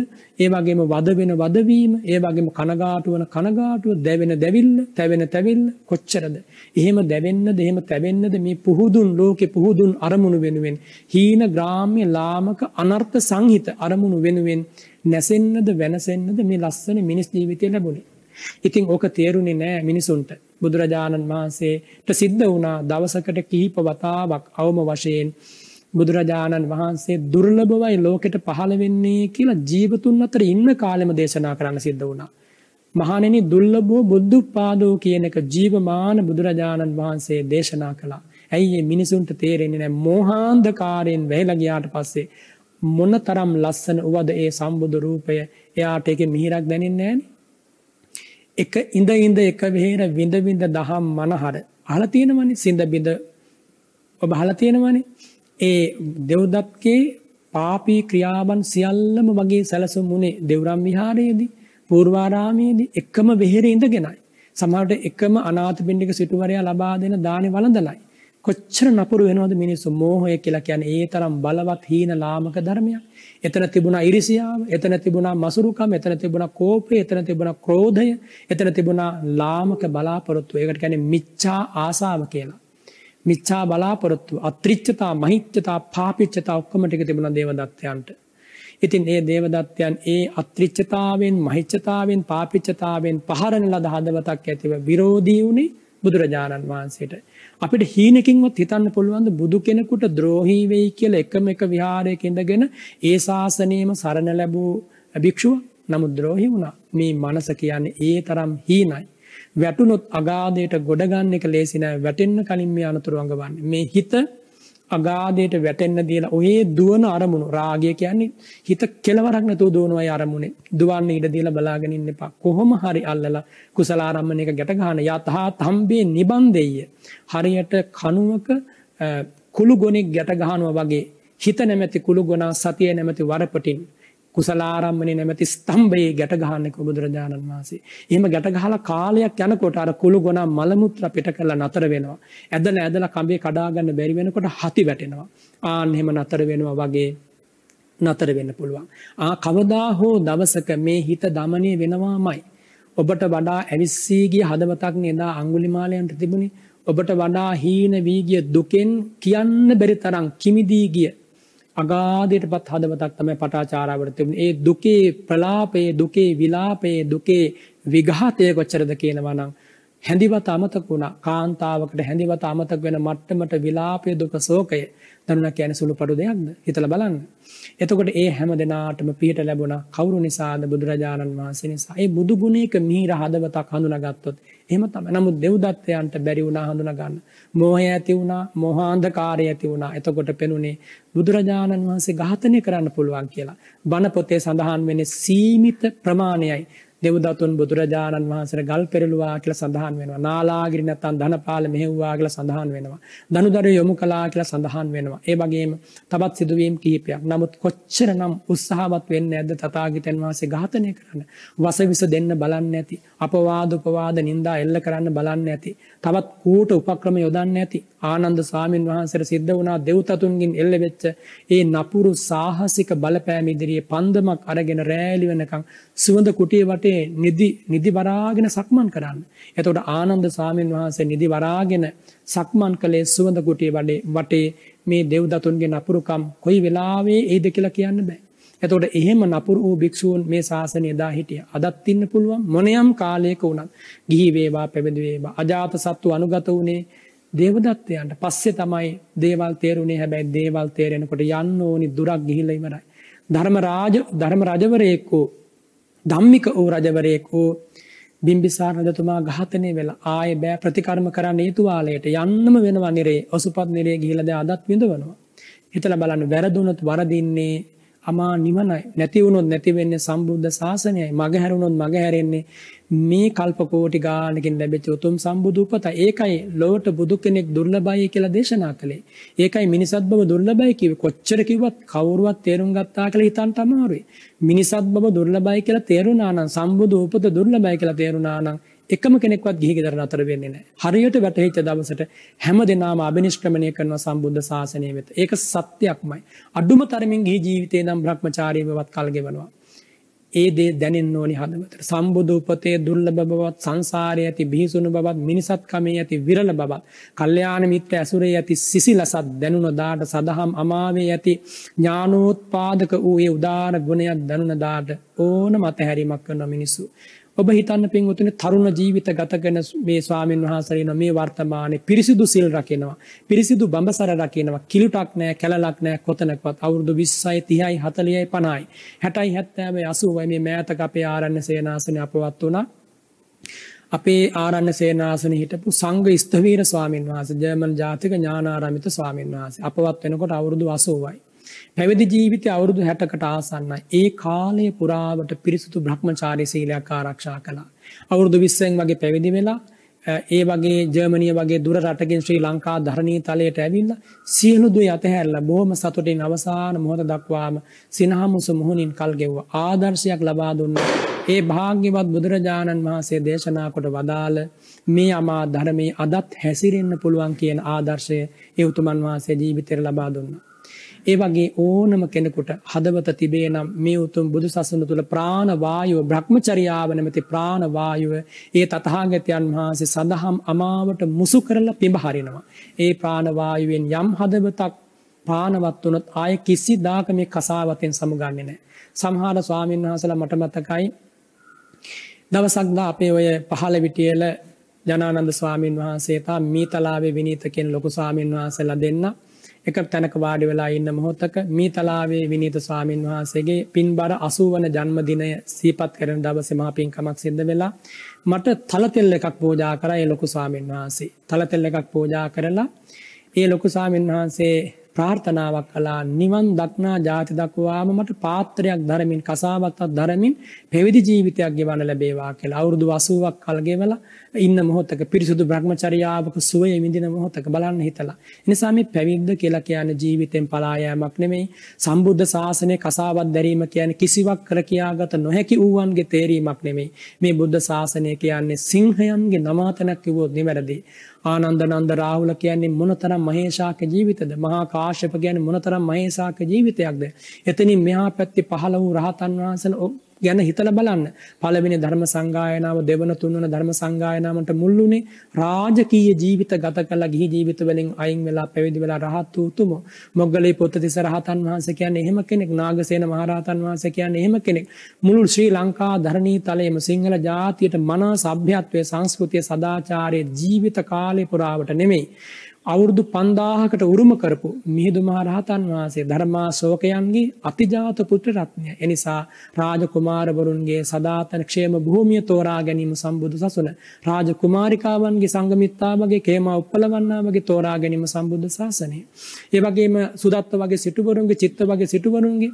ඒ වගේම වද වෙන වදවීම ඒ වගේම කනගාටු වෙන කනගාටුව දැවෙන දැවිල්ල තැවෙන තැවිල්ල කොච්චරද එහෙම දැවෙන්නද එහෙම තැවෙන්නද මේ පුහුදුන් ලෝකේ පුහුදුන් අරමුණු වෙනුවෙන් හීන ග්‍රාම්‍ය ලාමක අනර්ථ සංහිත අරමුණු වෙනුවෙන් නැසෙන්නද වෙනසෙන්නද මේ ලස්සන මිනිස් ජීවිතය ලැබුණේ ඉතින් ඕක තේරුණේ නෑ මිනිසුන්ට. බුදුරජාණන් වහන්සේට සිද්ධ වුණා දවසකට කිහිප වතාවක් අවම වශයෙන් බුදුරජාණන් වහන්සේ දුර්ලභවයි ලෝකෙට පහළ වෙන්නේ කියලා ජීවතුන් අතර ඉන්න කාලෙම දේශනා කරන්න සිද්ධ වුණා. මහණෙනි දුර්ලභෝ බුද්ධපාදෝ කියන එක ජීවමාන බුදුරජාණන් වහන්සේ දේශනා කළා. ඇයි මේ මිනිසුන්ට තේරෙන්නේ නැහැ මෝහාන්ධකාරයෙන් වැහිලා ගියාට පස්සේ මොනතරම් ලස්සන උවද ඒ සම්බුදු රූපය එයාට ඒකේ මිහිරක් දැනෙන්නේ නැහනේ. එක ඉඳ ඉඳ එක වෙහෙර විඳ විඳ දහම් මනහර අහලා තියෙනවනේ සිඳ බිඳ ඔබ අහලා තියෙනවනේ ඒ දෙව්දත්ගේ පාපී ක්‍රියාවන් සියල්ලම මගේ සැලසුම් උනේ දෙව්රම් විහාරයේදී පූර්වාරාමයේදී එකම වෙහෙර ඉඳගෙනයි සමහරට එකම අනාථපිණ්ඩික සිටුවරයා ලබා දෙන දානේ වළඳලයි කොච්චර නපුරු වෙනවද මිනිස්සු මෝහය කියලා කියන්නේ ඒ තරම් බලවත් හීන ලාමක ධර්මයක් එතන තිබුණා ඉරිසියාව එතන තිබුණා මසුරුකම එතන තිබුණා කෝපය එතන තිබුණා ක්‍රෝධය එතන තිබුණා ලාමක බලාපොරොත්තු ඒකට කියන්නේ මිච්ඡා ආසාව කියලා මිච්ඡා බලාපොරොත්තු අත්‍රිච්ඡතා මහිච්ඡතා පාපිච්ඡතා ඔක්කොම ටික තිබුණා දේවදත්තයන්ට ඉතින් ඒ දේවදත්තයන් ඒ අත්‍රිච්ඡතාවෙන් මහිච්ඡතාවෙන් පාපිච්ඡතාවෙන් පහරන ලද හදවතක් ඇතිව විරෝධී වුණේ බුදුරජාණන් වහන්සේට අපිට හීනකින්වත් හිතන්න පුළුවන්ද බුදු කෙනෙකුට ද්‍රෝහී වෙයි කියලා එකම එක විහාරයක ඉඳගෙන ඒ ශාසනයේම සරණ ලැබූ භික්ෂුව නමුත් ද්‍රෝහි වුණා. මේ මනස කියන්නේ ඒ තරම් හීනයි. වැටුනොත් අගාධයට ගොඩ ගන්න එක ලේසි නෑ. වැටෙන්න කලින් මේ අනතුරු අඟවන්නේ. මේ හිත අගාධයට වැටෙන්න දියලා ඔයේ දුවන අරමුණු රාගය කියන්නේ හිත කෙලවරක් නැතුව දුවනවායි අරමුණේ දුවන්න ඉඩ දීලා බලාගෙන ඉන්න එපා කොහොම හරි අල්ලලා කුසල ආරම්මණයක ගැට ගන්න යතහා තම්බේ නිබන්දෙය හරියට කණුවක කුළු ගොනෙක් ගැට ගන්නවා වගේ හිත නැමැති කුළු ගොනා සතිය නැමැති වරපටින් කුසලාරම්මනේ නැමැති ස්තම්භයේ ගැට ගහන්නේ බුදුරජාණන් වහන්සේ. එහෙම ගැට ගහලා කාලයක් යනකොට අර කුළු ගොනා මල මුත්‍රා පිට කරලා නතර වෙනවා. ඇදලා ඇදලා කඹේ කඩා ගන්න බැරි වෙනකොට හති වැටෙනවා. ආන් එහෙම නතර වෙනවා වගේ නතර වෙන්න පුළුවන්. ආ කවදා හෝ දවසක මේ හිත দমনය වෙනවාමයි. ඔබට වඩා ඇවිස්සී ගිය හදවතක් නේදා අඟුලිමාලයන්ට තිබුණේ. ඔබට වඩා හීන වී ගිය දුකෙන් කියන්න බැරි තරම් කිමිදී ගිය අගාධයටපත් හදවතක් තමයි පටාචාරාවට තිබුණේ. ඒ දුකේ ප්‍රලාපයේ දුකේ විලාපයේ දුකේ විඝාතය කොච්චරද කියනවා නම් හැඳිවත අමතක වුණා. කාන්තාවකට හැඳිවත අමතක වෙන මට්ටමට විලාපය දුක ශෝකය දරුණා කියන්නේ සුළුපටු දෙයක්ද? හිතලා බලන්න. එතකොට ඒ හැම දිනාටම පිට ලැබුණා කවුරු නිසාද බුදුරජාණන් වහන්සේ නිසා. ඒ බුදු ගුණයක මිහිර හදවතක් හඳුනාගත්තොත් එහෙම තමයි. නමුත් දෙව්දත්තයන්ට බැරි වුණා හඳුනා ගන්න. මෝහය ඇති වුණා, මෝහ අන්ධකාරය ඇති වුණා. එතකොට පෙනුනේ බුදුරජාණන් වහන්සේ ඝාතනය කරන්න පුළුවන් කියලා. බණ පොතේ සඳහන් වෙන්නේ සීමිත ප්‍රමාණයයි. දෙව්දතුන් බුදුරජාණන් වහන්සේ ගල් පෙරළුවා කියලා සඳහන් වෙනවා. නාලාගිරි නැත්නම් ධනපාල මෙහෙව්වා කියලා සඳහන් වෙනවා. දනුදරු යොමු කළා කියලා සඳහන් වෙනවා. ඒ වගේම තවත් සිදුවීම් කිහිපයක්. නමුත් කොච්චරනම් උත්සාහවත් වෙන්නේ නැද්ද තථාගතයන් වහන්සේ ඝාතනය කරන්න. වසවිස දෙන්න බලන්නේ නැති, අපවාද උපවාද නිඳා එල්ල කරන්න බලන්නේ නැති, තවත් කූට උපක්‍රම යොදන්නේ නැති, ආනන්ද සාමීන් වහන්සේට සිද්ධ වුණා දෙව්තතුන්ගෙන් එල්ලෙච්ච ඒ නපුරු සාහසික බලපෑම ඉදිරියේ පන්දමක් අරගෙන රෑලි වෙනකන් සුවඳ කුටිය වටේ නිදි නිදි වරාගෙන සක්මන් කරන්න. එතකොට ආනන්ද සාමීන් වහන්සේ නිදි වරාගෙන සක්මන් කළේ සුවඳ කුටිය වටේ මේ දෙව්දතුන්ගේ නපුරුකම් කොයි වෙලාවෙ එයිද කියලා කියන්න බෑ. එතකොට එහෙම නපුරු වූ භික්ෂූන් මේ ශාසනය දා හිටිය. අදත් ඉන්න පුළුවන් මොනියම් කාලයක වුණත් ගිහි වේවා පැවිදි වේවා අජාත සත්තු අනුගත වුණේ දේවදත්තයන්ට පස්සේ තමයි දේවල් තේරුණේ හැබැයි දේවල් තේරෙනකොට යන්න ඕනි දුරක් ගිහිල්ල ඉවරයි. ධර්ම රජවරයෙක්කෝ ධම්මික වූ රජවරයෙක්කෝ බිම්බිසාර රජතුමා ඝාතනය වෙලා ආය බෑ ප්‍රතිකර්ම කරන්න ඒතුවාලයට යන්නම වෙනවා නිරේ ඔසුපත් නිරේ ගිහිලද අදත් විඳවනවා. හිතල බලන්න වැරදුනොත් වරදින්නේ අමා නිවනයි. නැති වුණොත් නැති වෙන්නේ සම්බුද්ධ ශාසනයයි. මගහැරුණොත් මගහැරෙන්නේ මේ කල්ප කෝටි ගානකින් ලැබෙච්ච උතුම් සම්බුදු උපත. ඒකයි ලොවට බුදු කෙනෙක් දුර්ලභයි කියලා දේශනා කළේ. ඒකයි මිනිසත් බව දුර්ලභයි කිව්වේ. කොච්චර කිව්වත් කවුරුවත් තේරුම් ගත්තා කියලා හිතන්න අමාරුයි. මිනිසත් බව දුර්ලභයි කියලා තේරුණා නම් සම්බුදු උපත දුර්ලභයි කියලා තේරුණා නම් එකම කෙනෙක්වත් ගිහි දරන අතර වෙන්නේ නෑ. හරියට වැටහිච්ච දවසට හැම දෙනාම අභිනිෂ්ක්‍රමණය කරන සම්බුද්ධ ශාසනය වෙත. ඒක සත්‍යයක්මයි. අඩුම තරමින් ගිහි ජීවිතේ නම් බ්‍රහ්මචාරීවවත් කල් ගෙවනවා. ඒ දේ දැනෙන්න ඕනි හදවතට. සම්බුදු උපතේ දුර්ලභ බවත්, සංසාරයේ ඇති බිහිසුණු බවත්, මිනිසත්කමේ ඇති විරල බවත්, කල්යාණ මිත්‍ර ඇසුරේ ඇති සිසිලසත් දැනුන දාට සදහම් අමාවේ ඇති ඥානෝත්පාදක වූ ඒ උදාන ගුණයක් දැනුන දාට ඕනම අතහැරීමක් කරන මිනිසු. ඔබ හිතන්න පින්වතුනි තරුණ ජීවිත ගත කරන මේ ස්වාමින් වහන්සේන මේ වර්තමානයේ පිරිසිදු සිල් රකිනවා පිරිසිදු බඹසර රකිනවා කිලුටක් නැහැ කැලලක් නැහැ කොතනකවත් අවුරුදු 20යි 30යි 40යි 50යි 60යි 70යි 80යි මේ මෑතක අපේ ආරණ්‍ය සේනාසනේ අපවත් වුණා අපේ ආරණ්‍ය සේනාසනේ හිටපු සංඝ ස්තවීර ස්වාමින් වහන්සේ ජර්මන් ජාතික ඥානාරාමිත ස්වාමින් වහන්සේ අපවත් වෙනකොට අවුරුදු 80යි පැවිදි ජීවිතය අවුරුදු හැටකට ආසන්න ඒ කාලය පුරාවට පිරිසුතු බ්‍රහ්මචාරය සීලයක් ආරක්ෂා කළා. අවුරුදු විස්සෙන් වගේ පැවිදි වෙලා ඒ වගේ ජර්මනිය වගේ දුර රටගෙන් ශ්‍රී ලංකා ධරණී තලයට ඇවිල්ල සියලු දුව අතහැරල බොහොම සතුටින් අවසාන මොහොත දක්වාම සිනහමුස මුහුණින් කල් ගෙව්ව ආදර්ශයක් ලබා දුන්න ඒ භාග්‍යවත් බුදුරජාණන් වහන්සේ දේශනා කොට වදාළ මේ අමා ධරමේ අදත් හැසිරෙන්න්න පුළුවන් කියන ආදර්ශය ඒ උතුමන් වහන්සේ ජීවිතර ලබා දුන්නා. ඒ වගේ ඕනම කෙනෙකුට හදවත තිබේ නම් මේ උතුම් බුදු සසුන තුළ ප්‍රාණවායුව බ්‍රහ්මචරියාව නැමැති ප්‍රාණවායුව ඒ තථාගතයන් වහන්සේ සදහම් අමාවට මුසු කරලා පිඹ හරිනවා. ඒ ප්‍රාණවායුවෙන් යම් හදවතක් පානවත් වුණොත් ආය කිසිදාක මේ කසාවතෙන් සමුගන්නේ නැහැ. සමහර ස්වාමීන් වහන්සේලා මට මතකයි දවසක් දා අපේ ඔය පහළ විටියල ජනානන්ද ස්වාමින් වහන්සේ තා මීතලාවේ විනීත කියන ලොකු ස්වාමින් වහන්සේලා දෙන්නා එක තැනක වාඩි වෙලා ඉන්න මොහොතක මේ තලාවේ විනීත ස්වාමීන් වහන්සේගේ පින් බර අසුවන ජන්මදිනය සීපත් කරන දවස මහපින්කමක් සිද්ධ වෙලා මට තලතෙල් එකක් පෝජා කරා ඒ ලොකු ස්වාමීන් වහන්සේ තලතෙල් එකක් පෝජා කරලා ඒ ලොකු ස්වාමීන් වහන්සේ ප්‍රාර්ථනාවක් කළා නිවන් දක්නා ජාති දක්වාම මට පාත්‍රයක් දරමින් කසාවත්තක් දරමින් පැවිදි ජීවිතයක් ගෙවන්න ලැබේවා කියලා අවුරුදු 80ක් කල් ගෙවලා ඉන්න මොහොතක පිරිසුදු භ්‍රමචර්යාවක සුවය විඳින මොහොතක බලන්න හිතලා. එනිසා මේ පැවිද්ද කියලා කියන්නේ ජීවිතෙන් පලා යාමක් නෙමෙයි. සම්බුද්ධ ශාසනයේ කසාවත් දැරීම කියන්නේ කිසිවක් කර කියාගත නොහැකි වූවන්ගේ තේරීමක් නෙමෙයි. මේ බුද්ධ ශාසනය කියන්නේ සිංහයන්ගේ නමාතනක් කිව්වොත් නිවැරදි. ආනන්ද නන්ද රාහුල කියන්නේ මොනතරම් මහේශාක ජීවිතද මහා කාශ්‍යප කියන්නේ මොනතරම් මහේශාක ජීවිතයක්ද එතනින් මෙහා පැත්තේ පහළ වූ රහතන් වහන්සේලා ගැන හිතල බලන්න පළවෙනි ධර්ම සංගායනාව දෙවන තුන්වන ධර්ම සංගායනාවට මුල්ලුනේ රාජකීය ජීවිත ගත කළා ගිහි ජීවිත වලින් අයින් වෙලා පැවිදි වෙලා රහත් වූ උතුම මොග්ගලී පොතතිස්ස රහතන් වහන්සේ කියන්නේ එහෙම කෙනෙක් නාගසේන මහරහතන් වහන්සේ කියන්නේ එහෙම කෙනෙක් මුළු ශ්‍රී ලංකා ධරණී තලයේම සිංහල ජාතියට මනා සભ્યත්වයේ සංස්කෘතිය සදාචාරයේ ජීවිත කාලේ පුරාවට නෙමෙයි අවුරුදු පන්දාහකට උරුම කරපු මිහිදු මහරහතන් වහන්සේ ධර්මා ශෝකයන්ගේ අතිජාත පුත්‍ර රත්නය. එනිසා රාජකුමාරවරුන්ගේ සදාතන ක්ෂේම භූමිය තෝරා ගැනීම සම්බුදු සසුන. රාජකුමාරිකාවන්ගේ සංගමිත්තාමගේ කේම උප්පලවන්නාමගේ තෝරා ගැනීම සම්බුද්ධ ශාසනය. ඒ වගේම සුදත්ත වගේ සිටුවරුන්ගේ චිත්ත වගේ සිටුවරුන්ගේ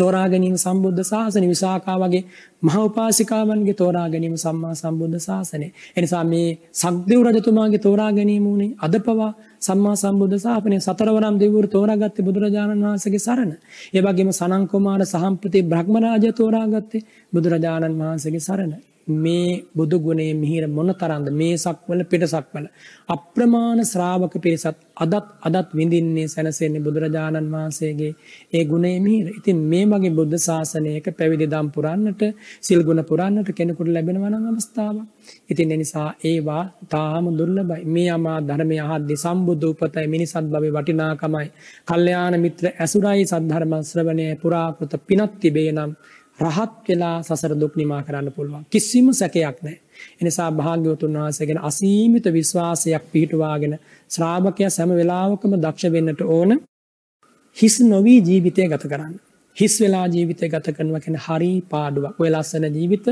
තෝරා ගැනීම සම්බුද්ධ ශාසනය විසාකා වගේ මහා උපාසිකාවන්ගේ තෝරා ගැනීම සම්මා සම්බුද්ධ ශාසනය. එනිසා මේ සක්දෙව් රජතුමාගේ තෝරා ගැනීම උනේ අදපවා සම්මා සම්බුද්ධ ශාසනය සතරවරම් දෙවිවරු තෝරාගත්තේ බුදුරජාණන් වහන්සේගේ සරණ. ඒ වගේම සනන් කුමාර සහම්පති බ්‍රහ්මරාජය තෝරාගත්තේ බුදුරජාණන් වහන්සේගේ සරණ. මේ බුදු ගුණේ මිහිර මොනතරම්ද මේ සක්වල පිටසක්වල අප්‍රමාණ ශ්‍රාවක පිරිසත් අදත් අදත් විඳින්නේ සැනසෙන්නේ බුදුරජාණන් වහන්සේගේ ඒ ගුණේ මිහිර. ඉතින් මේ වගේ බුද්ධ ශාසනයක පැවිදි දම් පුරන්නට සිල් ගුණ පුරන්නට කෙනෙකුට ලැබෙනවා නම් අවස්ථාවක්. ඉතින් ඒ නිසා ඒවා තාම දුර්ලභයි. මේ අමා ධර්මය අහද්දී සම්බුද්ධ උපතයි මිනිසත් භවයේ වටිනාකමයි. කල්යාණ මිත්‍ර ඇසුරයි සද්ධර්ම ශ්‍රවණයේ පුරාකృత පිනක් තිබේ නම් රහත් වෙලා සසර දුක් නිමා කරන්න පුළුවන්. කිසිම සැකයක් නැහැ. එනිසා භාග්‍යවතුන් වහන්සේ ගැන අසීමිත විශ්වාසයක් පිහිටුවාගෙන ශ්‍රාවකයා හැම වෙලාවකම දක්ෂ වෙන්නට ඕන. හිස් නොවි ජීවිතය ගත කරන්න. හිස් වෙලා ජීවිතය ගත කරනවා කියන්නේ හරි පාඩුවක්. ඔය ලස්සන ජීවිත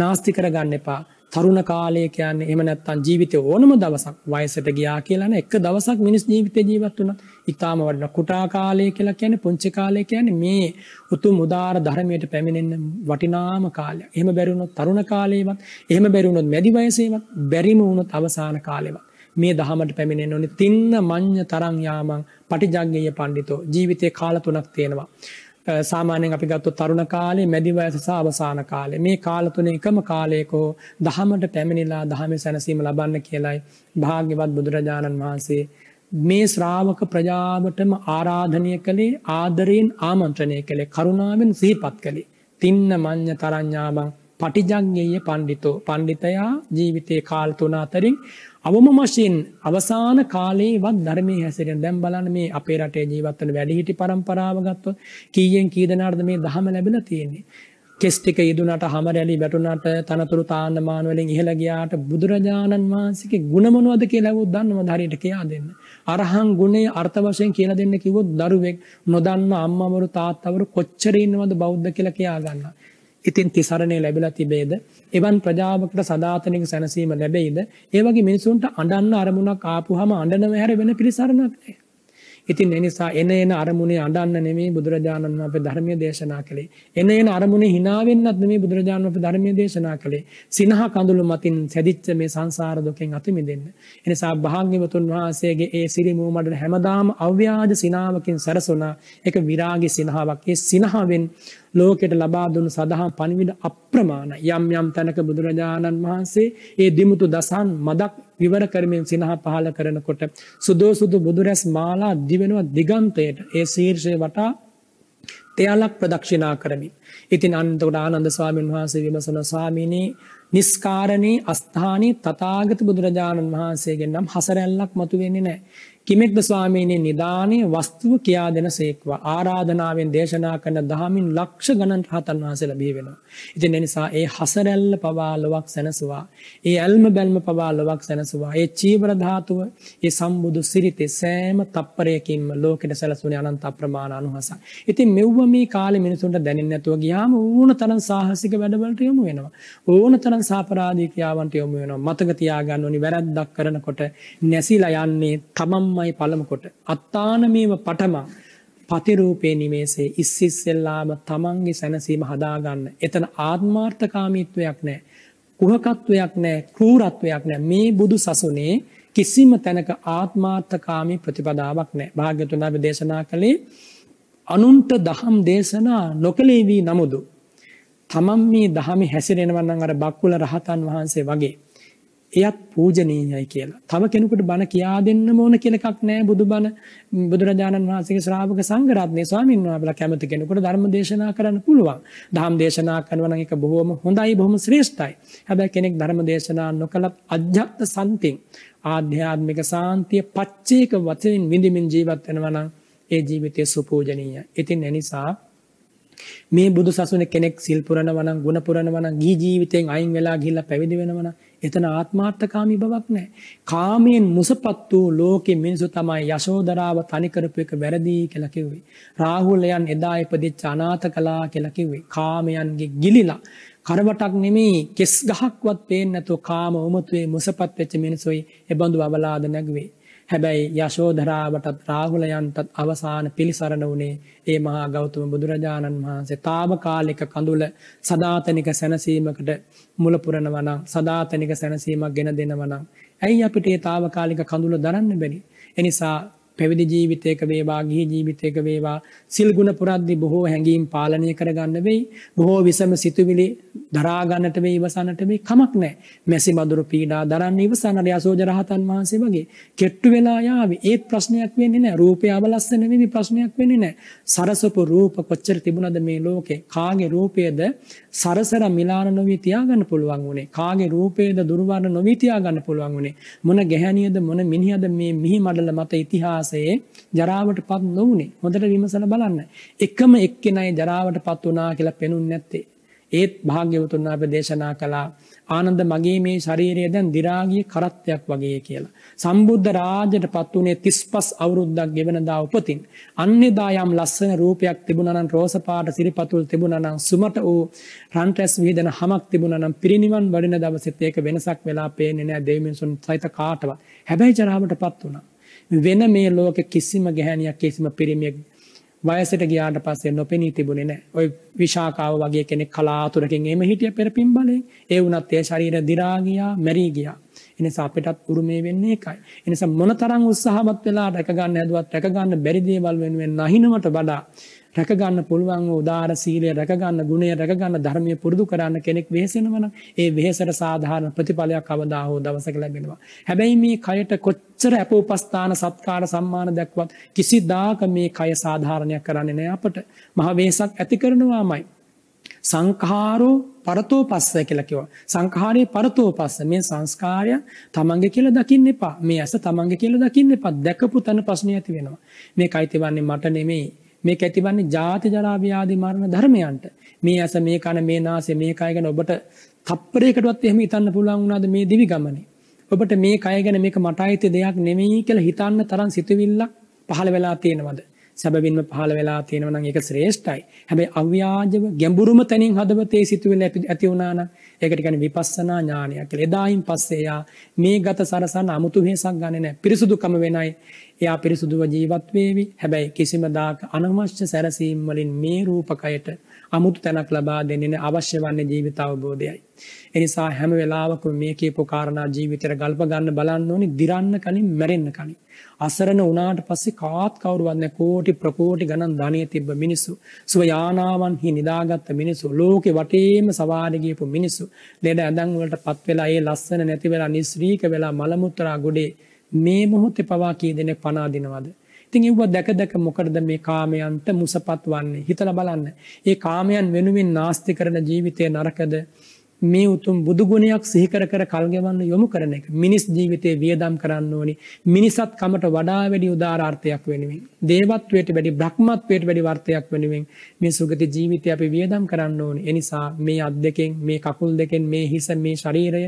නාස්ති කරගන්න එපා. තරුණ කාලය කියන්නේ එහෙම නැත්නම් ජීවිතේ ඕනම දවසක් වයසට ගියා කියලා නේ එක දවසක් මිනිස් ජීවිතේ ජීවත් වුණා. ඊටාම වඩන කුටා කාලය කියලා කියන්නේ පුංචි කාලය කියන්නේ මේ උතුම් උදාාර ධර්මයට පැමිණෙන්න වටිනාම කාලය. එහෙම බැරි වුණොත් තරුණ කාලේවත්, එහෙම බැරි වුණොත් මැදි වයසේවත්, බැරිම වුණොත් අවසාන කාලේවත් මේ දහමට පැමිණෙන්න ඕනේ. තින්න මඤ්ඤ තරං යාමං පටිජග්ගේය පඬිතෝ ජීවිතේ කාල තුනක් තියෙනවා. සාමාන්‍යයෙන් අපි ගත්තොත් තරුණ කාලේ මැදි වයස සහ අවසාන කාලේ මේ කාල තුනේ එකම කාලයක දහමට පැමිණිලා දහමේ සැනසීම ලබන්න කියලයි භාග්‍යවත් බුදුරජාණන් වහන්සේ මේ ශ්‍රාවක ප්‍රජාවටම ආරාධනය කළේ ආදරයෙන් ආමන්ත්‍රණය කළේ කරුණාවෙන් සීපත් කළේ තින්න මං්්‍ය තරඥාබං පටිජංගේය පණ්ඩිතෝ පණ්ඩිතයා ජීවිතයේ කාල්තුන අතරින් අවම වශයෙන් අවසාන කාලේ වත් ධර්මයේ හැසිරෙන දැන් බලන්න මේ අපේ රටේ ජීවත් වෙන වැඩිහිටි පරම්පරාව ගත්තොත් කීයෙන් කී දෙනාටද මේ ධහම ලැබිලා තියෙන්නේ කෙස් ටික යෙදුනට හැම රැලි වැටුනට තනතුරු තාන්නමාන වලින් ඉහළ ගියාට බුදුරජාණන් වහන්සේගේ ගුණ මොනවද කියලා ඇහුවොත් දන්නවද හරියට කියා දෙන්නේ අරහන් ගුණය අර්ථ වශයෙන් කියලා දෙන්න කිව්වොත් දරුවෙක් නොදන්න අම්මවරු තාත්තවරු කොච්චර ඉන්නවද බෞද්ධ කියලා කියා ගන්න. ඉතින් තිසරණේ ලැබිලා තිබේද? එවන් ප්‍රජාවකට සදාතනික සැනසීම ලැබෙයිද? ඒ වගේ මිනිසුන්ට අඬන්න අරමුණක් ආපුවාම අඬනව හැර වෙන පිළිසරණක් නැහැ. ඉතින් ඒ නිසා එන එන අරමුණේ අඬන්න නෙමෙයි බුදුරජාණන් වහන්සේ ධර්මයේ දේශනා කළේ. එන එන අරමුණේ hina වෙන්නත් නෙමෙයි බුදුරජාණන් වහන්සේ ධර්මයේ දේශනා කළේ. සිනහ කඳුළු මතින් සැදිච්ච මේ සංසාර දුකෙන් අත මිදෙන්න. ඒ නිසා භාග්‍යවතුන් වහන්සේගේ ඒ සිරි මූමඩල හැමදාම අව්‍යාජ සිනාවකින් සැරසුණා. ඒක විරාගී සිනහාවක්. ඒ සිනහවෙන් ලෝකෙට ලබා දුන් සඳහා පණිවිඩ අප්‍රමාණ යම් යම් තැනක බුදුරජාණන් වහන්සේ ඒ දිමුතු දසන් මදක් විවර කරමින් සිනහ පහල කරනකොට සුදෝ සුදු බුදුරැස් මාලා දිවෙනවා දිගන්තයට ඒ ශීර්ෂය වටා තයාලක් ප්‍රදක්ෂිනා කරමින්. ඉතින් අන්තකට ආනන්ද ස්වාමීන් වහන්සේ විමසන ස්වාමීනී නිස්කාරණී අස්ථානී තතාගත බුදුරජාණන් වහන්සේගෙන් නම් හසරැල්ලක් මතුවෙන්නේ නෑ. කිමෙක්ද ස්වාමීනයේ නිධානය වස්තුව කියා දෙන සේක්වා ආරාධනාවෙන් දේශනා කරන දහමින් ලක්ෂ ගණන්ට හතන් වහන්සේ ලැබී වෙනවා. ඉතින් එනිසා ඒ හසරැල්ල පවාලොවක් සැනසුවා. ඒ ඇල්ම බැල්ම පවාලොවක් සැනසුවා. ඒ චීවර ධාතුව, ඒ සම්බුදු සිරිතේ සෑම තප්පරයකින්ම ලෝකෙට සැලසුණේ අනන්ත අප්‍රමාණ අනුහසක්. ඉතින් මෙව්ව මේ කාලේ මිනිසුන්ට දැනෙන්නේ නැතුව ගියාම ඕන තරම් සාහසික වැඩවලට යොමු වෙනවා. ඕන තරම් සාපරාධී ක්‍රියාවන්ට යොමු වෙනවා. මතක තියාගන්න ඕනි වැරද්දක් කරනකොට නැසිලා යන්නේ තමන්ම තමයි පළමකොට. අත්තානමේම පටම පතිරූපේ නිමේසේ ඉස්සිස්සෙල්ලාම තමන්ගේ සැනසීම හදාගන්න. එතන ආත්මාර්ථකාමීත්වයක් නෑ. කුහකත්වයක් නෑ කෘරත්වයක් නෑ මේ බුදු සසුනේ කිසිම තැනක ආත්මාර්ථකාමී ප්‍රතිපදාවක් නෑ. භාග්‍යතුන් වහන්සේ දේශනා කළේ අනුන්ට දහම් දේශනා නොකලේ වී නමුදු තමන් මේ දහමේ හැසිරෙනවා නම් අර බක්කුල රහතන් වහන්සේ වගේ එයත් පූජනීයයි කියලා. තව කෙනෙකුට බණ කියා දෙන්නම ඕන කියලා එකක් නැහැ බුදුබණ බුදුරජාණන් වහන්සේගේ ශ්‍රාවක සංඝ රත්නයේ ස්වාමීන් වහන්සේලා කැමති කෙනෙකුට ධර්ම දේශනා කරන්න පුළුවන්. ධම් දේශනා කරනවා නම් ඒක බොහොම හොඳයි බොහොම ශ්‍රේෂ්ඨයි. හැබැයි කෙනෙක් ධර්ම දේශනා නොකලත් අධ්‍යාත්ම සම්පින් ආධ්‍යාත්මික සාන්තිය පච්චේක වශයෙන් විඳින්මින් ජීවත් වෙනවා නම් ඒ ජීවිතය සුපූජනීයයි. ඉතින් ඒ නිසා මේ බුදු සසුනේ කෙනෙක් සිල් පුරනවා නම් ගුණ පුරනවා නම් ගිහි ජීවිතයෙන් අයින් වෙලා ගිහිල්ලා පැවිදි වෙනවා නම් එතන ආත්මාර්ථකාමී බවක් නැහැ. කාමයෙන් මුසපත් වූ ලෝකෙ මිනිසු තමයි යශෝදරාව තනි කරපු එක වැරදි කියලා කිව්වේ. රාහුලයන් එදා ඉපදිච්ච අනාථ කලා කියලා කිව්වේ. කාමයන්ගේ ගිලිලා කරවටක් නෙමෙයි කෙස් ගහක්වත් පේන්නේ නැතෝ කාම උමතුවේ මුසපත් වෙච්ච මිනිසොයි එබඳු අවලාද නැගුවේ. හැබැයි යශෝධරාවටත් රාහුලයන්ටත් අවසාන පිළිසරණ වුණේ ඒ මහා ගෞතම බුදුරජාණන් වහන්සේ తాවකාලික කඳුල සදාතනික සැනසීමකට මුල පුරනවා නම් සදාතනික සැනසීමක් ගෙන දෙනවා නම් ඇයි අපිට ඒ తాවකාලික කඳුල දරන්න බැරි? එනිසා පැවිදි ජීවිතයක වේවා ගිහි ජීවිතයක වේවා සිල් ගුණ පුරද්දි බොහෝ හැඟීම් පාලනය කරගන්න වෙයි බොහෝ විසම සිතුවිලි දරා ගන්නට මේ ඉවසන්නට මේ කමක් නැහැ මැසි මදුරු පීඩා දරන්න ඉවසන්න යසෝජ රහතන් වහන්සේ වගේ කෙට්ටු වෙලා යාවේ ඒත් ප්‍රශ්නයක් වෙන්නේ නැහැ රූපය අවලස්සන වෙවි ප්‍රශ්නයක් වෙන්නේ නැහැ සරසපු රූප කොච්චර තිබුණද මේ ලෝකේ කාගේ රූපයේද සරසර මිලාන නොවී තියාගන්න පුළුවන් වුණේ කාගේ රූපේද දුර්වර්ණ නොවී තියාගන්න පුළුවන් වුණේ මොන ගැහැණියද මොන මිනිහද මේ මිහි මඩල මත ඉතිහාසයේ ජරාවටපත් නොවුනේ හොඳට විමසලා බලන්න එකම එක්කෙනයි ජරාවටපත් වුණා කියලා පෙනුන්නේ නැත්තේ ඒත් භාග්‍යවතුන් වහන්සේ දේශනා කළා ආනන්ද මගේ මේ ශරීරය දැන් දි รา ගිය කරත්තයක් වගේ කියලා. සම්බුද්ධ රාජ්‍යයටපත් උනේ 35 අවුරුද්දක් ගෙවනදා උපතින්. අන්නේදා යම් ලස්සන රූපයක් තිබුණා නම් රෝස පාට සිරිපතුල් තිබුණා නම් සුමට ඌ රන් රැස් විහිදෙන හමක් තිබුණා නම් පිරිනිවන් වඩින දවසෙත් ඒක වෙනසක් වෙලා පේන්නේ නැහැ දෙවිමින්සුන් සහිත කාටවත්. හැබැයි ජරාවටපත් වුණා. වෙන මේ ලෝකෙ කිසිම ගැහැණියක් කිසිම පිරිමියෙක් වයසට ගියාට පස්සේ නොපෙනී තිබුණෙ නෑ ඔය විශාකාව වගේ කෙනෙක් කලාතුරකින් එම හිටිය පෙර පින් බලෙන් ඒ වනත්තේ ශරීර දිරාගියා මැරී ගියා එනිසා අපිටත් උරුමේ වෙන්නේ එකයි එනිසා මොන තරම් උත්සාහවත් වෙලා රැකගන්න හැදුවත් රැකගන්න බැරි දේවල් වෙනුවෙන් නහිනවට වඩා රැකගන්න පුළුවන් උදාර සීලය රැකගන්න ගුණය රැකගන්න ධර්මය පුරුදු කරන්න කෙනෙක් වෙහෙසෙනවන ඒ වෙහෙසට සාධාරණ ප්‍රතිඵලයක් කවදා හෝ දවසක ලැබෙනවා. හැබැයි මේ කයට කොච්චර අපෝපස්ථාන සත්කාර සම්මාන දැක්වත් කිසිදාක මේ කය සාධාරණයක් කරන්නේ නැහැ අපට. මහ වෙහෙසක් ඇති කරනවාමයි. සංඛාරෝ පරතෝ පස්ස කියලා කිව්වා. සංඛාරේ පරතෝ පස්ස මේ සංස්කාරය තමන්ගේ කියලා දකින්න එපා. මේ ඇස තමන්ගේ කියලා දකින්න එපා. දැකපු තන ප්‍රශ්නේ ඇති වෙනවා. මේ කයිතිවන්නේ මට නෙමෙයි. මේ ඇතිවන්නේ ජාති ජරාව්‍යාදී මරණ ධර්මයන්ට මේ ඇස මේ කන මේ නාසය මේ කය ගැන ඔබට තප්පරයකටවත් එහෙම හිතන්න පුළුවන් වුණාද මේ දිවි ගමනේ ඔබට මේ කය ගැන මේක මට අයිති දෙයක් නෙමෙයි කියලා හිතන්න තරම් සිතුවිල්ලක් පහළ වෙලා තියෙනවද සැබවින්ම පහළ වෙලා තියෙනවා නම් ඒක ශ්‍රේෂ්ඨයි හැබැයි අව්‍යාජව ගැඹුරුම තැනින් හදවතේ සිතුවිල්ල ඇති වුණා නම් ඒකටිකන විපස්සනා ඥානයක් කියලා. එදායින් පස්සේ යා මේ ගත සරසන්න අමුතු වෙහසක් ගන්නෙ නැහැ. පිරිසුදුකම වෙනයි. එයා පිරිසුදුව ජීවත් වේවි. හැබැයි කිසිම දාක අනවශ්‍ය සැරසීම් වලින් මේ රූපකයට අමුතු තැනක් ලබා දෙන්නන අවශ්‍ය වන්නේ ජීවිත අවබෝධයයි. එනිසා හැම වෙලාවක මේකේ පොකාරණා ජීවිතයට ගල්ප ගන්න බලන්න ඕනි දිරන්න කලින් මැරෙන්න කලින්. අසරණ වුණාට පස්සේ කාත් කවුරුවන්න කෝටි ප්‍රකෝටි ගණන් ධනය තිබ්බ මිනිස්සු. සුව යානාවන්හි නිදාගත්ත මිනිසු ලෝකෙ වටේම සවාරගේපු මිනිස්සු. ලෙඩ ඇදංවලට පත්වෙලා ඒ ලස්සන නැතිවෙලා නිස්්‍රීක වෙලා මළමුත්තරා ගොඩේ මේ මොහොත්තේ පවා කී දෙනෙක් පනාදිනවද. ඉතින් ඒව දැක දැක මොකටද මේ කාමයන්ට මුසපත් වන්නේ හිතලා බලන්න. ඒ කාමයන් වෙනුවෙන් නාස්ති කරන ජීවිතය නරකද මේ උතුම් බුදු ගුණයක් සිහි කර කර කල් ගෙවන්න යොමු කරන එක මිනිස් ජීවිතේ වියදම් කරන්න ඕනි මිනිසත් කමට වඩා වැඩි උදාරාර්ථයක් වෙනුවෙන් දේවත්වයට වැඩි බ්‍රහ්මත්වයට වැඩි වර්ථයක් වෙනුවෙන් මේ සුගති ජීවිතය අපි වියදම් කරන්න ඕනි ඒ නිසා මේ අත් දෙකෙන් මේ කකුල් දෙකෙන් මේ හිස මේ ශරීරය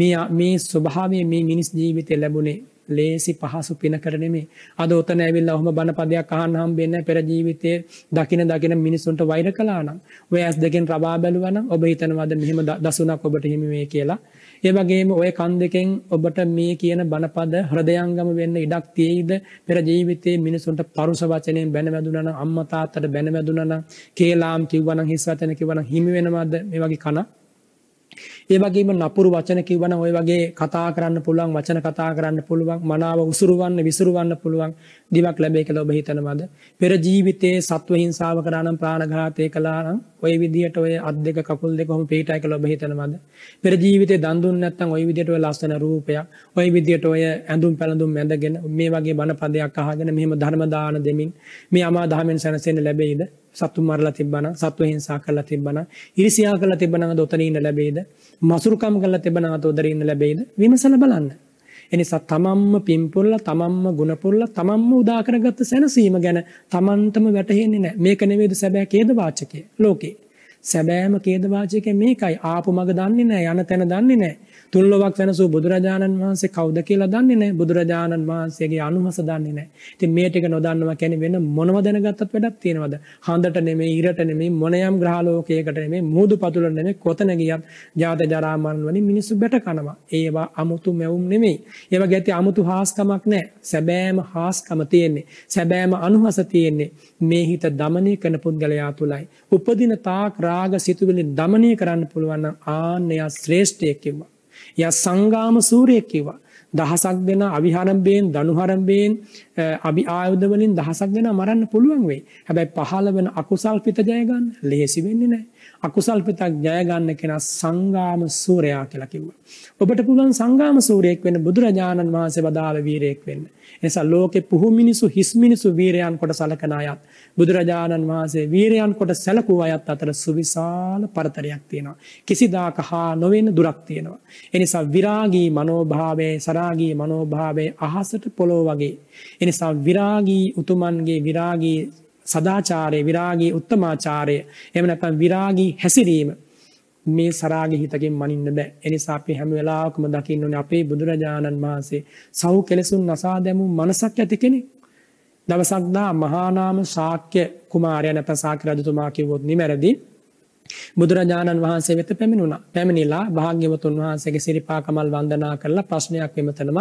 මේ මේ ස්වභාවය මේ මිනිස් ජීවිතේ ලැබුණේ ලේසි පහසු පිනකට නෙමේ අද ඔතන ඇවිල්ලා ඔහම බණපදයක් අහන්න හම්බෙන්න පෙර ජීවිතයේ දකින දකින මිනිසුන්ට වෛර කළානම් ඔය ඇස් දෙකෙන් රබා බැලුවනම් ඔබ හිතනවාද මෙහෙම දසුණක් ඔබට හිමි වේ කියලා ඒ වගේම ඔය කන් දෙකෙන් ඔබට මේ කියන බණපද හෘදයංගම වෙන්න ඉඩක් තියෙයිද පෙර ජීවිතයේ මිනිසුන්ට පරුස වචනයෙන් බැනවැදුනනම් අම්මා තාත්තට බැනවැදුනනම් කේලාම් කිව්වනම් හිස් වචන කිව්වනම් හිමි වෙනවද මේ වගේ කන ඒ වගේම නපුරු වචන කිව්වනම් ওই වගේ කතා කරන්න පුළුවන් වචන කතා කරන්න පුළුවන් මනාව උසුරවන්න විසුරවන්න පුළුවන් දිවක් ලැබෙයි කියලා ඔබ හිතනවද පෙර ජීවිතයේ සත්ව හිංසාව කරා නම් ප්‍රාණඝාතය කළා නම් ওই විදියට ඔය අත් දෙක කකුල් දෙක කොහොම පිටයි කියලා ඔබ හිතනවද පෙර ජීවිතේ දන් දුන්නේ නැත්නම් ওই විදියට ඔය ලස්සන රූපයක් ওই විදියට ඔය ඇඳුම් පැළඳුම් ඇඳගෙන මේ වගේ බණ පදයක් අහගෙන මෙහෙම ධර්ම දාන දෙමින් මේ අමා දහමෙන් සැනසෙන්න ලැබෙයිද සතු මරලා තිබ්බන සත්ව හිංසා කරලා තිබ්බන ඉරිසියා කරලා තිබ්බනම දොතන ඉන්න ලැබෙයිද මසුරුකම් කරලා තිබ්බනම දොතන ඉන්න ලැබෙයිද විමසලා බලන්න එනිසා තමන්ම පිම්පුරලා තමන්ම ගුණපුරලා තමන්ම උදා කරගත්ත සැනසීම ගැන තමන්ටම වැටහෙන්නේ නැහැ මේක නෙවෙයිද සැබෑ ඛේදවාචකය ලෝකේ සැබෑම කේදවාචකය මේකයි. ආපු මග දන්නේ නැහැ, යන තැන දන්නේ නැහැ. තුන්ලොවක් වෙනසු බුදුරජාණන් වහන්සේ කවුද කියලා දන්නේ නැහැ. බුදුරජාණන් වහන්සේගේ අනුහස දන්නේ නැහැ. ඉතින් මේ ටික නොදන්නවා කියන්නේ වෙන මොනව දැනගත්තත් වැඩක් තියනවද? හඳට නෙමෙයි, ඉරට නෙමෙයි, මොනියම් ග්‍රහලෝකයකට නෙමෙයි, මූදු පතුල නෙමෙයි, කොතන ගියත් ජාත ජරා මරණ වලින් මිනිස්සු බැට කරනවා. ඒවා 아무තු මෙවුම් නෙමෙයි. ඒවා ගැති 아무තු හාස්කමක් නැහැ. සැබෑම හාස්කම තියෙන්නේ. සැබෑම අනුහස තියෙන්නේ. මේ හිත දමනය කරන පුද්ගලයා තුලයි. උපදින තාක් රාග සිතුවිලි দমনය කරන්න පුළුවන් නම් ආන්න යා ශ්‍රේෂ්ඨයෙක් කිව්වා. යා සංගාම සූර්යෙක් කිව්වා. දහසක් දෙනා අවිහරම්බයෙන් දනුහරම්බයෙන් අභි ආයුධ වලින් දහසක් දෙනා මරන්න පුළුවන් වෙයි. හැබැයි පහළ වෙන අකුසල් පිට ජය ගන්න ලේසි වෙන්නේ නැහැ. අකුසල් පිටක් ජය ගන්න කෙනා සංගාම සූර්යයා කියලා කිව්වා. ඔබට පුළුවන් සංගාම සූර්යෙක් වෙන්න බුදුරජාණන් වහන්සේ වදාළ වීරයෙක් වෙන්න. නිසා ලෝකෙ පුහු මිනිසු හිස් මිනිසු වීරයන් කොට සලකන අයත් බුදුරජාණන් වහන්සේ වීරයන් කොට සැලකුව අයත් අතර සුවිශාල පරතරයක් තියෙනවා. කිසිදාක හා නොවෙන දුරක් තියෙනවා. එනිසා විරාගී මනෝභාවයේ සරාගී මනෝභාවයේ අහසට පොළොව වගේ. එනිසා විරාගී උතුමන්ගේ විරාගී සදාචාරය විරාගී උත්තමාචාරය එහෙම නැත්නම් විරාගී හැසිරීම මේ සරාගි හිතකින් මනින්න බෑ. එනිසා අපි හැම වෙලාවකම දකින්න ඕනේ අපේ බුදුරජාණන් වහන්සේ සව් කෙලසුන් නසා දැමූ මනසක් ඇති කෙනෙක්. දවසක් දා මහා නාම ශාක්‍ය කුමාරයා නැත්නම් ශාක්‍ය රජතුමා කිව්වොත් නිමැරදී බුදුරජාණන් වහන්සේ වෙත පැමිණුණා. පැමිණිලා භාග්‍යවතුන් වහන්සේගේ සිරිපා කමල් වන්දනා කරලා ප්‍රශ්නයක් විමතනම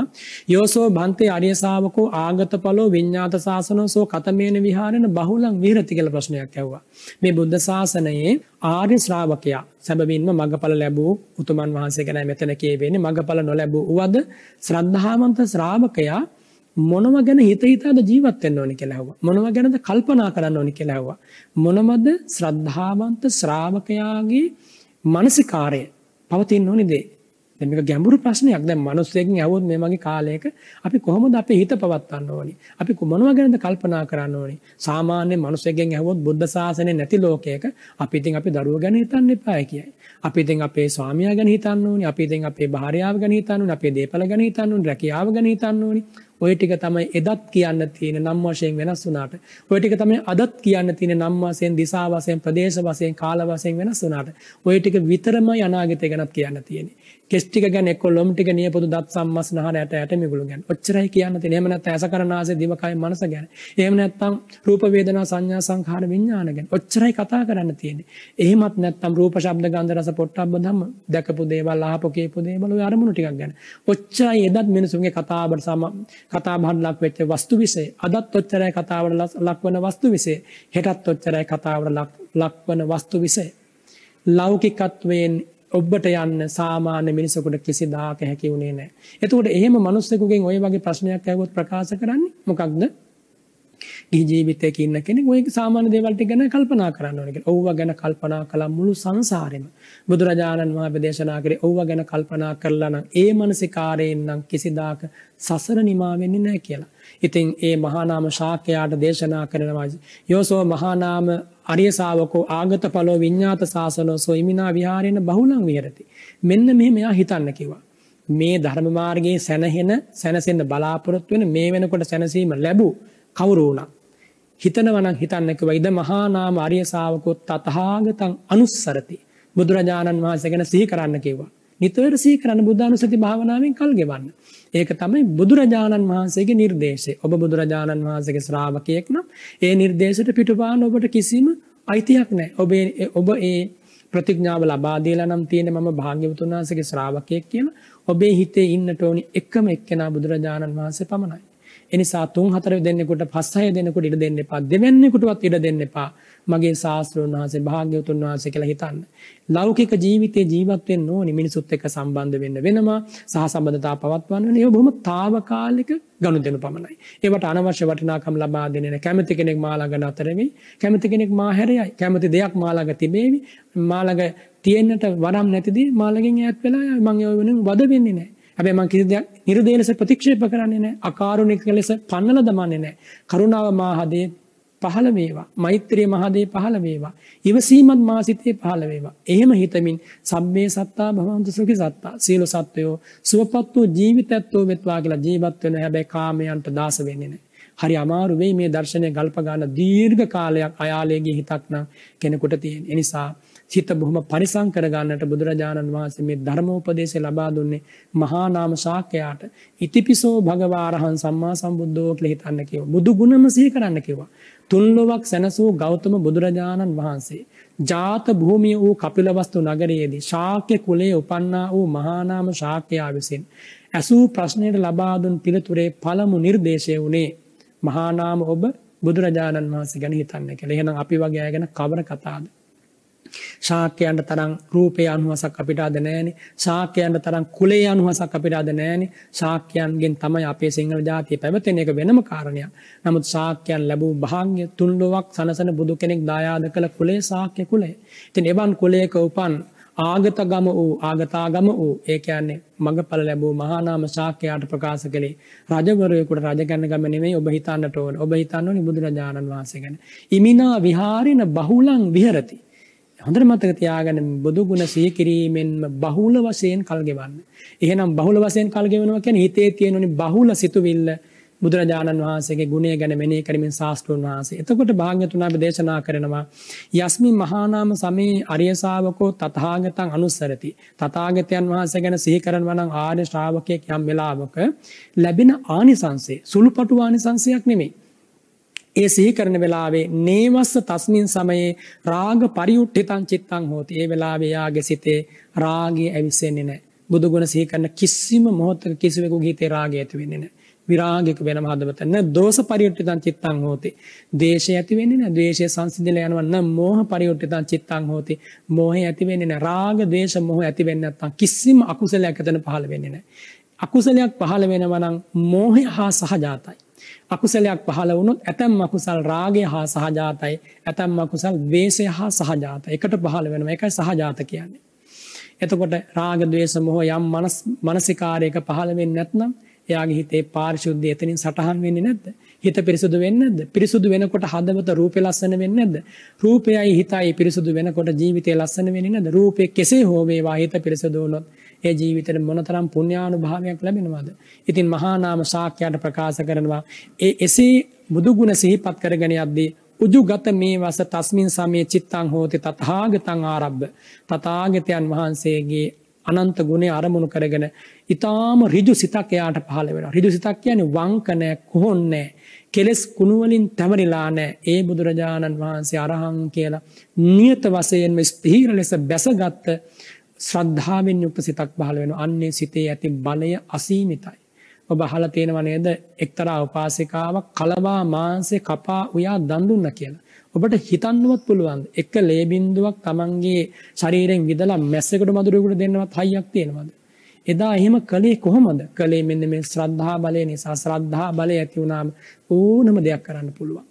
යෝසෝ බන්තේ අරිය ශාවකෝ ආගතපලෝ විඤ්ඤාත ශාසනෝ සෝ කතමේන විහාරණ බහුලං විහෙරති කියලා ප්‍රශ්නයක් ඇහුවා. මේ බුද්ධ ශාසනයේ ආර්ය ශ්‍රාවකයා සැබවින්ම මඟඵල ලැබූ උතුමන් වහන්සේ ගැන මෙතන කියවෙන්නේ මඟඵල නොලැබූ උවද ශ්‍රද්ධාවන්ත ශ්‍රාවකයා මොනව ගැන හිත හිතාද ජීවත් වෙන්න ඕනේ කියලා ඇහුවා. මොනව ගැනද කල්පනා කරන්න ඕනේ කියලා ඇහුවා. මොනවද ශ්‍රද්ධාවන්ත ශ්‍රාවකයාගේ මානසිකාරය පවතින්න ඕනේ දේ. දැන් මේක ගැඹුරු ප්‍රශ්නයක්. දැන් මිනිස්සෙක්ගෙන් ඇහුවොත් මේ වගේ කාලයක අපි කොහොමද අපේ හිත පවත්වන්න ඕනේ? අපි මොනව ගැනද කල්පනා කරන්න ඕනේ? සාමාන්‍ය මිනිස්සෙක්ගෙන් ඇහුවොත් බුද්ධ ශාසනය නැති ලෝකයක අපි ඉතින් අපි දරුවෝ ගැන හිතන්න එපායි කියයි. අපි ඉතින් අපේ ස්වාමියා ගැන හිතන්න ඕනේ. අපි ඉතින් අපේ භාර්යාව ගැන හිතන්න ඕනේ. අපේ දේපල ගැන හිතන්න ඕනේ. රැකියාව ගැන හිතන්න ඕනේ. ඔය ටික තමයි එදත් කියන්න තියෙන නම් වශයෙන් වෙනස් වුණාට ඔය ටික තමයි අදත් කියන්න තියෙන නම් වශයෙන් දිසා වශයෙන් ප්‍රදේශ වශයෙන් කාල වශයෙන් වෙනස් වුණාට ඔය ටික විතරමයි අනාගතය ගැනත් කියන්න තියෙන්නේ කෙස්ටික ගැන කොලොම් ටික නියපොතු දත් සම්මස් නහර ඇට ඇට මිගුළු ගැන. ඔච්චරයි කියන්න තියෙන්නේ. එහෙම නැත්නම් ඇස කරන ආසය දිව කය මනස ගැන. එහෙම නැත්නම් රූප වේදනා සංඥා සංඛාර විඥාන ගැන. ඔච්චරයි කතා කරන්න තියෙන්නේ. එහෙමත් නැත්නම් රූප ශබ්ද ගන්ධ රස පොට්ටබ්බ ධම්ම දැකපු දේවල් අහපු කියපු දේවල් ඔය අරමුණු ටිකක් ගැන. ඔච්චරයි එදත් මිනිසුන්ගේ කතාවට සම කතාබහට ලක් වෙච්ච වස්තු විශේෂ. අදත් ඔච්චරයි කතාවට ලක් වන වස්තු විශේෂ. හෙටත් ඔච්චරයි කතාවට ලක් වන වස්තු විශේෂ. ලෞකිකත්වයෙන් ඔබට යන්න සාමාන්‍ය මිනිසෙකුට කිසිදාක හැකි වුණේ නැහැ. එතකොට එහෙම මිනිස්සෙකුගෙන් ওই වගේ ප්‍රශ්නයක් ඇහුවොත් ප්‍රකාශ කරන්නේ මොකක්ද? ගිහි ජීවිතයක ඉන්න කෙනෙක් ওই සාමාන්‍ය දේවල් ටික ගැන කල්පනා කරන්න ඕනේ කියලා. ඕවා ගැන කල්පනා කළා මුළු සංසාරෙම. බුදුරජාණන් වහන්සේ දේශනා කරේ ඕවා ගැන කල්පනා කරලා නම් ඒ මානසිකාරයෙන් නම් කිසිදාක සසර නිමා වෙන්නේ නැහැ කියලා. ඉතින් ඒ මහානාම ශාකයාට දේශනා කරනවා යෝසෝ මහානාම අරිය ශාවකෝ ආගත පලෝ විඤ්ඤාත සාසනෝ සොයිමිනා විහාරේන බහුලං විහෙරති මෙන්න මෙහෙම එයා හිතන්න කිව්වා මේ ධර්ම මාර්ගයේ සැනහෙන සැනසෙන්න බලාපොරොත්තු වෙන මේ වෙනකොට සැනසීම ලැබූ කවුරු වුණා හිතනවා නම් හිතන්න කිව්වා ඉද මහානාම අරිය ශාවකෝ තතහාගතං අනුස්සරති බුදුරජාණන් වහන්සේ ගැන සිහි කරන්න කිව්වා නිතර සිහි කරන්න බුද්ධානුස්සති භාවනාවෙන් කල් ගෙවන්න ඒක තමයි බුදුරජාණන් වහන්සේගේ නිර්දේශය. ඔබ බුදුරජාණන් වහන්සේගේ ශ්‍රාවකයෙක් නම් ඒ නිර්දේශයට පිටුපාන ඔබට කිසිම අයිතියක් නැහැ. ඔබ ඔබ ඒ ප්‍රතිඥාව ලබා දීලා නම් තියෙන මම භාග්‍යවතුන් වහන්සේගේ ශ්‍රාවකයෙක් කියලා ඔබේ හිතේ ඉන්නට ඕනි එකම එක්කෙනා බුදුරජාණන් වහන්සේ පමණයි. එනිසා 3 4 දෙන්නෙකුට 5 6 දෙන්නෙකුට ඉඩ දෙන්න එපා. දෙවැන්නෙකුටවත් ඉඩ දෙන්න එපා. මගේ ශාස්ත්‍රෝන් වහන්සේ භාග්‍යවතුන් වහන්සේ කියලා හිතන්න. ලෞකික ජීවිතේ ජීවත් වෙන්න ඕනි මිනිසුත් එක්ක සම්බන්ධ වෙන්න වෙනවා, සහ සම්බන්ධතා පවත්වන්න ඕනේ. ඒක බොහොම తాවකාලික ගනුදෙනු පමණයි. ඒවට අනවශ්‍ය වටිනාකම් ලබා දෙන්නේ නැහැ. කැමති කෙනෙක් මා ළඟ නතර වෙයි, කැමති කෙනෙක් මා හැරෙයි, කැමති දෙයක් මා ළඟ තිබේවි, මා ළඟ තියෙන්නට වරම් නැතිදී මා ළඟින් ඈත් වෙලා මම ඒ වෙනුවෙන් වද වෙන්නේ නැහැ. හැබැයි මං කිසි දෙයක් නිර්දේශ ප්‍රතික්ෂේප කරන්නේ නැහැ. අකාරුණික ලෙස පන්නල දමන්නේ නැහැ. කරුණාව මා හදේ පහළ වේවා. මෛත්‍රිය මහදේ පහළ වේවා. ඉවසීමත් මාසිතේ පහළ වේවා. එහෙම හිතමින් සබ්බේ සත්තා භවන්තු සුඛි සත්තා. සියලු සත්වයෝ සුවපත් වූ ජීවිතයත්වෝ වෙත්වා කියලා ජීවත් වෙන හැබැයි කාමයන්ට දාස වෙන්නේ නැහැ. හරි අමාරු වෙයි මේ දර්ශනය ගල්ප ගන්න දීර්ඝ කාලයක් අයාලේගේ හිතක් නම් කෙනෙකුට තියෙන. ඒ නිසා හිත බොහොම පරිසම් කරගන්නට බුදුරජාණන් වහන්සේ මේ ධර්මෝපදේශය ලබා දුන්නේ මහා නාම ශාක්‍යයාට. ඉතිපිසෝ භගවා අරහං සම්මා සම්බුද්ධෝ කියලා හිතන්න කිව්වා. බුදු ගුණම සිහි කරන්න කිව්වා. තුන්ලොවක් සැනසූ ගෞතම බුදුරජාණන් වහන්සේ. ජාත භූමිය වූ කපිලවස්තු නගරයේදී ශාක්‍ය කුලේ උපන්නා වූ මහානාම ශාක්‍යයා විසින්. ඇසූ ප්‍රශ්නයට ලබාදුන් පිළිතුරේ පළමු නිර්දේශය වුණේ. මහානාම ඔබ බුදුරජාණන් වහන්සේ ගැන හිතන්න කියලා. එහෙනම් අපි වගේ අය ගැන කවර කතාවද? ශාක්‍යයන්ට තරම් රූපය අනුවසක් අපිට අද නෑනේ ශාක්‍යයන්ට තරම් කුලේ අනුවසක් අපිට අද නෑනේ ශාක්‍යයන්ගෙන් තමයි අපේ සිංහල ජාතිය පැවතෙන එක වෙනම කාරණයක් නමුත් ශාක්‍යයන් ලැබූ භාග්‍ය තුන්ලොවක් සනසන බුදු කෙනෙක් දායාද කළ කුලේ ශාක්‍ය කුලේ ඉතින් එවන් කුලයක උපන් ආගත ගම වූ ආගතාගම වූ ඒ කියන්නේ මඟඵල ලැබූ මහානාම ශාක්‍යයාට ප්‍රකාශ කළේ රජවරයෙකුට රජ ගන්න ගම නෙමෙයි ඔබ හිතන්නට ඕන ඔබ හිතන්න ඕනේ බුදුරජාණන් වහන්සේ ගැන ඉමිනා විහාරින බහුලං විහෙරති හොඳට මතක තියාගන්න බුදු ගුණ සිහි කිරීමෙන්ම බහුල වශයෙන් කල් ගෙවන්න. එහෙනම් බහුල වශයෙන් කල් ගෙවනවා කියන්නේ හිතේ තියෙනුනේ බහුල සිතුවිල්ල බුදුරජාණන් වහන්සේගේ ගුණය ගැන මෙනෙහි කරමින් ශාස්ත්‍රඥ වහන්සේ. එතකොට භාග්‍යතුන් අපි දේශනා කරනවා යස්මි මහානාම සමේ අරිය ශාවකෝ තථාගතං අනුස්සරති. තථාගතයන් වහන්සේ ගැන සිහි කරනවා නම් ආර්ය ශ්‍රාවකයෙක් යම් වෙලාවක ලැබෙන ආනිසංසය සුළුපටු ආනිසංසයක් නෙමෙයි. ඒ සිහි කරන වෙලාවේ නේවස්ස තස්මින් සමයේ රාග පරියුට්ඨිතං චිත්තං හෝති. ඒ වෙලාවේ යාගේ සිතේ රාගය ඇවිසෙන්නේ නැහැ. බුදු ගුණ සිහි කරන කිසිම මොහොතක කිසිවෙකුගේ හිතේ රාගය ඇති වෙන්නේ නැහැ. විරාගික වෙනම හදවත න දෝෂ පරියුට්ඨිතං චිත්තං හෝති. ද්වේෂය ඇති වෙන්නේ නැහැ. ද්වේෂය සංසිඳිලා යනවා නම් මෝහ පරියුට්ඨිතං චිත්තං හෝති. මෝහය ඇති වෙන්නේ නැහැ. රාග, ද්වේෂ, මෝහ ඇති වෙන්නේ නැත්නම් කිසිම අකුසලයක් එතන පහළ වෙන්නේ නැහැ. අකුසලයක් පහළ වෙනවා නම් මෝහය හා සහජාතයි. අකුසලයක් පහළ වුණොත් ඇතැම් අකුසල් රාගේ හා සහජාතයි ඇතැම් අකුසල් වේසය හා සහජාත එකට පහළ වෙනම එකයි සහජාත කියන්නේ. එතකොට රාග දවේශ මොහෝ යම් මනසිකාරයක පහළවෙෙන් නැත්නම් එයාගේ හිතේ පාර්ශුද්ධ එතනින් සටහන් වෙන්න නැද හිත පිරිසුදු වෙන්නද පිරිසුදු වෙනකොට හදවත රූපය ලස්සන වෙන්න නැද රූපයයි හිතයි පිරිසුදු වෙනකොට ජීවිතය ලස්සන වෙන්න නැද රූපය කෙසේ හෝ වේවා හිත පිරිසුදුනොත් ඒ ජීවිතයට මොනතරම් පුණ්‍යානුභාවයක් ලැබෙනවද? ඉතින් මහා නාම ශාක්‍යයට ප්‍රකාශ කරනවා ඒ එසේ බුදු ගුණ සිහිපත් කරගෙන යද්දී උජුගත මේ වස තස්මින් සමේ චිත්තං හෝති තථාගතං ආරබ්බ තථාගතයන් වහන්සේගේ අනන්ත ගුණය අරමුණු කරගෙන ඊටාම ඍජු සිතක් එයාට පහළ වෙනවා. ඍජු සිතක් කියන්නේ වංක නැහැ, කොහොන් නැහැ. කෙලස් කුණු වලින් තැවරිලා නැහැ. ඒ බුදුරජාණන් වහන්සේ අරහං කියලා නියත වශයෙන්ම ස්ථීර ලෙස බැසගත් ශ්‍රද්ධාවෙන් යුක්ත සිතක් පහළ වෙනවා. අන්නේ සිතේ ඇති බලය අසීමිතයි. ඔබ අහලා තියෙනව නේද? එක්තරා උපාසිකාවක් කලවා මාංශේ කපා උයා දන් දුන්නා කියලා. ඔබට හිතන්නවත් පුළුවන්. එක ලේ බින්දුවක් Tamanගේ ශරීරයෙන් විදලා මැස්සෙකුට මදුරෙකුට දෙන්නවත් හයියක් තියෙනවද? එදා එහෙම කළේ කොහොමද? කළේ මෙන්න මේ ශ්‍රද්ධා බලය නිසා ශ්‍රද්ධා බලය ඇති වුණාම ඕනම දෙයක් කරන්න පුළුවන්.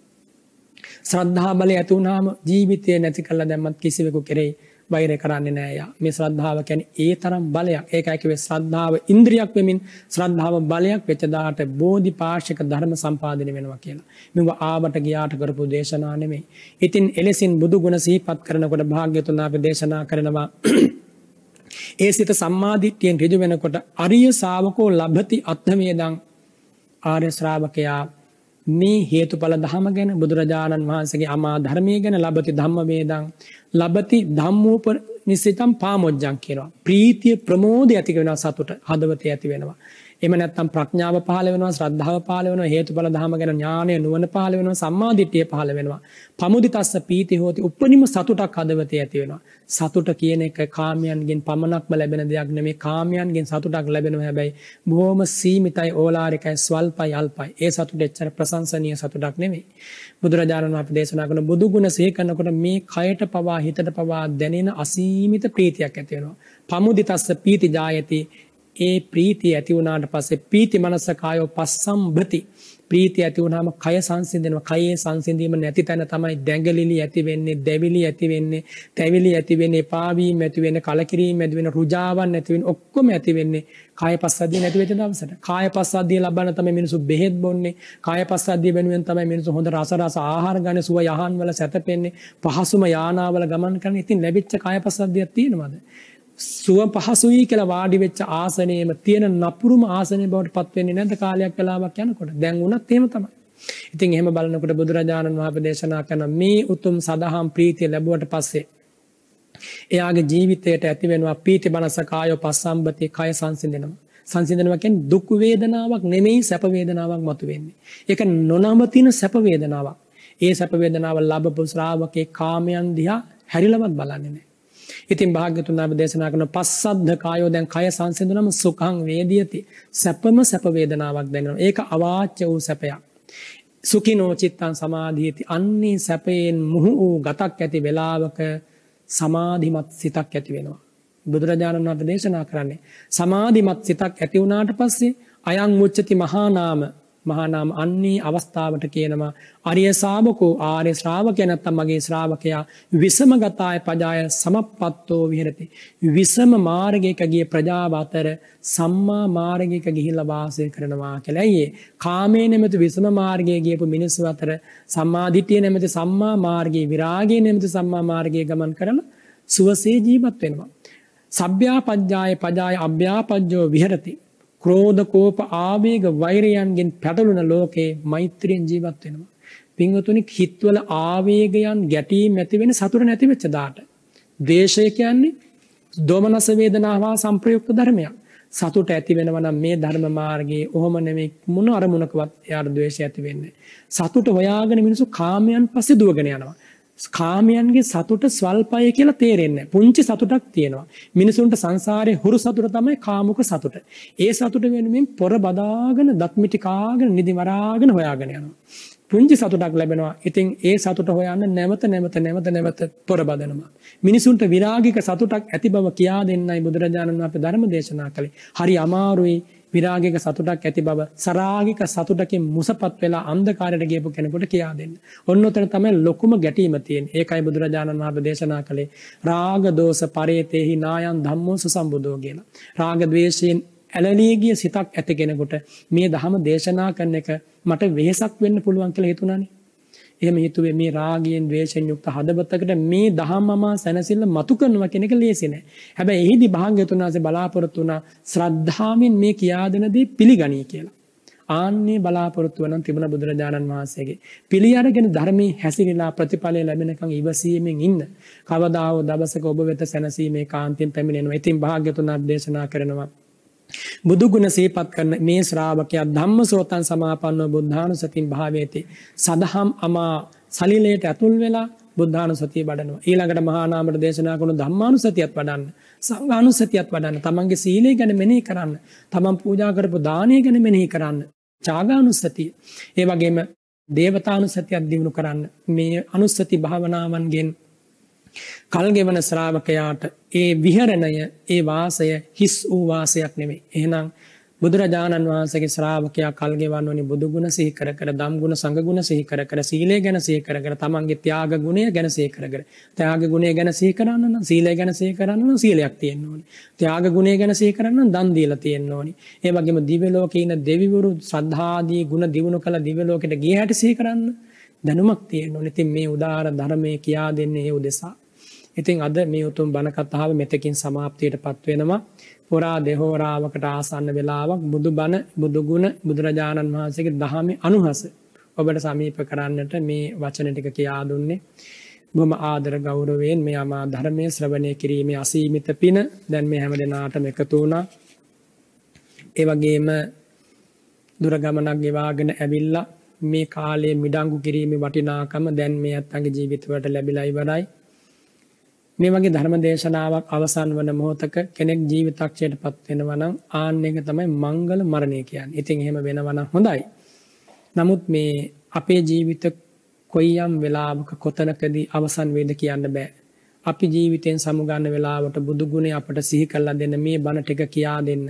ශ්‍රද්ධා බලය ඇති වුණාම ජීවිතය නැති කළා දැම්මත් කිසිවෙකු කෙරෙහි වෛරය කරන්නේ නෑ යා. මේ ශ්‍රද්ධාව කියන්නේ ඒ තරම් බලයක්. ඒකයි කිව්වේ ශ්‍රද්ධාව ඉන්ද්‍රියක් වෙමින් ශ්‍රද්ධාව බලයක් වෙච්ච දාට බෝධිපාශික ධර්ම සම්පාදනය වෙනවා කියලා. මෙව ආවට ගියාට කරපු දේශනා නෙමෙයි. ඉතින් එලෙසින් බුදු ගුණ සිහිපත් කරනකොට භාග්‍යතුන් අපි දේශනා කරනවා ඒ සිත සම්මාදිට්ඨියෙන් ඍජු වෙනකොට අරිය ශාවකෝ ලබති අත්ථමේදං ආර්ය ශ්‍රාවකයා මේ හේතුඵල ධම ගැන බුදුරජාණන් වහන්සගේ අමා ධර්මය ගැන ලබති ධම්ම වේදං ලබති ධම්මූප නිසිතම් පාමොජ්ජං කියනවා. ප්‍රීතිය ප්‍රමෝදය ඇතික වෙන සතුට හදවතේ ඇති වෙනවා. එහෙම නැත්නම් ප්‍රඥාව පහළ වෙනවා, ශ්‍රද්ධාව පහළ වෙනවා, හේතුඵල ධහම ගැන ඥානය, නුවණ පහළ වෙනවා, සම්මා දිට්ඨිය පහළ වෙනවා. පමුදිතස්ස පීති හෝති උප්පනිම සතුටක් හදවතේ ඇති වෙනවා. සතුට කියන එක කාමයන්ගෙන් පමණක්ම ලැබෙන දෙයක් නෙමෙයි. කාමයන්ගෙන් සතුටක් ලැබෙනවා හැබැයි බොහොම සීමිතයි, ඕලාරිකයි, ස්වල්පයි, අල්පයි. ඒ සතුට එච්චර ප්‍රශංසනීය සතුටක් නෙමෙයි. බුදුරජාණන් වහන්සේ දේශනා කරන බුදු ගුණ සිහි කරනකොට මේ කයට පවා හිතට පවා දැනෙන අසීමිත ප්‍රීතියක් ඇති වෙනවා. පමුදිතස්ස පීති ජායති ඒ ප්‍රීතිය ඇති වුණාට පස්සේ පීති මනස කායෝ පස්සම්බති ප්‍රීතිය ඇති වුණාම කය සංසිඳෙනවා කයේ සංසිඳීම නැති තැන තමයි දැඟලිලි ඇති වෙන්නේ දැවිලි ඇති වෙන්නේ තැවිලි ඇති වෙන්නේ පාවීම ඇති වෙන්නේ කලකිරීම ඇති වෙන රුජාවන් ඇති වෙන ඔක්කොම ඇති වෙන්නේ කාය පස්සද්ධිය නැති වෙච්ච දවසට කාය පස්සද්ධිය ලබන්න තමයි මිනිස්සු බෙහෙත් බොන්නේ කාය පස්සද්ධිය වෙනුවෙන් තමයි මිනිස්සු හොඳ රස රස ආහාර ගන්න සුව යහන් වල සැතපෙන්නේ පහසුම යානාවල ගමන් කරන ඉතින් ලැබිච්ච කාය පස්සද්ධියක් තියෙනවද සුව පහසුයි කියලා වාඩි වෙච්ච ආසනයේම තියෙන නපුරුම ආසනය බවට පත් වෙන්නේ නැද්ද කාලයක් වෙලාවක් යනකොට? දැන් වුණත් එහෙම තමයි. ඉතින් එහෙම බලනකොට බුදුරජාණන් වහන්සේ දේශනා කරන මේ උතුම් සදහම් ප්‍රීතිය ලැබුවට පස්සේ එයාගේ ජීවිතයට ඇති වෙනවා පීති මනස කායෝ පස්සම්බති කය සංසිඳෙනවා. සංසිඳනවා කියන්නේ දුක් වේදනාවක් නෙමෙයි සැප වේදනාවක් මතුවෙන්නේ. ඒක නොනවතින සැප වේදනාවක්. ඒ සැප වේදනාව ලැබපු ශ්‍රාවකේ කාමයන් දිහා හැරිලවත් බලන්නේ නැහැ. ඉතින් භාග්‍යතුනාව දේශනා කරන පස්සද්ධ කායෝ දැන් කය සංසිඳුනම සුඛං වේදියති. සැපම සැප වේදනාවක් දැනෙනවා. ඒක අවාච්‍ය වූ සැපයක්. සුඛිනෝ චිත්තං සමාධියති. අන්නේ සැපයෙන් මුහු වූ ගතක් ඇති වේලාවක සමාධිමත් සිතක් ඇති වෙනවා. බුදුරජාණන් වහන්සේ දේශනා කරන්නේ සමාධිමත් සිතක් ඇති වුණාට පස්සේ අයං මුච්චති මහානාම මහානම් අන්නේ අවස්ථාවට කියනවා අරිය සාාවකෝ ආරය ශ්‍රාවකය නැත්තම් මගේ ශ්‍රාවකයා විසමගතාය පජාය සමපත්තෝ විහරති. විසම මාර්ගයකගේ ප්‍රජාව අතර සම්මා මාර්ගයක ගිහිල්ල වාසය කරනවා කළැයියේ. කාමේ නෙමති විසම මාර්ගය ගේපු මිනිස්සු අතර සම්මාධිටය නැමති සම්මා මාර්ගයේ විරාගේ නැමති සම්මා මාර්ගය ගමන් කරලා සුවසේ ජීවත් වෙනවා. සභ්‍යාපජ්ජාය පජාය අභ්‍යාපජ්ජෝ විහරති. ක්‍රෝධ කෝප ආවේග වෛරයන්ගෙන් පැටලුන ලෝකේ මෛත්‍රියෙන් ජීවත් වෙනවා. පින්වතුනි හිත්වල ආවේගයන් ගැටීම් ඇති වෙන සතුට නැති වෙච්ච දාට. දේශය කියන්නේ දෝමනස වේදනාව සංප්‍රයුක්ත ධර්මයක්. සතුට ඇති වෙනවා නම් මේ ධර්ම මාර්ගයේ ඔහොම නෙමෙයි මොන අරමුණකවත් එයාට ද්වේෂය ඇති වෙන්නේ. සතුට හොයාගෙන මිනිස්සු කාමයන් පස්සේ දුවගෙන යනවා. කාමයන්ගේ සතුට ස්වල්පය කියලා තේරෙන්නේ පුංචි සතුටක් තියෙනවා. මිනිසුන්ට සංසාරේ හුරු සතුට තමයි කාමුක සතුට. ඒ සතුට වෙනුවෙන් පොර බදාගෙන දත් මිටි කාගෙන නිදි මරාගෙන හොයාගෙන යනවා. පුංචි සතුටක් ලැබෙනවා. ඉතින් ඒ සතුට හොයන්න නැවත නැවත නැවත නැවත පොර බදනවා. මිනිසුන්ට විරාගික සතුටක් ඇති බව කියා දෙන්නයි බුදුරජාණන් වහන්සේ ධර්ම දේශනා කළේ. හරි අමාරුයි විරාගික සතුටක් ඇති බව සරාගික සතුටකින් මුසපත් වෙලා අන්ධකාරයට ගියපු කෙනෙකුට කියා දෙන්න. ඔන්න ඔතන තමයි ලොකුම ගැටීම තියෙන්නේ. ඒකයි බුදුරජාණන් වහන්සේ දේශනා කළේ රාග දෝෂ පරේතේහි නායන් ධම්මෝ සසම්බුදෝ කියලා. රාග ద్వේෂයෙන් ඇලලියගිය සිතක් ඇති කෙනෙකුට මේ ධහම දේශනා කරන එක මට වෙහසක් වෙන්න පුළුවන් කියලා හිතුණානේ. එහෙම හිතුවේ මේ රාගයෙන් ද්වේෂයෙන් යුක්ත හදවතකට මේ දහම්මමා සැනසෙල්ල මතු කරනවා කියන එක ලේසි නෑ. හැබැයි එහිදී භාග්‍යතුන් වහන්සේ බලාපොරොත්තු වුණා ශ්‍රද්ධාවෙන් මේ කියා දෙන දේ පිළිගනී කියලා. ආන්නේ බලාපොරොත්තු වෙනන් තිබුණ බුදුරජාණන් වහන්සේගේ පිළි අරගෙන ධර්මයේ හැසිරීලා ප්‍රතිඵලය ලැබෙනකන් ඉවසීමෙන් ඉන්න. කවදාව දවසක ඔබ වෙත සැනසීමේ කාන්තින් පැමිණෙනවා. ඉතින් භාග්‍යතුන් දේශනා කරනවා බුදුගුණ සේපත් කරන මේ ශ්‍රාවකයා ධම්ම සෝතන් සමාපන්නව බුද්ධානු සතින් භාවේති. සදහම් අමා සලිලයට ඇතුල් වෙලා බුද්ධානු සතිය වඩනවා. ඊළඟට මහානාමට දේශනා කරුණු ධම්මානු සතියත් වඩන්න. සංඝානු සතියත් වඩන්න. තමන්ගේ සීලය ගැන මෙනෙහි කරන්න. තමන් පූජා කරපු දානය ගැන මෙනෙහි කරන්න. චාගානුස්සතිය. ඒ වගේම දේවතානුස්සතියක් දිනු කරන්න. මේ අනුස්සති භාවනාවන්ගෙන් කල්ගෙවන ශ්‍රාවකයාට ඒ විහරණය ඒ වාසය හිස් වූ වාසයක් නෙමේ. එහෙනම් බුදුරජාණන් වහන්සගේ ශ්‍රාවකයා කල්ගෙවන්නනි බුදුගුණ සහිකර කර දම්ගුණ සඟගුණ සහිකර කර සීලේ ගැන සහිකර කර තමන්ගේ ත්‍යාග ගුණය ගැන සහිකර කර ත්‍යාග ගුණේ ගැන සහිකරන්න සීලේ ගැන සහිකරන්න සීලයක් තියෙන්න ඕනි ත්‍යාග ගුණේ ගැන සහිකරන්න දන් දීලා තියෙන්න ඕනි ඒ වගේම දිව්‍ය ලෝකේ ඉන්න දෙවිවරු ශ්‍රද්ධාදී ගුණ දිනු කළ දිව්‍ය ලෝකෙට ගිය හැටි සහිකරන්න දැනුමක් තියෙන්න ඕනි ඉතින් මේ උදාාර ධර්මයේ කියා දෙන්නේ ඒ උදෙසා ඉතින් අද මේ උතුම් බණ කතාව මෙතකින් සමාප්තියට පත්වෙනවා. පුරා දෙහෝරාවකට ආසන්න වෙලාවක් බුදු බණ බුදුගුණ බුදුරජාණන් වහන්සේගේ දහමේ අනුහස ඔබට සමීප කරන්නට මේ වචන ටික කියා දුන්නේ. බොම ආදර ගෞරවයෙන් මේ අමා ධර්මය ශ්‍රවණය කිරීමේ අසීමිත පින දැන් මේ හැම දෙනාටම එකතු වුණා. ඒ වගේම දුරගමනක් ගෙවාගෙන ඇවිල්ලා මේ කාලයේ මිඩංගු කිරීමේ වටිනාකම දැන් මේ අත්ංගේ ජීවිතවලට ලැබිලා ඉවරයි. මේ වගේ ධර්ම දේශනාවක් අවසන් වන මොහොතක කෙනෙක් ජීවිතක්ෂයට පත්වෙනවා නම් ආන්න එක තමයි මංගල මරණය කියන්නේ. ඉතින් එහෙම වෙනවා නම් හොඳයි. නමුත් මේ අපේ ජීවිත කොයියම් වෙලාවක කොතනකදී අවසන් වේද කියන්න බෑ. අපි ජීවිතයෙන් සමුගන්න වෙලාවට බුදු ගුණේ අපට සිහි කරලා දෙන්න මේ බණ ටික කියා දෙන්න.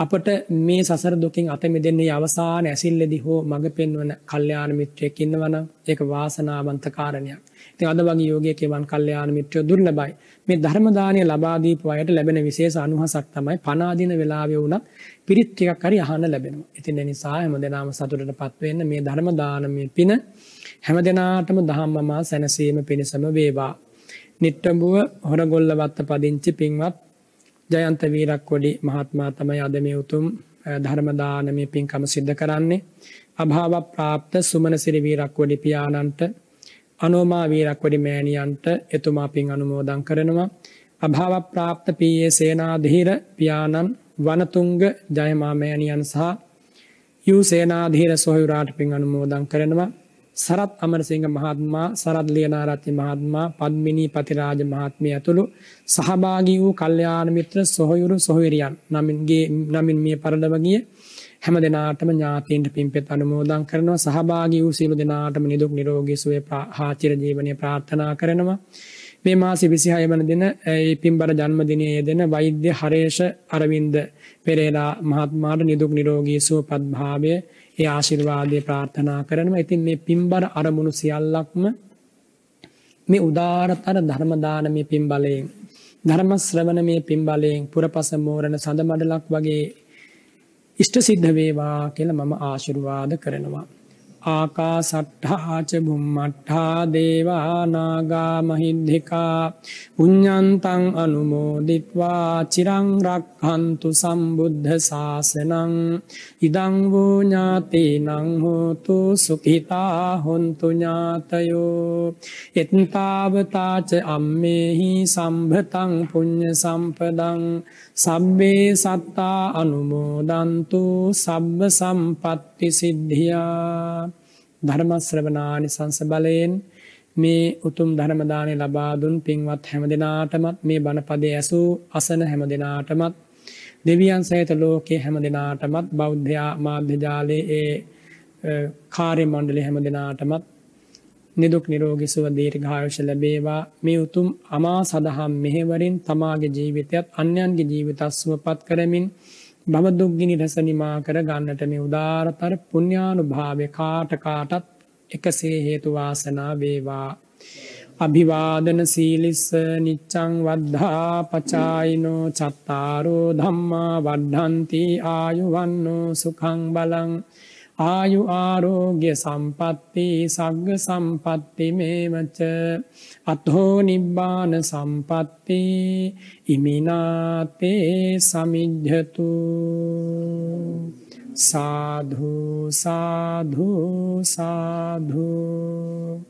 අපට මේ සසර දුකින් අත මෙදෙන්නේ අවසාන ඇසිල්ලෙදි හෝ මඟ පෙන්වන කල්්‍යයාන මිත්‍රයක් ඉන්නවනම් ඒක වාසනාවන්ත කාරණයක්. ඉතින් අද වගේ යෝගයකවන් කල්්‍යයාන මිත්‍රය දුර්ලබයි. මේ ධර්මදානය ලබාදීප අයට ලැබෙන විශේෂ අනුහසක් තමයි පනාදින වෙලාවය වුණත් පිරිත්තිකක් හරි අහන ලැබෙනවා. ඉතින් නිසා හැම දෙනාම සතුරට පත්වවෙන්න මේ ධර්මදානමය පින හැම දෙනාටම දහම්මමා සැනසීම පිණිසම වේවා. නිට්ටඹුව හොරගොල්ල වත්ත පදිංචි පින්වත් ජයන්ත වීරක්කොඩි මහත්මා තමයි අද මේ උතුම් ධර්මදානමය පින්කම සිද්ධ කරන්නේ. අභාව ප්‍රාප්ත සුමනසිරි වීරක්කොඩි පියාණන්ට අනෝමා වීරක්කොඩි මෑණියන්ට එතුමා පින් අනුමෝදන් කරනවා. අභාව ප්‍රාප්ත පීයේ සේනාධීර පියාණන් වනතුංග ජයමා මෑණියන් සහ යූ සේනාධීර සොහයුරාට පින් අනුමෝදන් කරනවා. සරත් අමරසිංහ මහත්මයා සරත් ලියනාරත්ති මහත්මයා පද්මිනී පතිරාජ මහත්මිය ඇතුළු සහභාගී වූ කල්යාණ මිත්‍ර සොහයුරු සොහොයුරියන් නමින්ගේ නමින් මිය පරලව ගිය හැම දිනාටම ඥාතීන්ට පින්පෙත් අනුමෝදන් කරනවා සහභාගී වූ සියලු දිනාටම නිදුක් නිරෝගී සුවය හා චිර ජීවනය ප්‍රාර්ථනා කරනවා මේ මාසෙ 26 වන දින ඒ පින්බර ජන්මදිනයේ යෙදෙන වෛද්‍ය හරේෂ අරවින්ද පෙරේරා මහත්මයාට නිදුක් නිරෝගී සුවපත් භාවය ඒ ආශිර්වාදය ප්‍රාර්ථනා කරනවා ඉතින් මේ පින්බර අරමුණු සියල්ලක්ම මේ උදාරතර ධර්මදානමය පින්බලයෙන් ධර්ම ශ්‍රවණමය පින්බලයෙන් පුරපස මෝරණ සඳ මඩලක් වගේ ඉෂ්ට සිද්ධ වේවා කියලා මම ආශිර්වාද කරනවා ආකාසට්ඨාච බුම්මට්ඨා දේවානාගා මහිද්దికා පුඤ්ඤන්තං අනුමෝදිත්වා චිරං රක්ඛන්තු සම්බුද්ධ ශාසනං ඉදං වූ ඥාතීනං හෝතු සුඛිතා හොන්තු ඥාතයෝ එත්තාවතාච අම්මේහි සම්භතං පුඤ්ඤ සම්පදං සබ්බේ සත්තා අනුමෝදන්තු සබ්බ සම්පත්ති සිද්ධියා ධර්මශ්‍රවනානි සංස බලයෙන් මේ උතුම් ධර්මදානය ලබාදුන් පින්වත් හැම දෙනාටමත් මේ බණපදේ ඇසූ අසන හැම දෙනාටමත් දෙවියන් සහිත ලෝකයේ හැම දෙනාටමත් බෞද්ධයා මාධ්‍යජාලයේ ඒ කාර්ය මණ්ඩලේ හැම දෙනාටමත් නිදුක් නිරෝගී සුව දීර්ඝායුෂ ලැබේවා මේ උතුම් අමා සදහම් මෙහෙවරින් තමාගේ ජීවිතයත් අන්‍යයන්ගේ ජීවිතත් සුවපත් කරමින් බව දුක්ගිනි රස නිමා කර ගන්නට මේ උදාරතර පුණ්‍යානුභාවය කාට කාටත් එකසේ හේතු වාසනා වේවා අභිවාදන සීලිස්ස නිච්චං වද්ධා පචායිනෝ චත්තාරෝ ධම්මා වඩ්ඩන්ති ආයුවන්නෝ සුඛං බලං ආයු ආරෝග්‍ය සම්පත්ති සග්ග සම්පත්ති මේවච අත්හෝ නිබ්බාන සම්පත්ති ඉමිනාතේ සමිජ්ජතු සාධු සාධු සාධූ